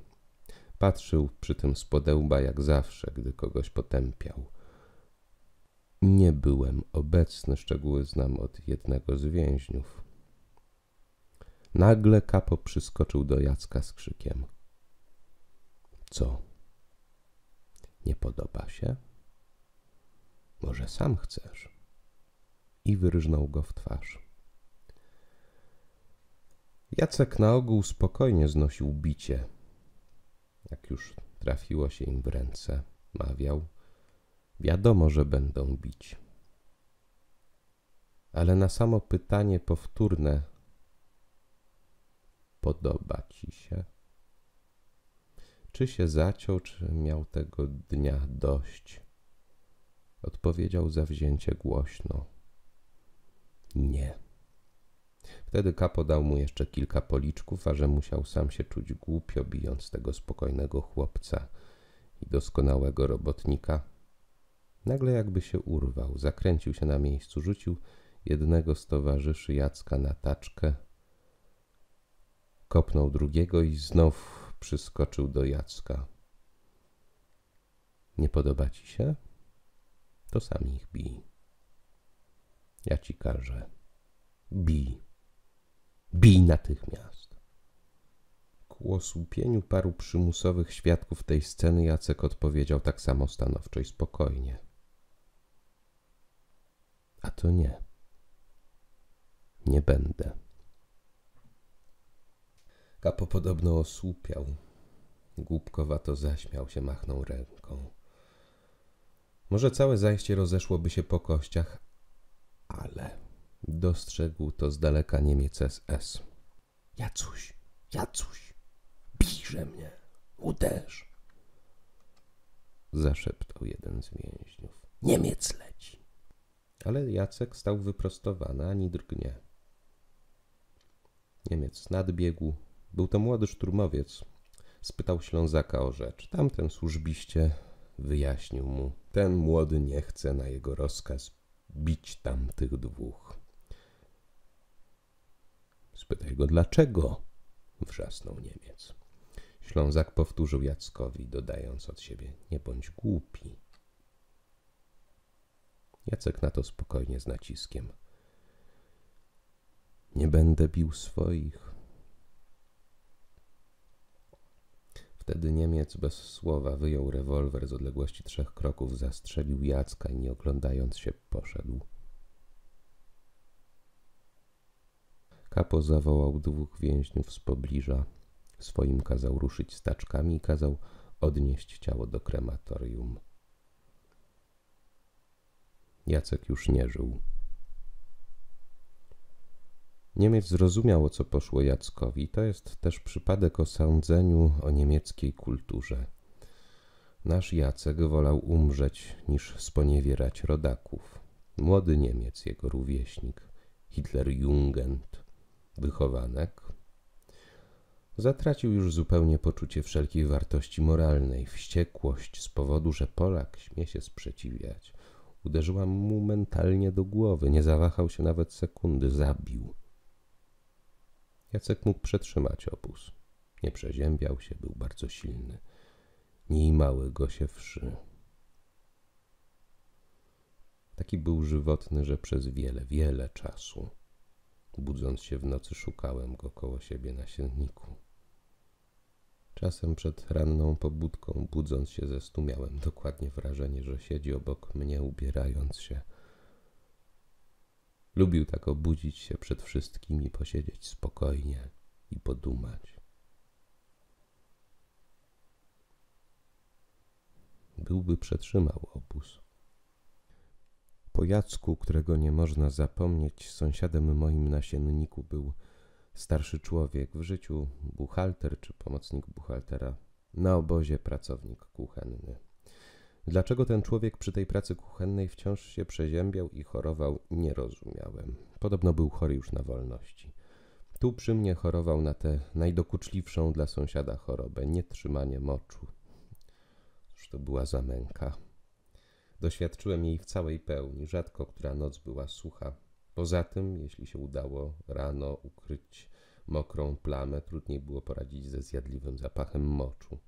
Patrzył przy tym spodełba, jak zawsze, gdy kogoś potępiał. Nie byłem obecny, szczegóły znam od jednego z więźniów. Nagle kapo przyskoczył do Jacka z krzykiem. Co? Nie podoba się? Może sam chcesz? I wyrżnął go w twarz. Jacek na ogół spokojnie znosił bicie. Jak już trafiło się im w ręce, mawiał, wiadomo, że będą bić. Ale na samo pytanie powtórne podoba ci się? Czy się zaciął, czy miał tego dnia dość? Odpowiedział zawzięcie głośno. Nie. Wtedy Kapo dał mu jeszcze kilka policzków, a że musiał sam się czuć głupio, bijąc tego spokojnego chłopca i doskonałego robotnika. Nagle jakby się urwał, zakręcił się na miejscu, rzucił jednego z towarzyszy Jacka na taczkę, kopnął drugiego i znów przyskoczył do Jacka. Nie podoba ci się? To sam ich bij. Ja ci każę. Bij. Bij natychmiast. Ku osłupieniu paru przymusowych świadków tej sceny Jacek odpowiedział tak samo stanowczo i spokojnie. A to nie. Nie będę. Kapo podobno osłupiał. Głupkowato zaśmiał się, machnął ręką. Może całe zajście rozeszłoby się po kościach, ale Dostrzegł to z daleka Niemiec SS. Jacuś, Jacuś, bijże mnie, uderz. Zaszeptał jeden z więźniów. Niemiec leci. Ale Jacek stał wyprostowany, ani drgnie. Niemiec nadbiegł. Był to młody szturmowiec. Spytał Ślązaka o rzecz. Tamten służbiście wyjaśnił mu. Ten młody nie chce na jego rozkaz bić tamtych dwóch. Spytaj go dlaczego, wrzasnął Niemiec. Ślązak powtórzył Jackowi, dodając od siebie: Nie bądź głupi. Jacek na to spokojnie z naciskiem. Nie będę bił swoich. Wtedy Niemiec bez słowa wyjął rewolwer z odległości trzech kroków, zastrzelił Jacka i nie oglądając się poszedł. Kapo zawołał dwóch więźniów z pobliża. Swoim kazał ruszyć staczkami i kazał odnieść ciało do krematorium. Jacek już nie żył. Niemiec zrozumiał, o co poszło Jackowi. To jest też przypadek o sądzeniu o niemieckiej kulturze. Nasz Jacek wolał umrzeć niż sponiewierać rodaków. Młody Niemiec, jego rówieśnik, Hitler Jungend, wychowanek, zatracił już zupełnie poczucie wszelkiej wartości moralnej. Wściekłość z powodu, że Polak śmie się sprzeciwiać, uderzyła mu mentalnie do głowy. Nie zawahał się nawet sekundy, zabił. Jacek mógł przetrzymać opóz. Nie przeziębiał się, był bardzo silny. Nie imały go się wszy. Taki był żywotny, że przez wiele, wiele czasu Budząc się w nocy, szukałem go koło siebie na sienniku. Czasem przed ranną pobudką, budząc się ze snu, miałem dokładnie wrażenie, że siedzi obok mnie, ubierając się. Lubił tak obudzić się przed wszystkimi, posiedzieć spokojnie i podumać. Byłby przetrzymał obóz. Po Jacku, którego nie można zapomnieć, sąsiadem moim na sienniku był starszy człowiek w życiu, buchalter czy pomocnik buchaltera, na obozie pracownik kuchenny. Dlaczego ten człowiek przy tej pracy kuchennej wciąż się przeziębiał i chorował, nie rozumiałem. Podobno był chory już na wolności. Tu przy mnie chorował na tę najdokuczliwszą dla sąsiada chorobę nietrzymanie moczu. Cóż to była za męka. Doświadczyłem jej w całej pełni, rzadko która noc była sucha. Poza tym, jeśli się udało rano ukryć mokrą plamę, trudniej było poradzić ze zjadliwym zapachem moczu.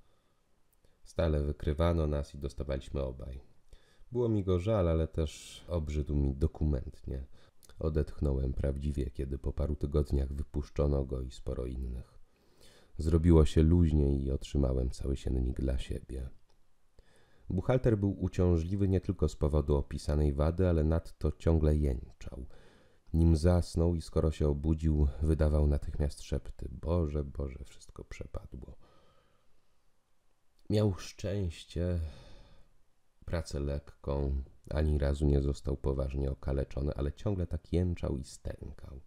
Stale wykrywano nas i dostawaliśmy obaj. Było mi go żal, ale też obrzydł mi dokumentnie. Odetchnąłem prawdziwie, kiedy po paru tygodniach wypuszczono go i sporo innych. Zrobiło się luźniej i otrzymałem cały siennik dla siebie. Buchalter był uciążliwy nie tylko z powodu opisanej wady, ale nadto ciągle jęczał. Nim zasnął i skoro się obudził, wydawał natychmiast szepty: Boże, Boże, wszystko przepadło. Miał szczęście, pracę lekką, ani razu nie został poważnie okaleczony, ale ciągle tak jęczał i stękał.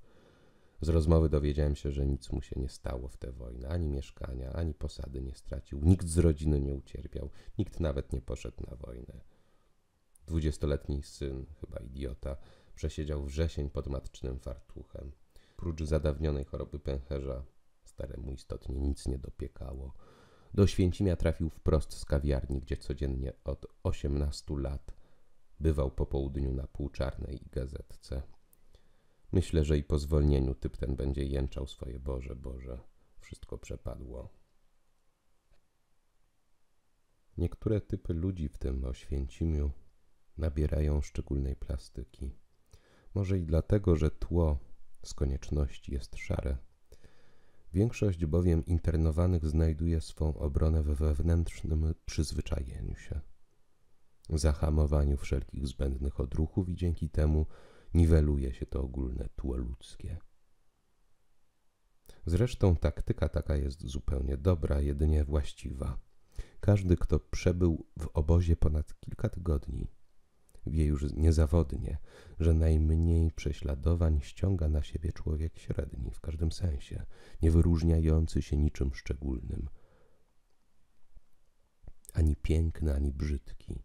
Z rozmowy dowiedziałem się, że nic mu się nie stało w tę wojnę. Ani mieszkania, ani posady nie stracił. Nikt z rodziny nie ucierpiał. Nikt nawet nie poszedł na wojnę. Dwudziestoletni syn, chyba idiota, przesiedział wrzesień pod matcznym fartuchem. Prócz zadawnionej choroby pęcherza, staremu istotnie nic nie dopiekało. Do Święcimia trafił wprost z kawiarni, gdzie codziennie od osiemnastu lat bywał po południu na półczarnej gazetce. Myślę, że i po zwolnieniu typ ten będzie jęczał swoje Boże, Boże, wszystko przepadło. Niektóre typy ludzi w tym Oświęcimiu nabierają szczególnej plastyki. Może i dlatego, że tło z konieczności jest szare. Większość bowiem internowanych znajduje swą obronę we wewnętrznym przyzwyczajeniu się, zahamowaniu wszelkich zbędnych odruchów i dzięki temu niweluje się to ogólne tło ludzkie. Zresztą taktyka taka jest zupełnie dobra, jedynie właściwa. Każdy, kto przebył w obozie ponad kilka tygodni, wie już niezawodnie, że najmniej prześladowań ściąga na siebie człowiek średni w każdym sensie, nie wyróżniający się niczym szczególnym. Ani piękny, ani brzydki,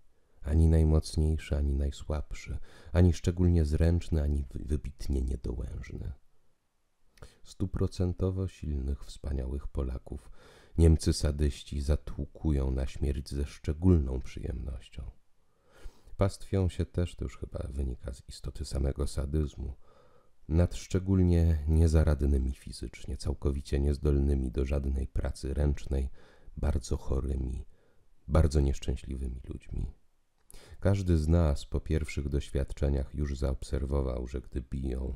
ani najmocniejszy, ani najsłabszy, ani szczególnie zręczny, ani wybitnie niedołężny. Stuprocentowo silnych, wspaniałych Polaków Niemcy sadyści zatłukują na śmierć ze szczególną przyjemnością. Pastwią się też, to już chyba wynika z istoty samego sadyzmu, nad szczególnie niezaradnymi fizycznie, całkowicie niezdolnymi do żadnej pracy ręcznej, bardzo chorymi, bardzo nieszczęśliwymi ludźmi. Każdy z nas po pierwszych doświadczeniach już zaobserwował, że gdy biją,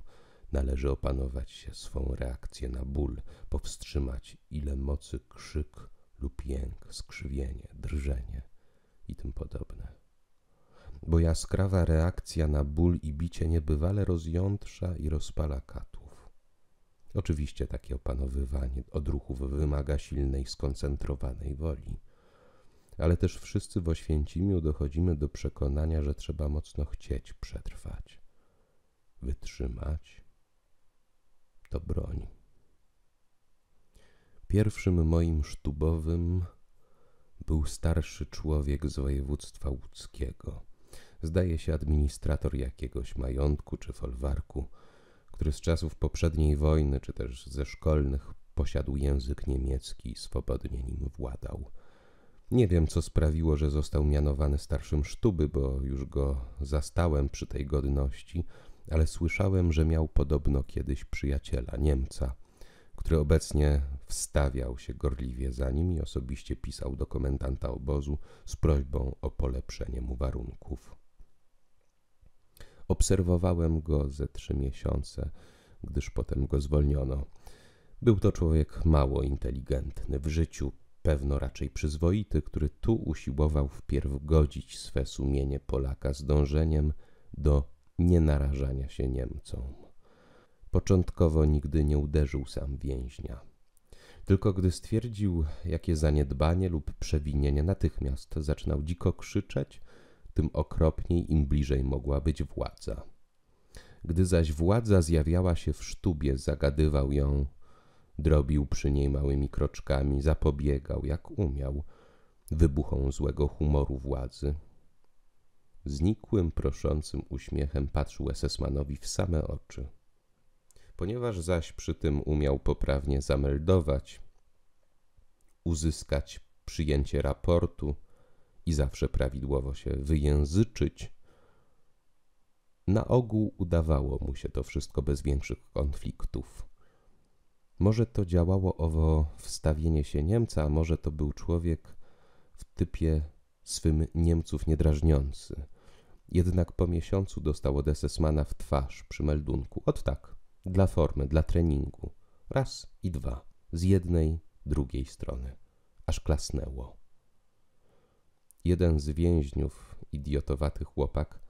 należy opanować się swą reakcję na ból, powstrzymać ile mocy krzyk lub jęk, skrzywienie, drżenie i tym podobne. Bo jaskrawa reakcja na ból i bicie niebywale rozjątrza i rozpala katłów. Oczywiście takie opanowywanie odruchów wymaga silnej, skoncentrowanej woli ale też wszyscy w Oświęcimiu dochodzimy do przekonania, że trzeba mocno chcieć przetrwać, wytrzymać. To broń. Pierwszym moim sztubowym był starszy człowiek z województwa łódzkiego. Zdaje się administrator jakiegoś majątku czy folwarku, który z czasów poprzedniej wojny czy też ze szkolnych posiadł język niemiecki i swobodnie nim władał. Nie wiem, co sprawiło, że został mianowany starszym sztuby, bo już go zastałem przy tej godności, ale słyszałem, że miał podobno kiedyś przyjaciela, Niemca, który obecnie wstawiał się gorliwie za nim i osobiście pisał do komendanta obozu z prośbą o polepszenie mu warunków. Obserwowałem go ze trzy miesiące, gdyż potem go zwolniono. Był to człowiek mało inteligentny w życiu, pewno raczej przyzwoity, który tu usiłował wpierw godzić swe sumienie Polaka z dążeniem do nienarażania się Niemcom. Początkowo nigdy nie uderzył sam więźnia. Tylko gdy stwierdził, jakie zaniedbanie lub przewinienie natychmiast zaczynał dziko krzyczeć, tym okropniej im bliżej mogła być władza. Gdy zaś władza zjawiała się w sztubie, zagadywał ją Drobił przy niej małymi kroczkami, zapobiegał jak umiał wybuchom złego humoru władzy. Znikłym, proszącym uśmiechem patrzył Esesmanowi w same oczy. Ponieważ zaś przy tym umiał poprawnie zameldować, uzyskać przyjęcie raportu i zawsze prawidłowo się wyjęzyczyć, na ogół udawało mu się to wszystko bez większych konfliktów. Może to działało owo wstawienie się Niemca, a może to był człowiek w typie swym Niemców niedrażniący. Jednak po miesiącu dostał od SS-mana w twarz przy meldunku. Ot tak, dla formy, dla treningu. Raz i dwa. Z jednej, drugiej strony. Aż klasnęło. Jeden z więźniów, idiotowaty chłopak,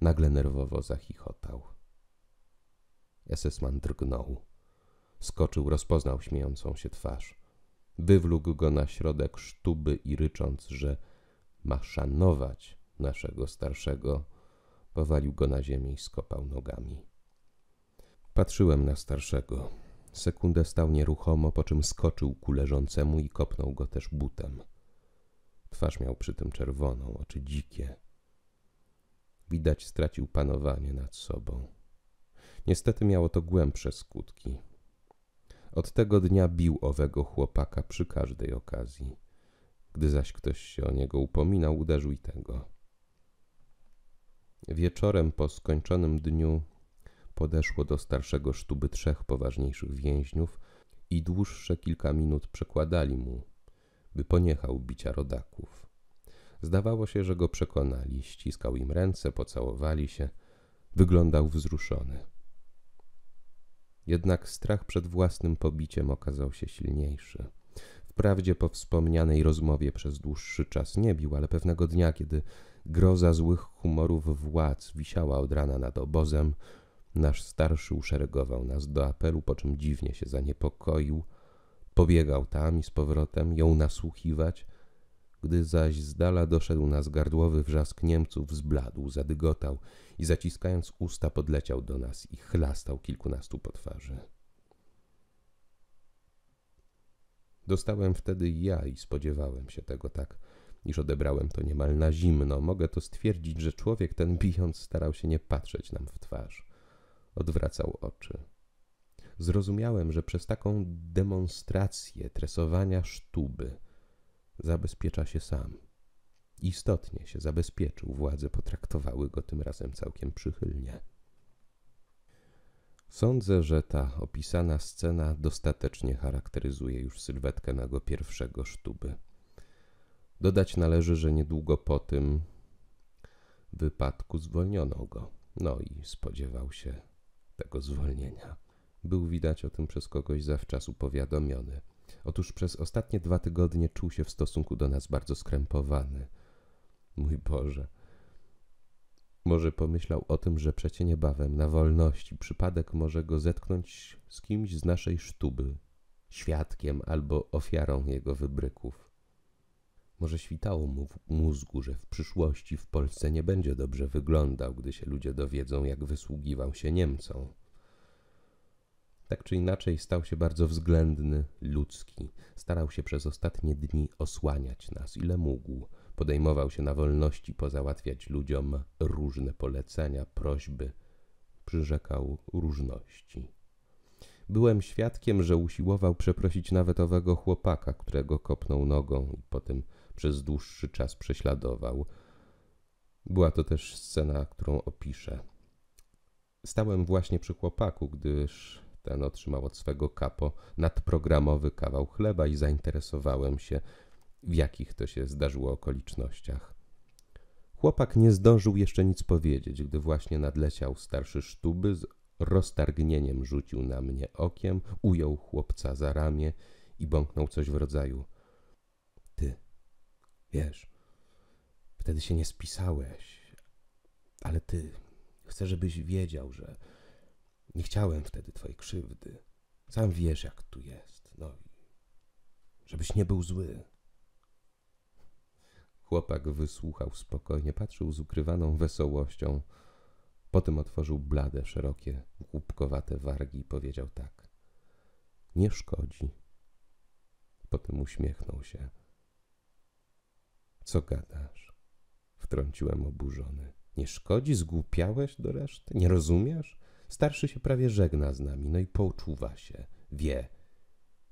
nagle nerwowo zachichotał. SS-man drgnął. Skoczył, rozpoznał śmiejącą się twarz. Wywlógł go na środek sztuby i rycząc, że ma szanować naszego starszego, powalił go na ziemię i skopał nogami. Patrzyłem na starszego. Sekundę stał nieruchomo, po czym skoczył ku leżącemu i kopnął go też butem. Twarz miał przy tym czerwoną, oczy dzikie. Widać stracił panowanie nad sobą. Niestety miało to głębsze skutki. Od tego dnia bił owego chłopaka przy każdej okazji. Gdy zaś ktoś się o niego upominał, uderzył i tego. Wieczorem po skończonym dniu podeszło do starszego sztuby trzech poważniejszych więźniów i dłuższe kilka minut przekładali mu, by poniechał bicia rodaków. Zdawało się, że go przekonali, ściskał im ręce, pocałowali się, wyglądał wzruszony. Jednak strach przed własnym pobiciem okazał się silniejszy. Wprawdzie po wspomnianej rozmowie przez dłuższy czas nie bił, ale pewnego dnia, kiedy groza złych humorów władz wisiała od rana nad obozem, nasz starszy uszeregował nas do apelu, po czym dziwnie się zaniepokoił. Pobiegał tam i z powrotem, ją nasłuchiwać – gdy zaś z dala doszedł nas gardłowy wrzask Niemców, zbladł, zadygotał i zaciskając usta podleciał do nas i chlastał kilkunastu po twarzy. Dostałem wtedy ja i spodziewałem się tego tak, iż odebrałem to niemal na zimno. Mogę to stwierdzić, że człowiek ten bijąc starał się nie patrzeć nam w twarz. Odwracał oczy. Zrozumiałem, że przez taką demonstrację tresowania sztuby – zabezpiecza się sam. Istotnie się zabezpieczył, władze potraktowały go tym razem całkiem przychylnie. Sądzę, że ta opisana scena dostatecznie charakteryzuje już sylwetkę mego pierwszego sztuby. Dodać należy, że niedługo po tym wypadku zwolniono go. No i spodziewał się tego zwolnienia. Był widać o tym przez kogoś zawczasu powiadomiony. Otóż przez ostatnie dwa tygodnie czuł się w stosunku do nas bardzo skrępowany. Mój Boże. Może pomyślał o tym, że przecie niebawem na wolności przypadek może go zetknąć z kimś z naszej sztuby, świadkiem albo ofiarą jego wybryków. Może świtało mu w mózgu, że w przyszłości w Polsce nie będzie dobrze wyglądał, gdy się ludzie dowiedzą, jak wysługiwał się Niemcom. Tak czy inaczej, stał się bardzo względny, ludzki. Starał się przez ostatnie dni osłaniać nas, ile mógł. Podejmował się na wolności pozałatwiać ludziom różne polecenia, prośby. Przyrzekał różności. Byłem świadkiem, że usiłował przeprosić nawet owego chłopaka, którego kopnął nogą i potem przez dłuższy czas prześladował. Była to też scena, którą opiszę. Stałem właśnie przy chłopaku, gdyż ten otrzymał od swego kapo nadprogramowy kawał chleba i zainteresowałem się, w jakich to się zdarzyło okolicznościach. Chłopak nie zdążył jeszcze nic powiedzieć, gdy właśnie nadleciał starszy sztuby, z roztargnieniem rzucił na mnie okiem, ujął chłopca za ramię i bąknął coś w rodzaju. Ty, wiesz, wtedy się nie spisałeś, ale ty, chcę, żebyś wiedział, że nie chciałem wtedy twojej krzywdy. Sam wiesz, jak tu jest. No i żebyś nie był zły. Chłopak wysłuchał spokojnie, patrzył z ukrywaną wesołością. Potem otworzył blade, szerokie, głupkowate wargi i powiedział tak. Nie szkodzi. Potem uśmiechnął się. Co gadasz? Wtrąciłem oburzony. Nie szkodzi? Zgłupiałeś do reszty? Nie rozumiesz? Starszy się prawie żegna z nami, no i poczuwa się, wie,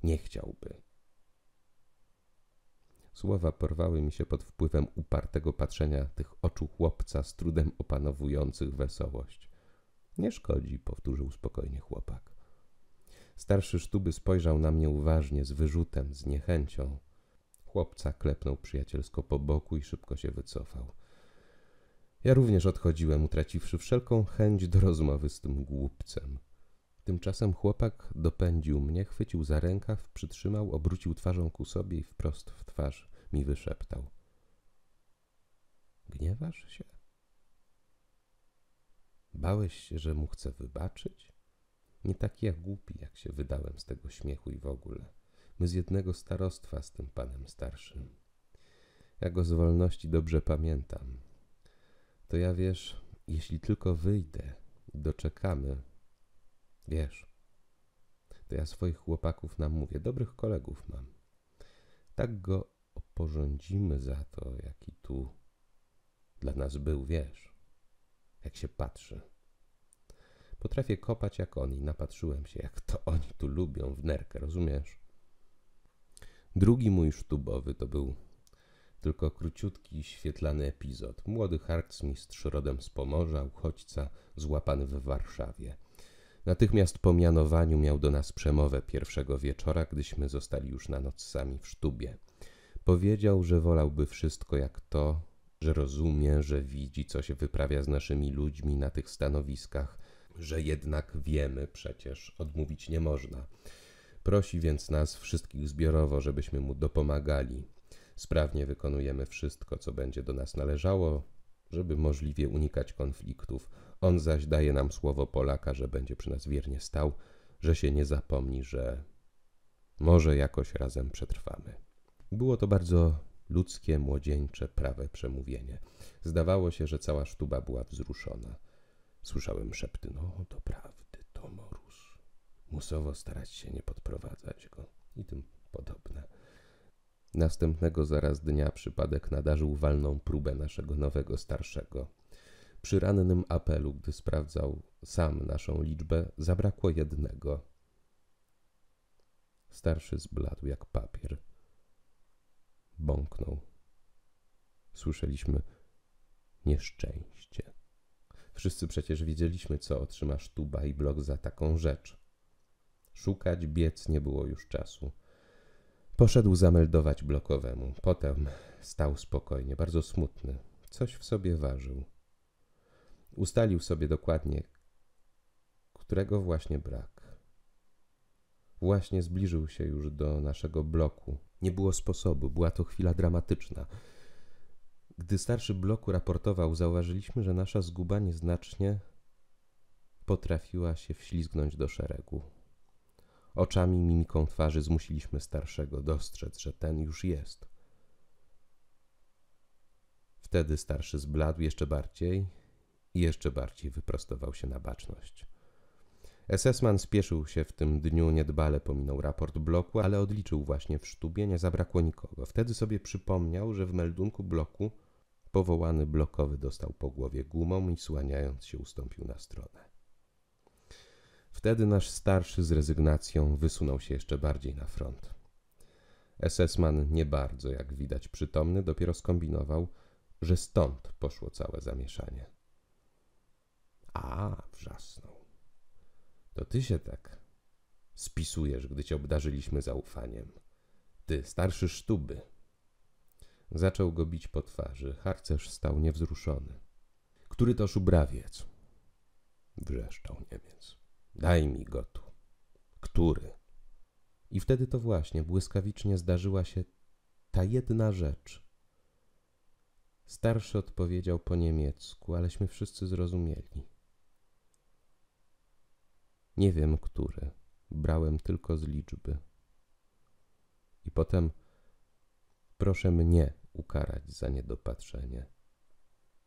nie chciałby. Słowa porwały mi się pod wpływem upartego patrzenia tych oczu chłopca z trudem opanowujących wesołość. Nie szkodzi, powtórzył spokojnie chłopak. Starszy sztuby spojrzał na mnie uważnie, z wyrzutem, z niechęcią. Chłopca klepnął przyjacielsko po boku i szybko się wycofał. Ja również odchodziłem, utraciwszy wszelką chęć do rozmowy z tym głupcem. Tymczasem chłopak dopędził mnie, chwycił za rękaw, przytrzymał, obrócił twarzą ku sobie i wprost w twarz mi wyszeptał. Gniewasz się? Bałeś się, że mu chcę wybaczyć? Nie taki ja głupi, jak się wydałem z tego śmiechu i w ogóle. My z jednego starostwa z tym panem starszym. Ja go z wolności dobrze pamiętam to ja wiesz, jeśli tylko wyjdę, doczekamy. Wiesz, to ja swoich chłopaków namówię, dobrych kolegów mam. Tak go oporządzimy za to, jaki tu dla nas był, wiesz, jak się patrzy. Potrafię kopać jak oni, napatrzyłem się, jak to oni tu lubią w nerkę, rozumiesz? Drugi mój sztubowy to był tylko króciutki, świetlany epizod. Młody harcmistrz rodem z Pomorza, uchodźca, złapany w Warszawie. Natychmiast po mianowaniu miał do nas przemowę pierwszego wieczora, gdyśmy zostali już na noc sami w sztubie. Powiedział, że wolałby wszystko jak to, że rozumie, że widzi, co się wyprawia z naszymi ludźmi na tych stanowiskach, że jednak wiemy przecież, odmówić nie można. Prosi więc nas wszystkich zbiorowo, żebyśmy mu dopomagali, Sprawnie wykonujemy wszystko, co będzie do nas należało, żeby możliwie unikać konfliktów. On zaś daje nam słowo Polaka, że będzie przy nas wiernie stał, że się nie zapomni, że może jakoś razem przetrwamy. Było to bardzo ludzkie, młodzieńcze, prawe przemówienie. Zdawało się, że cała sztuba była wzruszona. Słyszałem szepty, no to prawdy, to morus. Musowo starać się nie podprowadzać go i tym podobne. Następnego zaraz dnia przypadek nadarzył walną próbę naszego nowego starszego. Przy rannym apelu, gdy sprawdzał sam naszą liczbę, zabrakło jednego. Starszy zbladł jak papier. Bąknął. Słyszeliśmy nieszczęście. Wszyscy przecież wiedzieliśmy, co otrzymasz tuba i blok za taką rzecz. Szukać, biec nie było już czasu. Poszedł zameldować blokowemu. Potem stał spokojnie, bardzo smutny. Coś w sobie ważył. Ustalił sobie dokładnie, którego właśnie brak. Właśnie zbliżył się już do naszego bloku. Nie było sposobu, była to chwila dramatyczna. Gdy starszy bloku raportował, zauważyliśmy, że nasza zguba nieznacznie potrafiła się wślizgnąć do szeregu. Oczami, mimiką twarzy zmusiliśmy starszego dostrzec, że ten już jest. Wtedy starszy zbladł jeszcze bardziej i jeszcze bardziej wyprostował się na baczność. SS-man spieszył się w tym dniu, niedbale pominął raport bloku, ale odliczył właśnie w sztubie, nie zabrakło nikogo. Wtedy sobie przypomniał, że w meldunku bloku powołany blokowy dostał po głowie gumą i słaniając się ustąpił na stronę. Wtedy nasz starszy z rezygnacją wysunął się jeszcze bardziej na front. SS-man nie bardzo, jak widać przytomny, dopiero skombinował, że stąd poszło całe zamieszanie. A, wrzasnął. To ty się tak spisujesz, gdy cię obdarzyliśmy zaufaniem. Ty, starszy sztuby. Zaczął go bić po twarzy. Harcerz stał niewzruszony. Który to szubrawiec? Wrzeszczał Niemiec. Daj mi go tu. Który? I wtedy to właśnie błyskawicznie zdarzyła się ta jedna rzecz. Starszy odpowiedział po niemiecku, aleśmy wszyscy zrozumieli. Nie wiem, który. Brałem tylko z liczby. I potem proszę mnie ukarać za niedopatrzenie.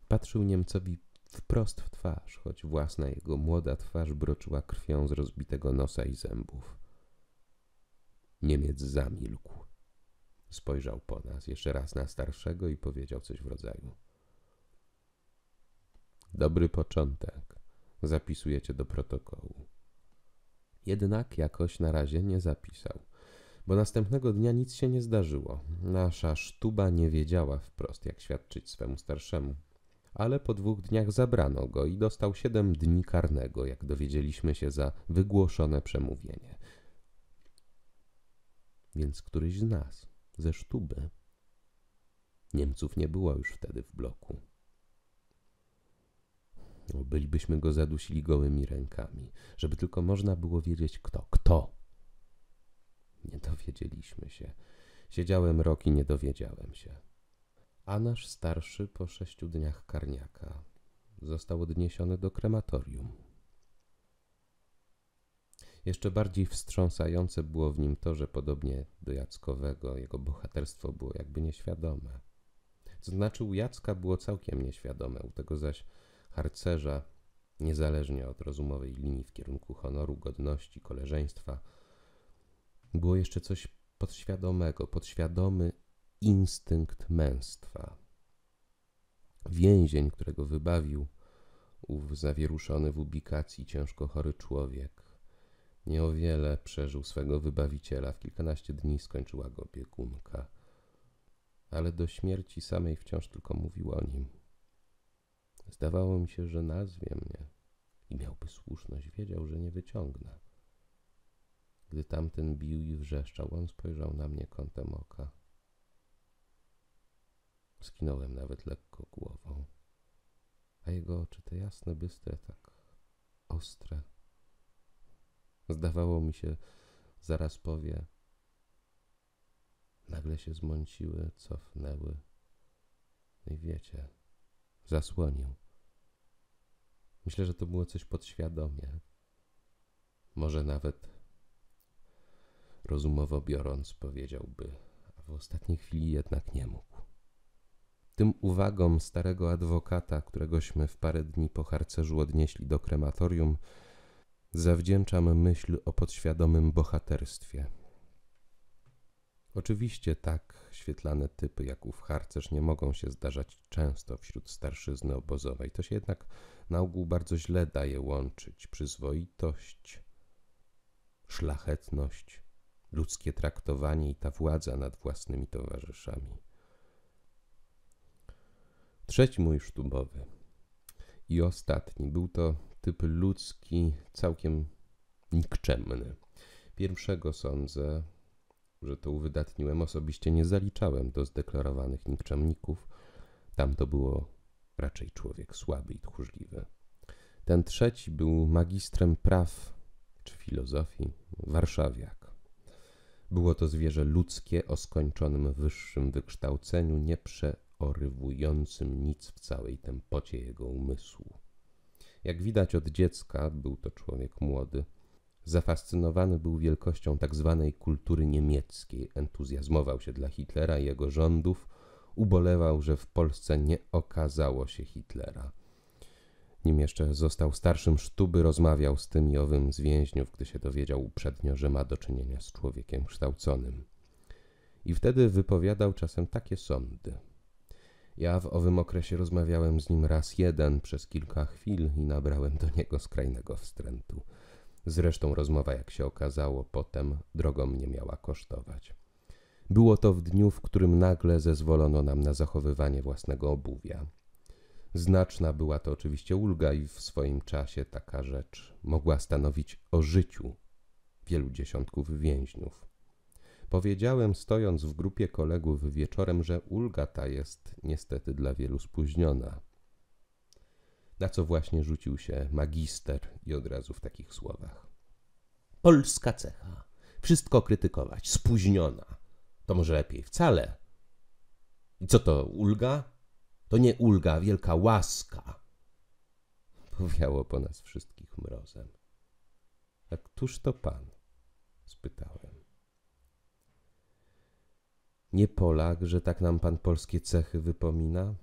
Patrzył Niemcowi wprost w twarz, choć własna jego młoda twarz broczyła krwią z rozbitego nosa i zębów. Niemiec zamilkł. Spojrzał po nas jeszcze raz na starszego i powiedział coś w rodzaju. Dobry początek. Zapisujecie do protokołu. Jednak jakoś na razie nie zapisał, bo następnego dnia nic się nie zdarzyło. Nasza sztuba nie wiedziała wprost, jak świadczyć swemu starszemu, ale po dwóch dniach zabrano go i dostał siedem dni karnego, jak dowiedzieliśmy się za wygłoszone przemówienie. Więc któryś z nas, ze sztuby. Niemców nie było już wtedy w bloku. No, bylibyśmy go zadusili gołymi rękami, żeby tylko można było wiedzieć kto, kto. Nie dowiedzieliśmy się. Siedziałem rok i nie dowiedziałem się a nasz starszy po sześciu dniach karniaka został odniesiony do krematorium. Jeszcze bardziej wstrząsające było w nim to, że podobnie do Jackowego jego bohaterstwo było jakby nieświadome. To znaczy u Jacka było całkiem nieświadome, u tego zaś harcerza, niezależnie od rozumowej linii w kierunku honoru, godności, koleżeństwa, było jeszcze coś podświadomego, podświadomy instynkt męstwa. Więzień, którego wybawił ów zawieruszony w ubikacji ciężko chory człowiek, nie o wiele przeżył swego wybawiciela, w kilkanaście dni skończyła go biegunka, ale do śmierci samej wciąż tylko mówił o nim. Zdawało mi się, że nazwie mnie i miałby słuszność, wiedział, że nie wyciągnę. Gdy tamten bił i wrzeszczał, on spojrzał na mnie kątem oka. Skinąłem nawet lekko głową, a jego oczy te jasne, bystre, tak ostre. Zdawało mi się, zaraz powie. Nagle się zmąciły, cofnęły. No i wiecie, zasłonił. Myślę, że to było coś podświadomie. Może nawet rozumowo biorąc powiedziałby, a w ostatniej chwili jednak nie mógł. Tym uwagom starego adwokata, któregośmy w parę dni po harcerzu odnieśli do krematorium, zawdzięczam myśl o podświadomym bohaterstwie. Oczywiście tak świetlane typy jak ów harcerz nie mogą się zdarzać często wśród starszyzny obozowej. To się jednak na ogół bardzo źle daje łączyć przyzwoitość, szlachetność, ludzkie traktowanie i ta władza nad własnymi towarzyszami. Trzeci mój sztubowy i ostatni był to typ ludzki, całkiem nikczemny. Pierwszego sądzę, że to uwydatniłem. Osobiście nie zaliczałem do zdeklarowanych nikczemników. Tam to było raczej człowiek słaby i tchórzliwy. Ten trzeci był magistrem praw czy filozofii, warszawiak. Było to zwierzę ludzkie o skończonym wyższym wykształceniu, nieprze orywującym nic w całej tempocie jego umysłu. Jak widać od dziecka, był to człowiek młody, zafascynowany był wielkością tzw. Tak kultury niemieckiej, entuzjazmował się dla Hitlera i jego rządów, ubolewał, że w Polsce nie okazało się Hitlera. Nim jeszcze został starszym sztuby, rozmawiał z tym i owym z więźniów, gdy się dowiedział uprzednio, że ma do czynienia z człowiekiem kształconym. I wtedy wypowiadał czasem takie sądy – ja w owym okresie rozmawiałem z nim raz jeden przez kilka chwil i nabrałem do niego skrajnego wstrętu. Zresztą rozmowa, jak się okazało, potem drogą nie miała kosztować. Było to w dniu, w którym nagle zezwolono nam na zachowywanie własnego obuwia. Znaczna była to oczywiście ulga i w swoim czasie taka rzecz mogła stanowić o życiu wielu dziesiątków więźniów. Powiedziałem, stojąc w grupie kolegów wieczorem, że ulga ta jest niestety dla wielu spóźniona. Na co właśnie rzucił się magister i od razu w takich słowach. Polska cecha. Wszystko krytykować. Spóźniona. To może lepiej. Wcale. I co to, ulga? To nie ulga, wielka łaska. Powiało po nas wszystkich mrozem. A któż to pan? spytałem nie Polak, że tak nam pan polskie cechy wypomina?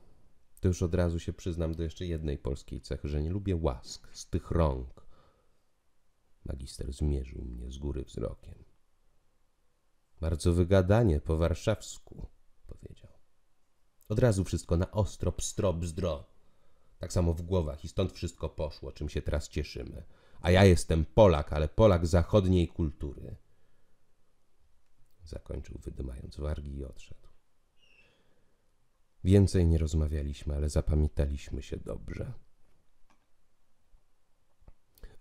To już od razu się przyznam do jeszcze jednej polskiej cechy, że nie lubię łask z tych rąk. Magister zmierzył mnie z góry wzrokiem. Bardzo wygadanie po warszawsku, powiedział. Od razu wszystko na ostro, pstro, bzdro. Tak samo w głowach i stąd wszystko poszło, czym się teraz cieszymy. A ja jestem Polak, ale Polak zachodniej kultury zakończył wydymając wargi i odszedł. Więcej nie rozmawialiśmy, ale zapamiętaliśmy się dobrze.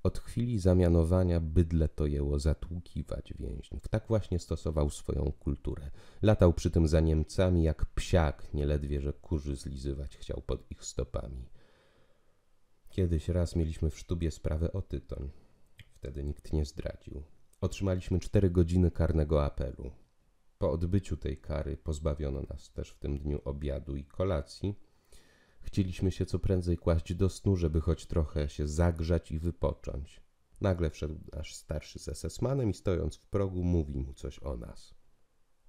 Od chwili zamianowania bydle to jeło zatłukiwać więźniów. Tak właśnie stosował swoją kulturę. Latał przy tym za Niemcami jak psiak, nieledwie że kurzy zlizywać chciał pod ich stopami. Kiedyś raz mieliśmy w sztubie sprawę o tytoń. Wtedy nikt nie zdradził. Otrzymaliśmy 4 godziny karnego apelu. Po odbyciu tej kary pozbawiono nas też w tym dniu obiadu i kolacji. Chcieliśmy się co prędzej kłaść do snu, żeby choć trochę się zagrzać i wypocząć. Nagle wszedł nasz starszy z SS-manem i stojąc w progu mówi mu coś o nas.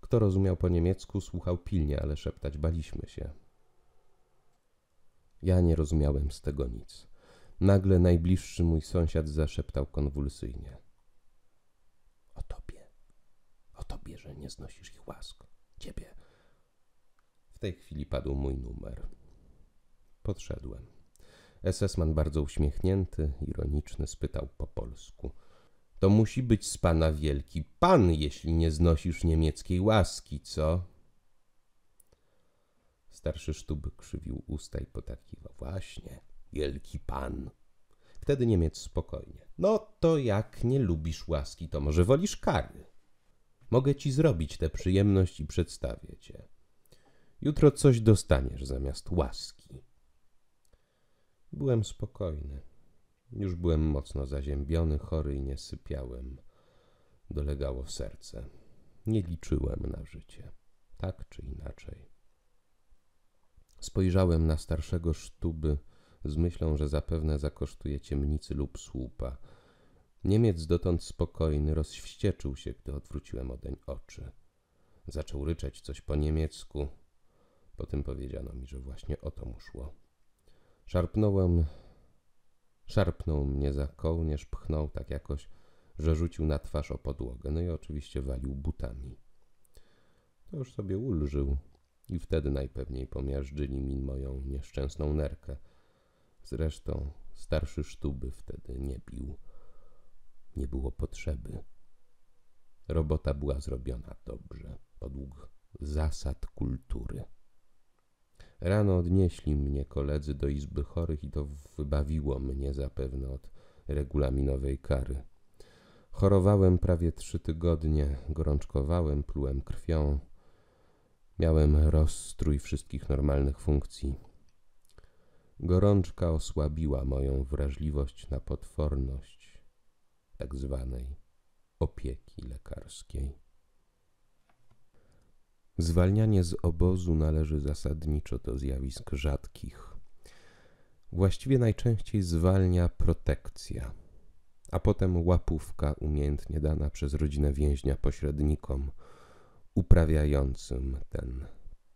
Kto rozumiał po niemiecku, słuchał pilnie, ale szeptać baliśmy się. Ja nie rozumiałem z tego nic. Nagle najbliższy mój sąsiad zaszeptał konwulsyjnie tobie, że nie znosisz ich łask. Ciebie. W tej chwili padł mój numer. Podszedłem. Esesman bardzo uśmiechnięty, ironiczny, spytał po polsku. To musi być z pana wielki pan, jeśli nie znosisz niemieckiej łaski, co? Starszy sztub krzywił usta i potakiwał. Właśnie, wielki pan. Wtedy Niemiec spokojnie. No to jak nie lubisz łaski, to może wolisz kary. Mogę ci zrobić tę przyjemność i przedstawię cię. Jutro coś dostaniesz zamiast łaski. Byłem spokojny. Już byłem mocno zaziębiony, chory i nie sypiałem. Dolegało serce. Nie liczyłem na życie, tak czy inaczej. Spojrzałem na starszego sztuby z myślą, że zapewne zakosztuje ciemnicy lub słupa – Niemiec dotąd spokojny rozwścieczył się, gdy odwróciłem odeń oczy. Zaczął ryczeć coś po niemiecku. Potem powiedziano mi, że właśnie o to mu szło. Szarpnąłem, szarpnął mnie za kołnierz, pchnął tak jakoś, że rzucił na twarz o podłogę, no i oczywiście walił butami. To już sobie ulżył i wtedy najpewniej pomiażdżyli mi moją nieszczęsną nerkę. Zresztą starszy sztuby wtedy nie bił nie było potrzeby. Robota była zrobiona dobrze, podług zasad kultury. Rano odnieśli mnie koledzy do izby chorych i to wybawiło mnie zapewne od regulaminowej kary. Chorowałem prawie trzy tygodnie, gorączkowałem, plułem krwią. Miałem rozstrój wszystkich normalnych funkcji. Gorączka osłabiła moją wrażliwość na potworność tak zwanej opieki lekarskiej. Zwalnianie z obozu należy zasadniczo do zjawisk rzadkich. Właściwie najczęściej zwalnia protekcja, a potem łapówka umiejętnie dana przez rodzinę więźnia pośrednikom uprawiającym ten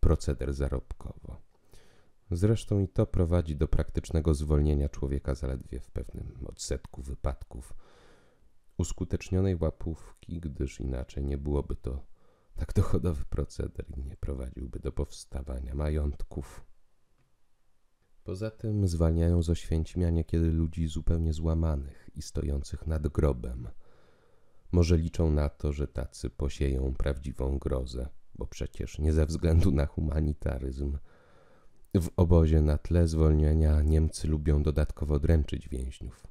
proceder zarobkowo. Zresztą i to prowadzi do praktycznego zwolnienia człowieka zaledwie w pewnym odsetku wypadków uskutecznionej łapówki, gdyż inaczej nie byłoby to tak dochodowy proceder i nie prowadziłby do powstawania majątków. Poza tym zwalniają z Oświęcimia niekiedy ludzi zupełnie złamanych i stojących nad grobem. Może liczą na to, że tacy posieją prawdziwą grozę, bo przecież nie ze względu na humanitaryzm. W obozie na tle zwolnienia Niemcy lubią dodatkowo dręczyć więźniów.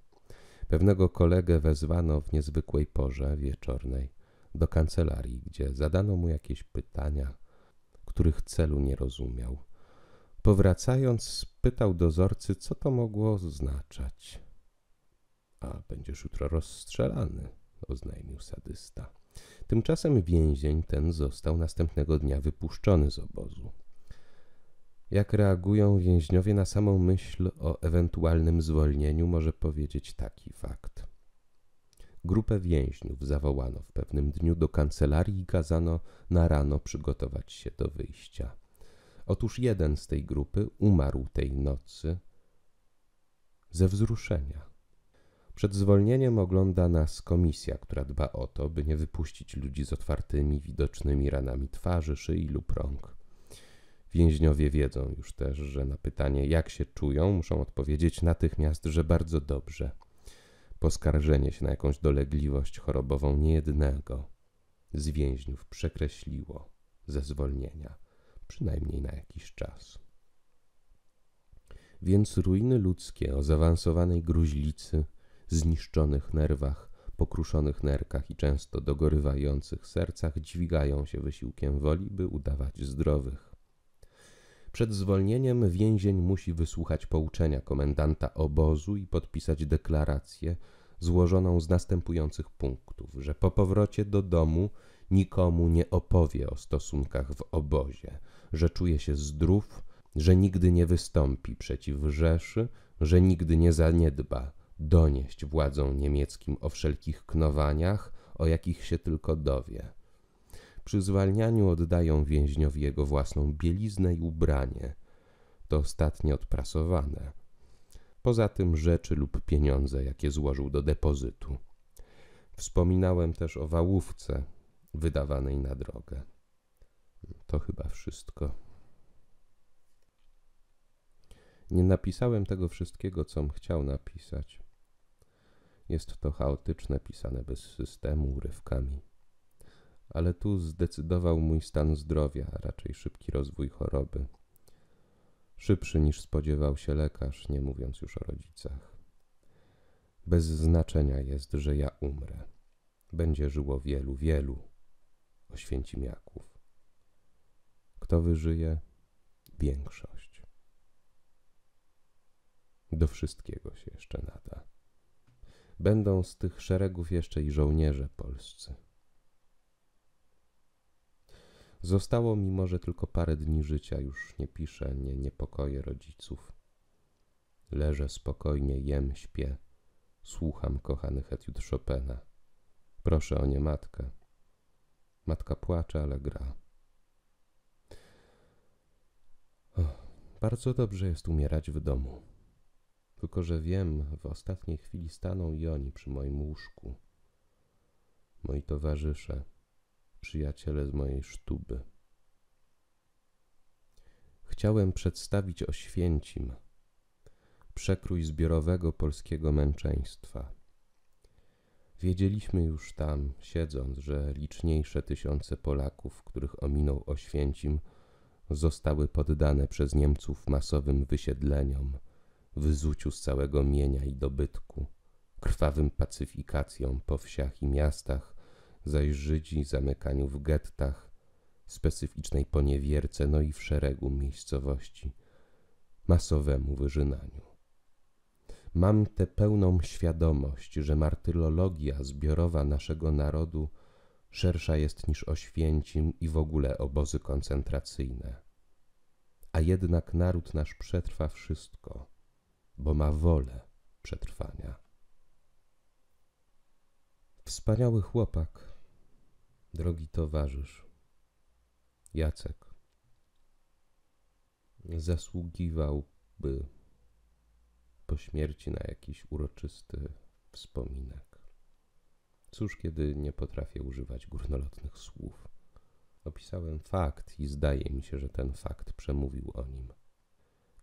Pewnego kolegę wezwano w niezwykłej porze wieczornej do kancelarii, gdzie zadano mu jakieś pytania, których celu nie rozumiał. Powracając, spytał dozorcy, co to mogło oznaczać. A będziesz jutro rozstrzelany, oznajmił sadysta. Tymczasem więzień ten został następnego dnia wypuszczony z obozu. Jak reagują więźniowie na samą myśl o ewentualnym zwolnieniu, może powiedzieć taki fakt. Grupę więźniów zawołano w pewnym dniu do kancelarii i kazano na rano przygotować się do wyjścia. Otóż jeden z tej grupy umarł tej nocy ze wzruszenia. Przed zwolnieniem ogląda nas komisja, która dba o to, by nie wypuścić ludzi z otwartymi, widocznymi ranami twarzy, szyi lub rąk. Więźniowie wiedzą już też, że na pytanie, jak się czują, muszą odpowiedzieć natychmiast, że bardzo dobrze. Poskarżenie się na jakąś dolegliwość chorobową niejednego z więźniów przekreśliło ze zwolnienia, przynajmniej na jakiś czas. Więc ruiny ludzkie o zaawansowanej gruźlicy, zniszczonych nerwach, pokruszonych nerkach i często dogorywających sercach dźwigają się wysiłkiem woli, by udawać zdrowych przed zwolnieniem więzień musi wysłuchać pouczenia komendanta obozu i podpisać deklarację złożoną z następujących punktów, że po powrocie do domu nikomu nie opowie o stosunkach w obozie, że czuje się zdrów, że nigdy nie wystąpi przeciw Rzeszy, że nigdy nie zaniedba donieść władzom niemieckim o wszelkich knowaniach, o jakich się tylko dowie, przy zwalnianiu oddają więźniowi jego własną bieliznę i ubranie, to ostatnie odprasowane. Poza tym rzeczy lub pieniądze, jakie złożył do depozytu. Wspominałem też o wałówce wydawanej na drogę. To chyba wszystko. Nie napisałem tego wszystkiego, com chciał napisać. Jest to chaotyczne, pisane bez systemu, urywkami ale tu zdecydował mój stan zdrowia, a raczej szybki rozwój choroby. Szybszy niż spodziewał się lekarz, nie mówiąc już o rodzicach. Bez znaczenia jest, że ja umrę. Będzie żyło wielu, wielu oświęcimiaków. Kto wyżyje? Większość. Do wszystkiego się jeszcze nada. Będą z tych szeregów jeszcze i żołnierze polscy. Zostało mi może tylko parę dni życia, już nie piszę, nie niepokoję rodziców. Leżę spokojnie, jem, śpię, słucham kochanych etiud Chopina. Proszę o nie matkę. Matka płacze, ale gra. Oh, bardzo dobrze jest umierać w domu. Tylko, że wiem, w ostatniej chwili staną i oni przy moim łóżku. Moi towarzysze przyjaciele z mojej sztuby. Chciałem przedstawić Oświęcim, przekrój zbiorowego polskiego męczeństwa. Wiedzieliśmy już tam, siedząc, że liczniejsze tysiące Polaków, których ominął Oświęcim, zostały poddane przez Niemców masowym wysiedleniom, wyzuciu z całego mienia i dobytku, krwawym pacyfikacjom po wsiach i miastach, zaś Żydzi zamykaniu w gettach, specyficznej poniewierce, no i w szeregu miejscowości, masowemu wyrzynaniu. Mam tę pełną świadomość, że martyrologia zbiorowa naszego narodu szersza jest niż Oświęcim i w ogóle obozy koncentracyjne. A jednak naród nasz przetrwa wszystko, bo ma wolę przetrwania. Wspaniały chłopak, drogi towarzysz, Jacek, zasługiwałby po śmierci na jakiś uroczysty wspominek. Cóż, kiedy nie potrafię używać górnolotnych słów. Opisałem fakt i zdaje mi się, że ten fakt przemówił o nim.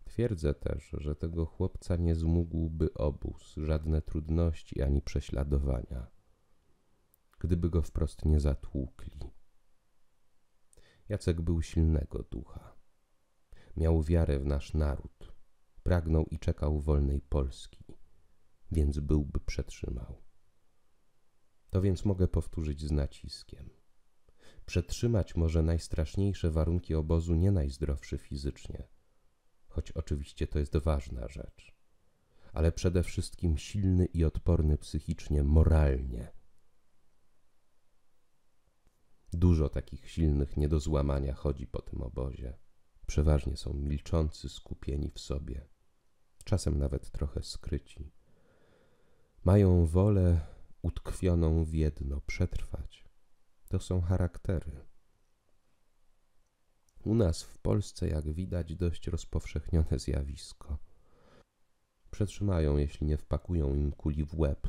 Twierdzę też, że tego chłopca nie zmógłby obóz, żadne trudności ani prześladowania gdyby go wprost nie zatłukli. Jacek był silnego ducha. Miał wiarę w nasz naród, pragnął i czekał wolnej Polski, więc byłby przetrzymał. To więc mogę powtórzyć z naciskiem. Przetrzymać może najstraszniejsze warunki obozu nie najzdrowszy fizycznie, choć oczywiście to jest ważna rzecz, ale przede wszystkim silny i odporny psychicznie, moralnie – Dużo takich silnych nie do złamania chodzi po tym obozie. Przeważnie są milczący, skupieni w sobie, czasem nawet trochę skryci. Mają wolę utkwioną w jedno przetrwać. To są charaktery. U nas w Polsce, jak widać, dość rozpowszechnione zjawisko. Przetrzymają, jeśli nie wpakują im kuli w łeb,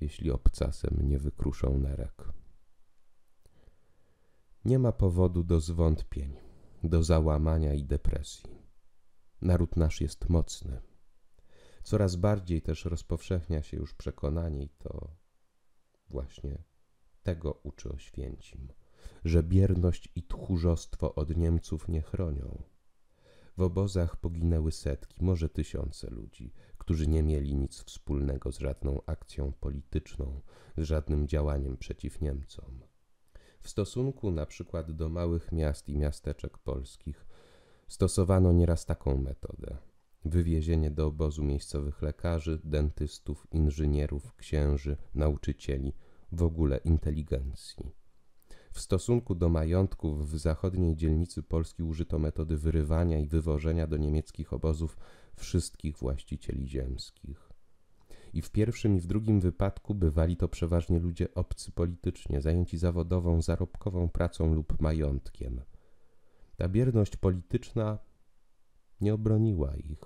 jeśli obcasem nie wykruszą nerek. Nie ma powodu do zwątpień, do załamania i depresji. Naród nasz jest mocny. Coraz bardziej też rozpowszechnia się już przekonanie, i to właśnie tego uczy Oświęcim, że bierność i tchórzostwo od Niemców nie chronią. W obozach poginęły setki, może tysiące ludzi, którzy nie mieli nic wspólnego z żadną akcją polityczną, z żadnym działaniem przeciw Niemcom. W stosunku na przykład do małych miast i miasteczek polskich stosowano nieraz taką metodę. Wywiezienie do obozu miejscowych lekarzy, dentystów, inżynierów, księży, nauczycieli, w ogóle inteligencji. W stosunku do majątków w zachodniej dzielnicy Polski użyto metody wyrywania i wywożenia do niemieckich obozów wszystkich właścicieli ziemskich i w pierwszym i w drugim wypadku bywali to przeważnie ludzie obcy politycznie, zajęci zawodową, zarobkową pracą lub majątkiem. Ta bierność polityczna nie obroniła ich.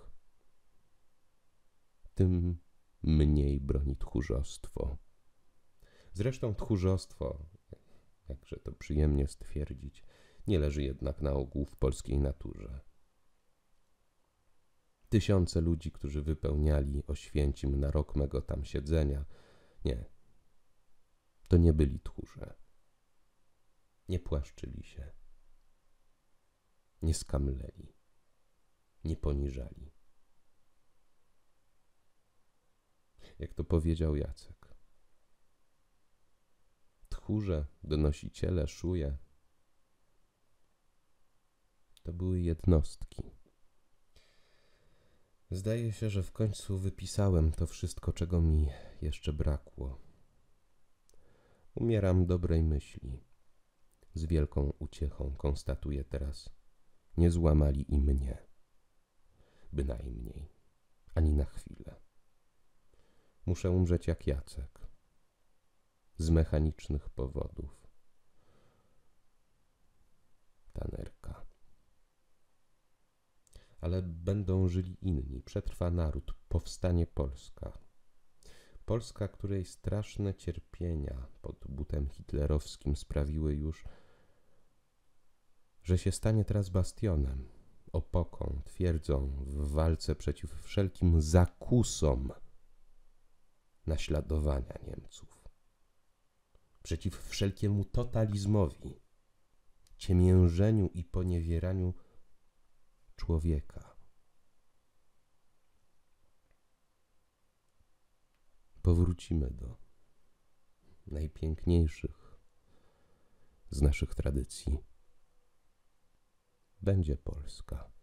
Tym mniej broni tchórzostwo. Zresztą tchórzostwo, jakże to przyjemnie stwierdzić, nie leży jednak na ogół w polskiej naturze tysiące ludzi, którzy wypełniali Oświęcim na rok mego tam siedzenia. Nie, to nie byli tchórze. Nie płaszczyli się, nie skamleli, nie poniżali. Jak to powiedział Jacek. Tchórze, donosiciele, szuje to były jednostki Zdaje się, że w końcu wypisałem to wszystko, czego mi jeszcze brakło. Umieram dobrej myśli. Z wielką uciechą konstatuję teraz. Nie złamali i mnie. Bynajmniej. Ani na chwilę. Muszę umrzeć jak Jacek. Z mechanicznych powodów. Tanerka ale będą żyli inni. Przetrwa naród, powstanie Polska. Polska, której straszne cierpienia pod butem hitlerowskim sprawiły już, że się stanie teraz bastionem, opoką, twierdzą w walce przeciw wszelkim zakusom naśladowania Niemców, przeciw wszelkiemu totalizmowi, ciemiężeniu i poniewieraniu człowieka. Powrócimy do najpiękniejszych z naszych tradycji. Będzie Polska.